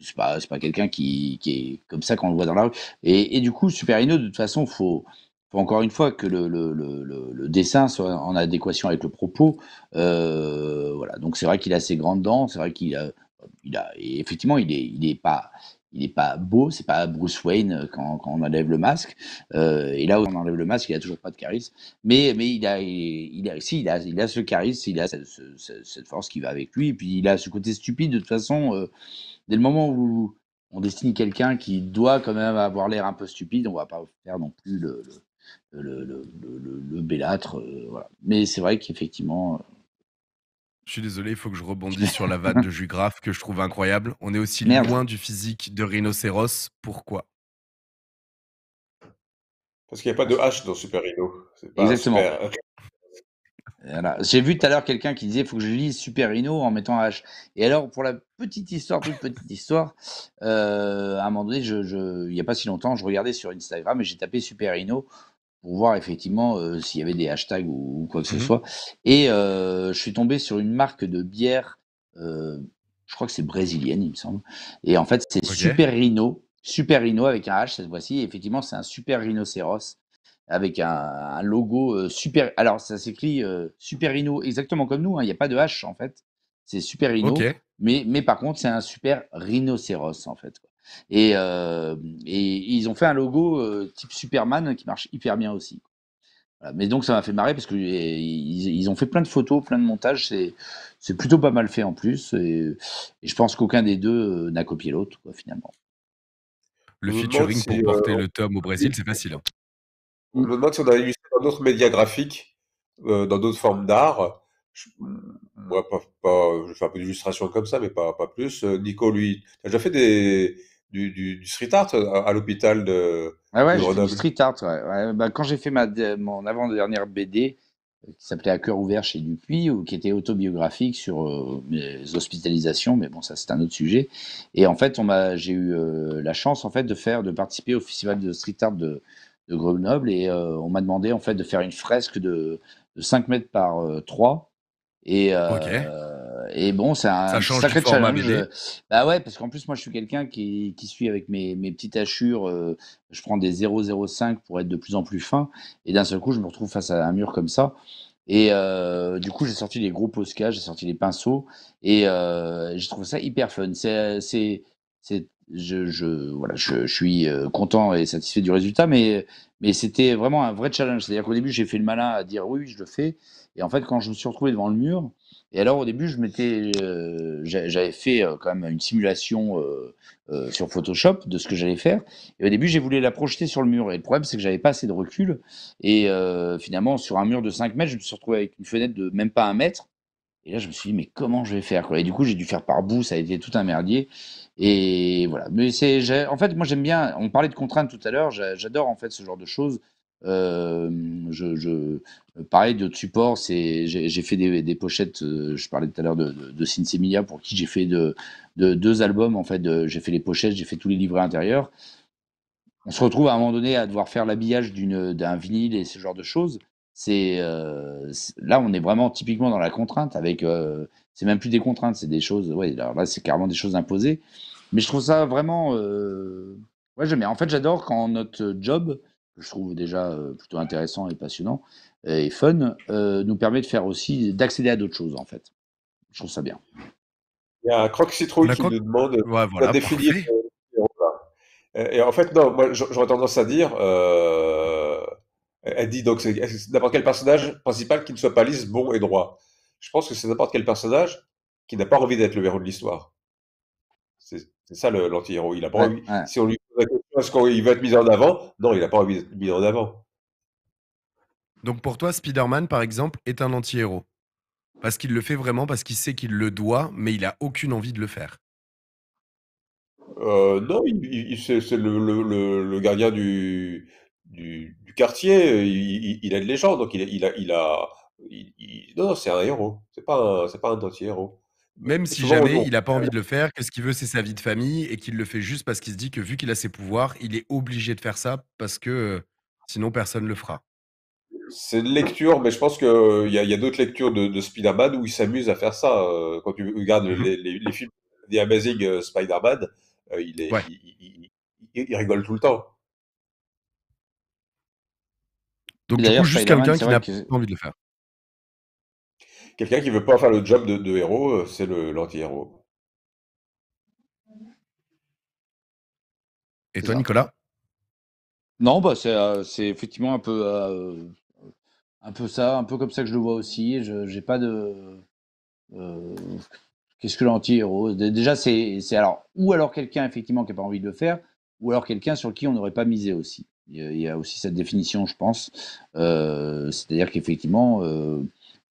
c'est pas c'est pas quelqu'un qui qui est comme ça qu'on le voit dans la rue. Et, et du coup, Super Hino, de toute façon, faut faut encore une fois que le, le, le, dessin soit en adéquation avec le propos. voilà. Donc c'est vrai qu'il a ses grandes dents, c'est vrai qu'il a et effectivement, il est, il est pas, il n'est pas beau, c'est pas Bruce Wayne euh, quand, on enlève le masque. Euh, et là, où on enlève le masque, il a toujours pas de charisme. Mais, mais il a, il a, il a, il a ce charisme, il a cette, force qui va avec lui. Et puis, il a ce côté stupide. De toute façon, euh, dès le moment où on destine quelqu'un qui doit quand même avoir l'air un peu stupide, on va pas faire non plus le, le, le, le, bellâtre. Mais c'est vrai qu'effectivement. Je suis désolé, il faut que je rebondisse sur la vanne de Jugraf que je trouve incroyable. On est aussi loin du physique de Rhinocéros. Pourquoi Parce qu'il n'y a pas de H dans Super Rhino. Exactement. Euh, j'ai vu tout à l'heure quelqu'un qui disait il faut que je lise Super Rhino en mettant H. Et alors, pour la petite histoire, toute petite histoire, euh, à un moment donné, il n'y a pas si longtemps, je regardais sur Instagram et j'ai tapé Super Rhino pour voir effectivement euh, s'il y avait des hashtags ou, quoi que ce mmh soit. Et euh, je suis tombé sur une marque de bière, euh, je crois que c'est brésilienne, il me semble. Et en fait, c'est Super Rhino, Super Rhino avec un H cette fois-ci. Effectivement, c'est un super rhinocéros avec un, logo super. Alors, ça s'écrit Super Rhino exactement comme nous, hein, il n'y a pas de H en fait. C'est Super Rhino. Mais, mais par contre, c'est un super rhinocéros en fait. Euh, et, ils ont fait un logo euh, type Superman qui marche hyper bien aussi. Mais donc ça m'a fait marrer parce qu'ils ils, ont fait plein de photos, plein de montages. C'est, c'est plutôt pas mal fait en plus. Et, je pense qu'aucun des deux euh, n'a copié l'autre finalement. Le, featuring pour porter le tome au Brésil, c'est facile. Hein. demande si on a illustré dans d'autres médias graphiques, dans d'autres formes d'art. Je, moi, pas, pas, je fais un peu d'illustration comme ça, mais pas, pas plus. Nico, lui, tu as déjà fait des, du, street art euh, à, l'hôpital de, ah ouais, Du street art, bah, quand j'ai fait ma, mon avant-dernière BD, euh, qui s'appelait À cœur ouvert chez Dupuis, ou qui était autobiographique sur euh, mes hospitalisations, mais bon, ça c'est un autre sujet. Et en fait, on m'a, j'ai eu la chance en fait de faire, de participer au festival de street art de, Grenoble, et on m'a demandé en fait de faire une fresque de, 5 mètres par 3. Et et bon, c'est un sacré challenge. Bah ouais, parce qu'en plus, moi, je suis quelqu'un qui, suit avec mes, petites hachures. Euh, je prends des 0,05 pour être de plus en plus fin. Et d'un seul coup, je me retrouve face à un mur comme ça. Et euh, du coup, j'ai sorti les gros posca, j'ai sorti les pinceaux. Et euh, je trouve ça hyper fun. C'est, je, voilà, je, suis content et satisfait du résultat, mais, mais c'était vraiment un vrai challenge. C'est-à-dire qu'au début, j'ai fait le malin à dire oui, je le fais. Et en fait, quand je me suis retrouvé devant le mur, et alors au début, je m'étais, euh, j'avais fait euh, quand même une simulation euh, sur Photoshop de ce que j'allais faire. Et au début, j'ai voulu la projeter sur le mur. Et le problème, c'est que j'avais pas assez de recul. Et finalement, sur un mur de 5 mètres, je me suis retrouvé avec une fenêtre de même pas un mètre. Et là, je me suis dit, mais comment je vais faire Et du coup, j'ai dû faire par bout, ça a été tout un merdier. Et voilà. Mais c'est, en fait, moi, j'aime bien, on parlait de contraintes tout à l'heure, j'adore en fait ce genre de choses. Euh, je, je, euh, pareil, d'autres supports j'ai, fait des, pochettes. Euh, je parlais tout à l'heure de, de, de pour qui j'ai fait de, de, deux albums. En fait, j'ai fait les pochettes, j'ai fait tous les livrets intérieurs. On se retrouve à un moment donné à devoir faire l'habillage d'un vinyle et ce genre de choses. là, on est vraiment typiquement dans la contrainte. Avec, c'est même plus des contraintes, c'est des choses. alors là, c'est carrément des choses imposées. Mais je trouve ça vraiment. ouais, j'aime. En fait, j'adore quand notre job je trouve déjà euh, plutôt intéressant et passionnant et fun, euh, nous permet de faire aussi, d'accéder à d'autres choses en fait. Je trouve ça bien. Il y a croque Citrouille qui nous demande de définir. Euh, et en fait, non, moi j'aurais tendance à dire, elle dit donc c'est n'importe quel personnage principal qui ne soit pas lisse, bon et droit. Je pense que c'est n'importe quel personnage qui n'a pas envie d'être le héros de l'histoire. C'est ça l'anti-héros. Il a pas Si on lui parce qu'il va être mis en avant Non, il n'a pas envie d'être mis en avant. Donc pour toi, Spider-Man, par exemple, est un anti-héros Parce qu'il le fait vraiment, parce qu'il sait qu'il le doit, mais il n'a aucune envie de le faire euh, Non, c'est le, gardien du, du, quartier, il, aide les a de légende, donc il, a, non, c'est un héros, c'est pas pas un anti-héros. Même si jamais il n'a pas envie de le faire, quest ce qu'il veut, c'est sa vie de famille et qu'il le fait juste parce qu'il se dit que vu qu'il a ses pouvoirs, il est obligé de faire ça parce que sinon personne ne le fera. C'est une lecture, mais je pense qu'il y a, d'autres lectures de, Spider-Man où il s'amuse à faire ça. Euh, quand tu regardes mmh les, films des Amazing euh, Spider-Man, euh, il, rigole tout le temps. Donc, du coup, juste quelqu'un qui n'a pas envie de le faire. Quelqu'un qui ne veut pas faire le job de, héros, euh, c'est le, l'anti-héros. Et toi, Nicolas Non, bah, euh, c'est, effectivement un peu, euh, un peu ça, un peu comme ça que je le vois aussi. Je n'ai pas de. qu'est-ce que l'anti-héros Déjà, c'est, alors. Ou alors quelqu'un, effectivement, qui n'a pas envie de le faire, ou alors quelqu'un sur qui on n'aurait pas misé aussi. il y, a, aussi cette définition, je pense. C'est-à-dire qu'effectivement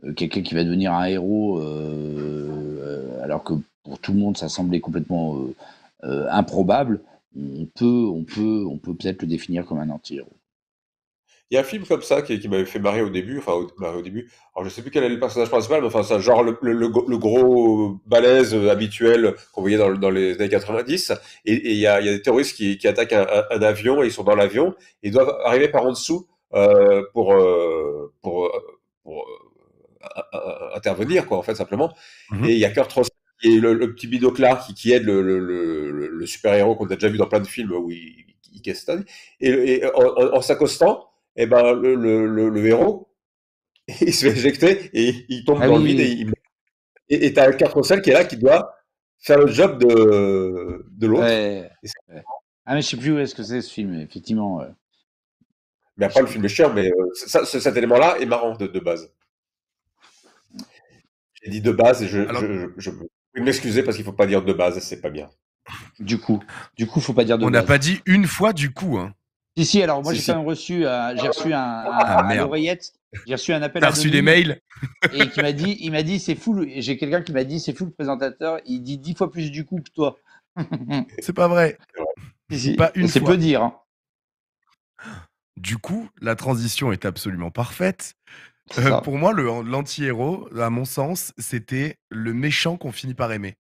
euh, quelqu'un qui va devenir un héros, euh, euh, alors que pour tout le monde ça semblait complètement improbable, on peut, on peut, on peut peut-être le définir comme un anti-héros. Il y a un film comme ça qui, m'avait fait marrer au début, enfin bah, au, début. Alors je sais plus quel est le personnage principal, mais enfin ça, genre le, gros balèze habituel qu'on voyait dans, les années 90. Et il y, a, des terroristes qui, attaquent un, avion et ils sont dans l'avion ils doivent arriver par en dessous pour, pour, pour intervenir, quoi, en fait, simplement. Mhm. Et il y a Kurt Russell qui le, petit bidoc qui, qui aide le, super-héros qu'on a déjà vu dans plein de films où il, il Et, en, s'accostant, et eh ben, le, héros, il se fait éjecter et il tombe ah dans le vide et et t'as Kurt qui est là, qui doit faire le job de, de l'autre. Ah, mais je sais plus où est-ce que c'est ce film, effectivement. Mais après, le film est cher, mais euh, ça, cet élément-là est marrant de base. J'ai dit de base, et je, peux m'excuser parce qu'il ne faut pas dire de base, c'est pas bien. Du coup, du coup, faut pas dire de base ». On n'a pas dit une fois du coup. Hein. Si, si, alors moi j'ai quand même reçu, euh, j'ai reçu un, appel ah, j'ai reçu un appel. T'as reçu des mails Et qui m'a dit, il m'a dit c'est fou, j'ai quelqu'un qui m'a dit c'est fou le présentateur, il dit dix fois plus du coup que toi. c'est pas vrai. pas une C'est peu dire. Hein. Du coup, la transition est absolument parfaite. Euh, pour moi, l'anti-héros, à mon sens, c'était le méchant qu'on finit par aimer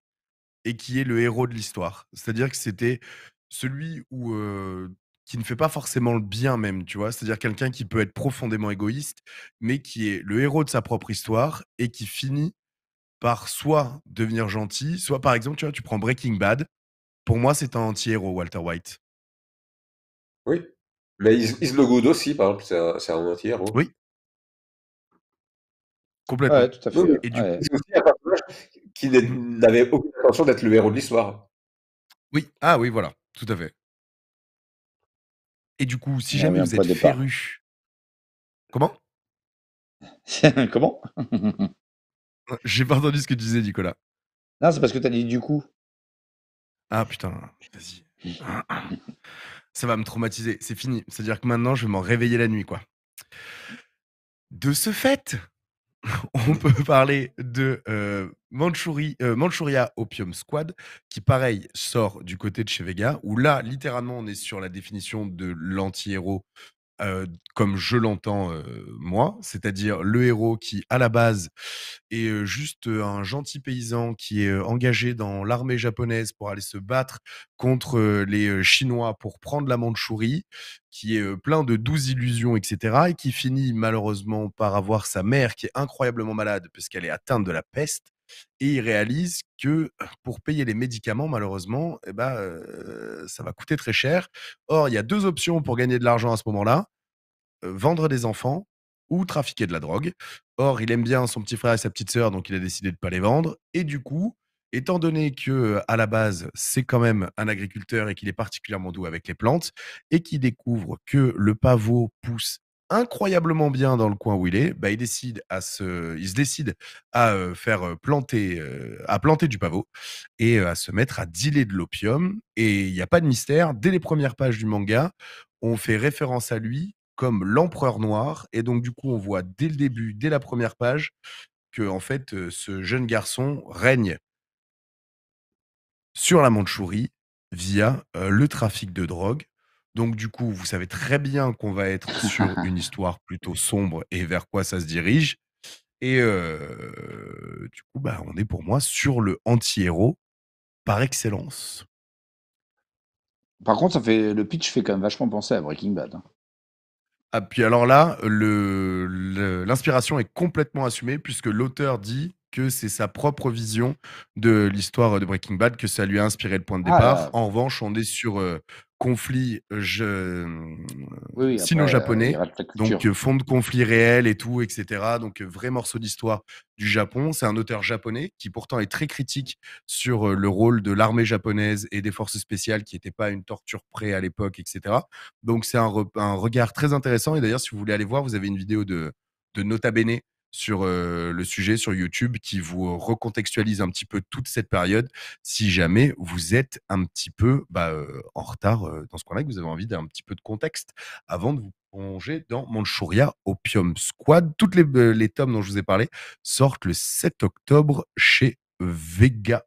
et qui est le héros de l'histoire. C'est-à-dire que c'était celui où, euh, qui ne fait pas forcément le bien même, tu vois. C'est-à-dire quelqu'un qui peut être profondément égoïste, mais qui est le héros de sa propre histoire et qui finit par soit devenir gentil, soit par exemple, tu vois, tu prends Breaking Bad. Pour moi, c'est un anti-héros, Walter White. Oui. Mais Is, Good aussi, par exemple, c'est c'est un anti-héros. Oui, Complètement. tout à fait. et du coup... aussi un personnage qui n'avait aucune intention d'être le héros de l'histoire. Oui, ah oui, voilà, tout à fait. Et du coup, si jamais vous êtes féru. Comment Comment J'ai pas entendu ce que tu disais, Nicolas. Non, c'est parce que t'as dit du coup. Ah putain, vas-y. Ça va me traumatiser, c'est fini. C'est-à-dire que maintenant, je vais m'en réveiller la nuit, quoi. De ce fait, on peut parler de euh, Manchuria euh, Opium Squad, qui pareil sort du côté de Chevega Vega, où là, littéralement, on est sur la définition de l'anti-héros comme je l'entends moi, c'est-à-dire le héros qui, à la base, est juste un gentil paysan qui est engagé dans l'armée japonaise pour aller se battre contre les Chinois pour prendre la Mandchourie, qui est plein de douze illusions, etc., et qui finit malheureusement par avoir sa mère qui est incroyablement malade parce qu'elle est atteinte de la peste et il réalise que pour payer les médicaments, malheureusement, eh ben, ça va coûter très cher. Or, il y a deux options pour gagner de l'argent à ce moment-là vendre des enfants ou trafiquer de la drogue. Or, il aime bien son petit frère et sa petite sœur, donc il a décidé de ne pas les vendre. Et du coup, étant donné que à la base, c'est quand même un agriculteur et qu'il est particulièrement doux avec les plantes, et qu'il découvre que le pavot pousse incroyablement bien dans le coin où il est, bah, il, décide à se, il se décide à euh, faire euh, planter, euh, à planter du pavot et à se mettre à dealer de l'opium. Et il n'y a pas de mystère. Dès les premières pages du manga, on fait référence à lui comme l'empereur noir. Et donc, du coup, on voit dès le début, dès la première page, que en fait, ce jeune garçon règne sur la Mandchourie via le trafic de drogue donc du coup, vous savez très bien qu'on va être sur une histoire plutôt sombre et vers quoi ça se dirige. Et du coup, bah, on est pour moi sur le anti-héros par excellence. Par contre, ça fait le pitch fait quand même vachement penser à Breaking Bad. Hein. Ah, puis alors là, le- l'inspiration est complètement assumée puisque l'auteur dit que c'est sa propre vision de l'histoire de Breaking Bad, que ça lui a inspiré le point de ah départ. En revanche, on est sur conflit euh, sino-japonais, euh, donc euh, fond de conflit réel et tout, etc. Donc vrai morceau d'histoire du Japon. C'est un auteur japonais qui pourtant est très critique sur le rôle de l'armée japonaise et des forces spéciales qui n'étaient pas une torture près à l'époque, etc. Donc c'est un, regard très intéressant. Et d'ailleurs, si vous voulez aller voir, vous avez une vidéo de, de Nota Bene sur le sujet sur YouTube qui vous recontextualise un petit peu toute cette période si jamais vous êtes un petit peu bah, en retard dans ce coin-là, que vous avez envie d'un petit peu de contexte avant de vous plonger dans Manchuria Opium Squad. Toutes les, tomes dont je vous ai parlé sortent le 7 octobre chez Vega.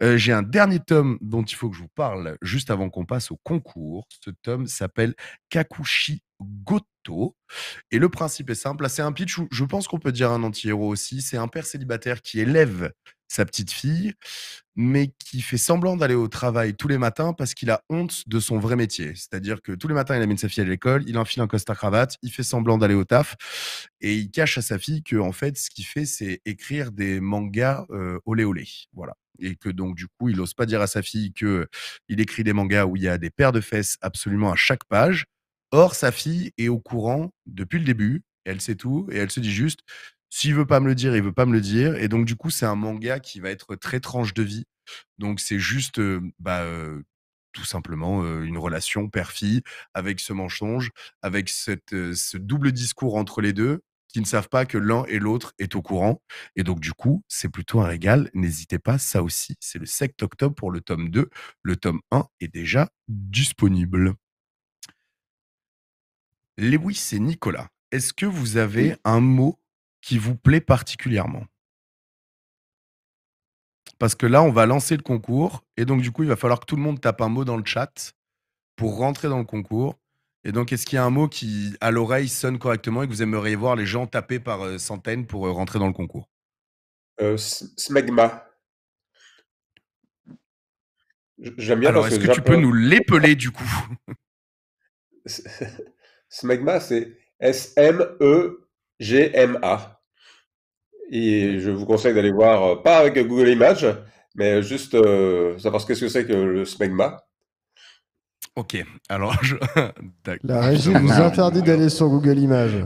j'ai un dernier tome dont il faut que je vous parle juste avant qu'on passe au concours. Ce tome s'appelle Kakushi Goto et le principe est simple. c'est un pitch je pense qu'on peut dire un anti-héros aussi. C'est un père célibataire qui élève sa petite fille, mais qui fait semblant d'aller au travail tous les matins parce qu'il a honte de son vrai métier. C'est-à-dire que tous les matins, il amène sa fille à l'école, il enfile un costard-cravate, il fait semblant d'aller au taf et il cache à sa fille que, en fait, ce qu'il fait, c'est écrire des mangas euh, olé olé. Voilà. Et que donc, du coup, il n'ose pas dire à sa fille qu'il écrit des mangas où il y a des paires de fesses absolument à chaque page Or, sa fille est au courant depuis le début, elle sait tout, et elle se dit juste, s'il veut pas me le dire, il veut pas me le dire. Et donc, du coup, c'est un manga qui va être très tranche de vie. Donc, c'est juste, bah, tout simplement, une relation père-fille avec ce mensonge, avec ce double discours entre les deux qui ne savent pas que l'un et l'autre est au courant. Et donc, du coup, c'est plutôt un régal. N'hésitez pas, ça aussi, c'est le 7 octobre pour le tome 2. Le tome 1 est déjà disponible. Lewis c'est Nicolas, est-ce que vous avez un mot qui vous plaît particulièrement? Parce que là, on va lancer le concours et donc du coup, il va falloir que tout le monde tape un mot dans le chat pour rentrer dans le concours et donc est-ce qu'il y a un mot qui, à l'oreille, sonne correctement et que vous aimeriez voir les gens taper par, euh, centaines pour, euh, rentrer dans le concours? Euh, Smegma. j'aime bien Alors est-ce que tu peux nous l'épeler, du coup? Smegma, c'est S-M-E-G-M-A. Et je vous conseille d'aller voir, euh, pas avec Google Images, mais juste euh, savoir ce que c'est que le smegma. Ok, alors je... La régie vous interdit d'aller sur Google Images.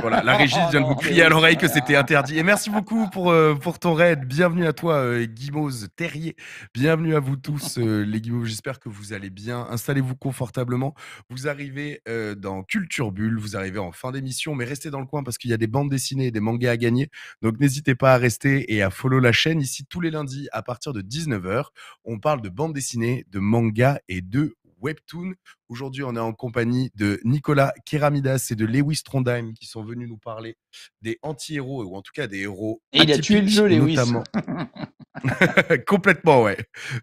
Voilà, la oh, régie oh vient de vous crier à l'oreille que c'était interdit. Et merci beaucoup pour, euh, pour ton raid. Bienvenue à toi, euh, Guimauze Terrier. Bienvenue à vous tous, euh, les Guimauves. J'espère que vous allez bien. Installez-vous confortablement. Vous arrivez dans Culture Bulle. Vous arrivez en fin d'émission, mais restez dans le coin parce qu'il y a des bandes dessinées et des mangas à gagner. Donc n'hésitez pas à rester et à follow la chaîne. Ici, tous les lundis, à partir de 19h, on parle de bandes dessinées, de mangas et de Webtoon. Aujourd'hui, on est en compagnie de Nicolas Keramidas et de Lewis Trondheim qui sont venus nous parler des anti-héros ou en tout cas des héros. Et il a tué le jeu, Lewis. Complètement, ouais.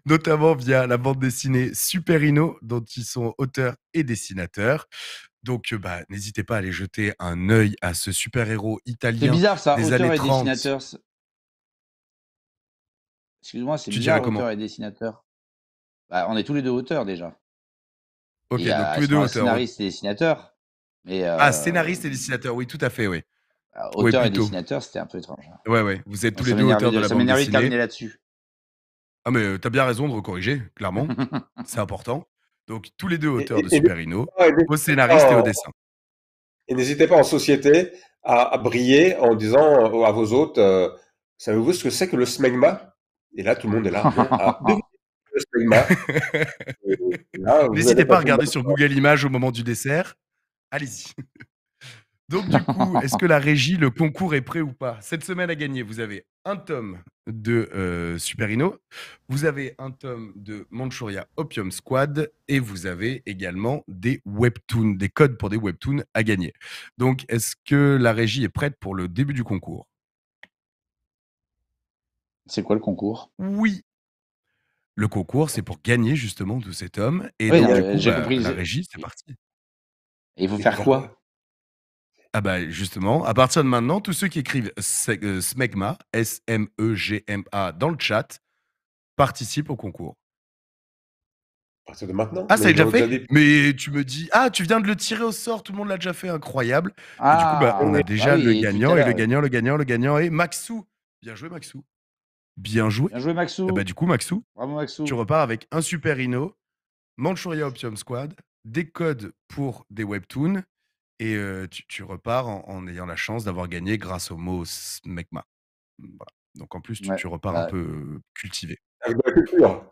Notamment via la bande dessinée Superino dont ils sont auteurs et dessinateurs. Donc, euh, bah, n'hésitez pas à aller jeter un œil à ce super-héros italien. C'est bizarre ça, des auteur et dessinateurs. dessinateur. Excuse-moi, c'est bizarre, auteur et dessinateur. on est tous les deux auteurs déjà. Ok, donc euh, tous les deux auteurs. Scénariste et dessinateur. Euh, ah, scénariste et dessinateur, oui, tout à fait, oui. Ah, auteur et dessinateur, c'était un peu étrange. Oui, hein. oui, vous êtes tous les deux auteurs de, la bande dessinée. Ça de terminer là-dessus. Ah, mais euh, tu as bien raison de corriger, clairement. C'est important. Donc, tous les deux auteurs de Super Hino, au scénariste et au dessin. Et n'hésitez pas en société à, briller en disant à vos hôtes Savez-vous ce que c'est que le smegma Et là, tout le monde est là. Ah, N'hésitez pas à regarder sur Google Images au moment du dessert. Allez-y. Donc, du coup, est-ce que la régie, le concours est prêt ou pas Cette semaine à gagner, vous avez un tome de euh, Superino, vous avez un tome de Manchuria Opium Squad et vous avez également des webtoons, des codes pour des webtoons à gagner. Donc, est-ce que la régie est prête pour le début du concours C'est quoi le concours Oui, le concours, c'est pour gagner justement de cet homme. Et Oui, euh, bah, la régie, c'est parti. Et vous faire quoi ah bah justement, à partir de maintenant, tous ceux qui écrivent euh, SMEGMA, S-M-E-G-M-A dans le chat, participent au concours. À partir de maintenant Ah, ça Mais déjà fait Mais tu me dis, ah, tu viens de le tirer au sort, tout le monde l'a déjà fait, incroyable. Et du coup, ah, bah, on a ah déjà le gagnant, et le gagnant, le gagnant, le gagnant et Maxou. Bien joué, Maxou. Bien joué. Bien joué, Maxou. Eh ben, du coup, Maxou, Bravo, Maxou, tu repars avec un super Inno, Manchuria Optium Squad, des codes pour des webtoons, et euh, tu, repars en, ayant la chance d'avoir gagné grâce au mot SMECMA. Donc en plus, tu, repars un peu euh, cultivé. Ah, culture.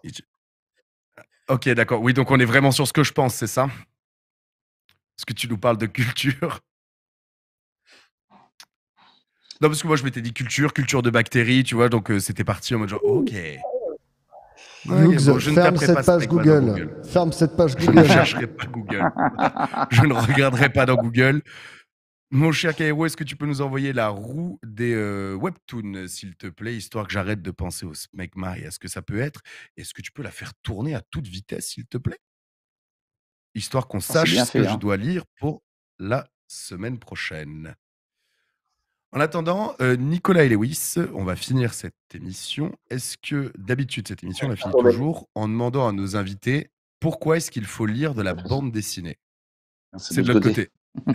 Ah, ok, d'accord. Oui, donc on est vraiment sur ce que je pense, c'est ça Parce que tu nous parles de culture. Non, parce que moi, je m'étais dit culture, culture de bactéries, tu vois, donc euh, c'était parti en mode genre, ok. je ferme, cette page Google. ferme cette page Google. Je ne chercherai pas Google. je ne regarderai pas dans Google. Mon cher Cairo, est-ce que tu peux nous envoyer la roue des euh, webtoons, s'il te plaît, histoire que j'arrête de penser au smegma et à ce que ça peut être Est-ce que tu peux la faire tourner à toute vitesse, s'il te plaît Histoire qu'on ah, sache ce que je hein. dois lire pour la semaine prochaine. En attendant, euh, Nicolas et Lewis, on va finir cette émission. Est-ce que d'habitude cette émission, on la finit toujours en demandant à nos invités pourquoi est-ce qu'il faut lire de la bande dessinée C'est de l'autre côté.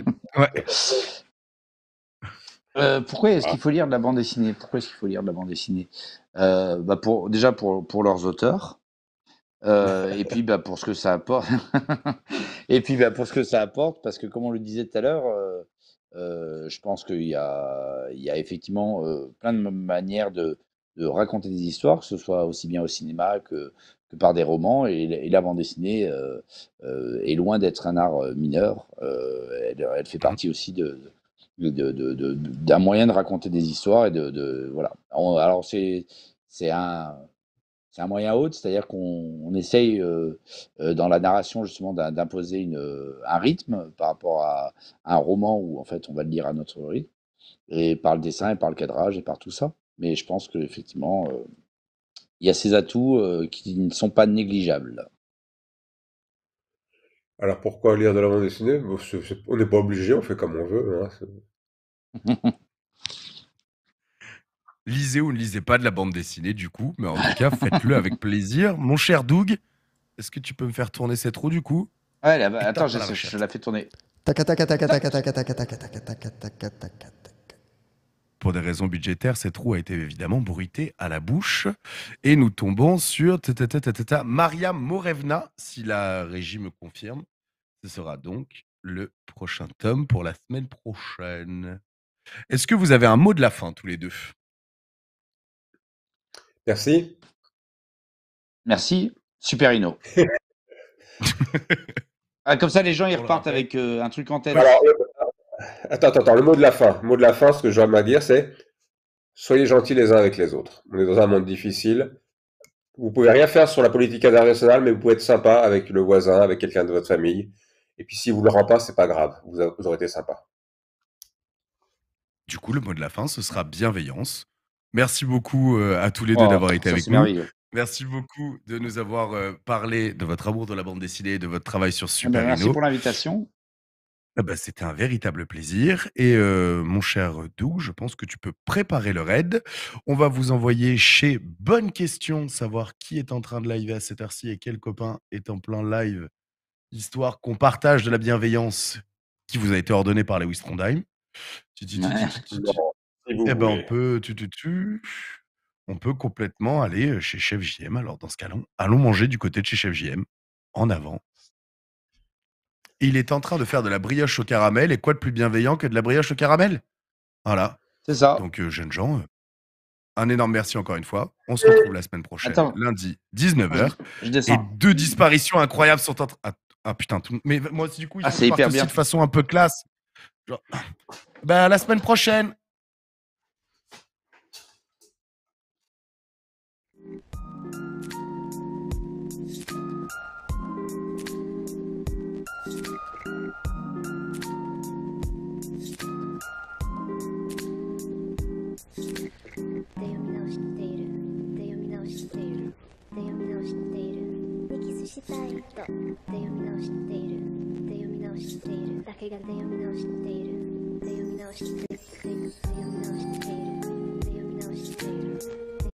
Euh, pourquoi est-ce qu'il faut lire de la bande dessinée Pourquoi est-ce qu'il faut lire de la bande dessinée euh, bah pour, Déjà pour, pour leurs auteurs, et puis bah, pour ce que ça apporte. et puis bah, pour ce que ça apporte, parce que comme on le disait tout à l'heure, euh, je pense qu'il y, a, effectivement euh, plein de manières de, raconter des histoires, que ce soit aussi bien au cinéma que, que par des romans. Et, et la bande dessinée euh, est loin d'être un art mineur. Elle, fait mmh partie aussi de, d'un moyen de raconter des histoires et de, de voilà. Alors c'est, c'est un c'est un moyen haute, c'est-à-dire qu'on essaye euh, euh, dans la narration justement d'imposer euh, un rythme par rapport à, un roman où en fait on va le lire à notre rythme, et par le dessin, et par le cadrage, et par tout ça. Mais je pense qu'effectivement, il y a ces atouts qui ne sont pas négligeables. Alors pourquoi lire de la bande dessinée On n'est pas obligé, on fait comme on veut. Hein, Lisez ou ne lisez pas de la bande dessinée, du coup, mais en tout cas, faites-le avec plaisir. Mon cher Doug, est-ce que tu peux me faire tourner cette roue, du coup Ouais, attends, je, la je la fais tourner. Pour des raisons budgétaires, cette roue a été évidemment bruitée à la bouche. Et nous tombons sur Maria Morevna, si la régie me confirme. Ce sera donc le prochain tome pour la semaine prochaine. Est-ce que vous avez un mot de la fin, tous les deux Merci. Merci. Super Hino. Ah, comme ça, les gens, ils repartent avec euh, un truc en tête. Alors, attends, attends, le mot de la fin. Le mot de la fin, ce que j'aime à dire, c'est soyez gentils les uns avec les autres. On est dans un monde difficile. Vous pouvez rien faire sur la politique internationale, mais vous pouvez être sympa avec le voisin, avec quelqu'un de votre famille. Et puis, si vous ne le rend pas, c'est pas grave. vous aurez été sympa. Du coup, le mot de la fin, ce sera bienveillance. Merci beaucoup euh, à tous les deux oh, d'avoir été avec nous. Merci beaucoup de nous avoir euh, parlé de votre amour de la bande dessinée, de votre travail sur Super eh ben, Merci pour l'invitation. Ah bah, c'était un véritable plaisir. Et euh, mon cher Doug, je pense que tu peux préparer le raid. On va vous envoyer chez Bonne Question, savoir qui est en train de live à cette heure-ci et quel copain est en plein live, histoire qu'on partage de la bienveillance qui vous a été ordonnée par les Wistrondheim. Eh ben, on peut, on peut complètement aller chez Chef JM. Alors, dans ce cas allons manger du côté de chez Chef JM. En avant. Il est en train de faire de la brioche au caramel. Et quoi de plus bienveillant que de la brioche au caramel Voilà. C'est ça. Donc, jeunes gens, un énorme merci encore une fois. On se retrouve la semaine prochaine, lundi, 19h. Je Et deux disparitions incroyables sont en train. Ah, ah putain, mais moi aussi, du coup, il ah, hyper de façon un peu classe. Genre... Bah, la semaine prochaine. と「で読み直しているで読み直しているだけがで読み直しているで読み直しているで読み直しているで読み直している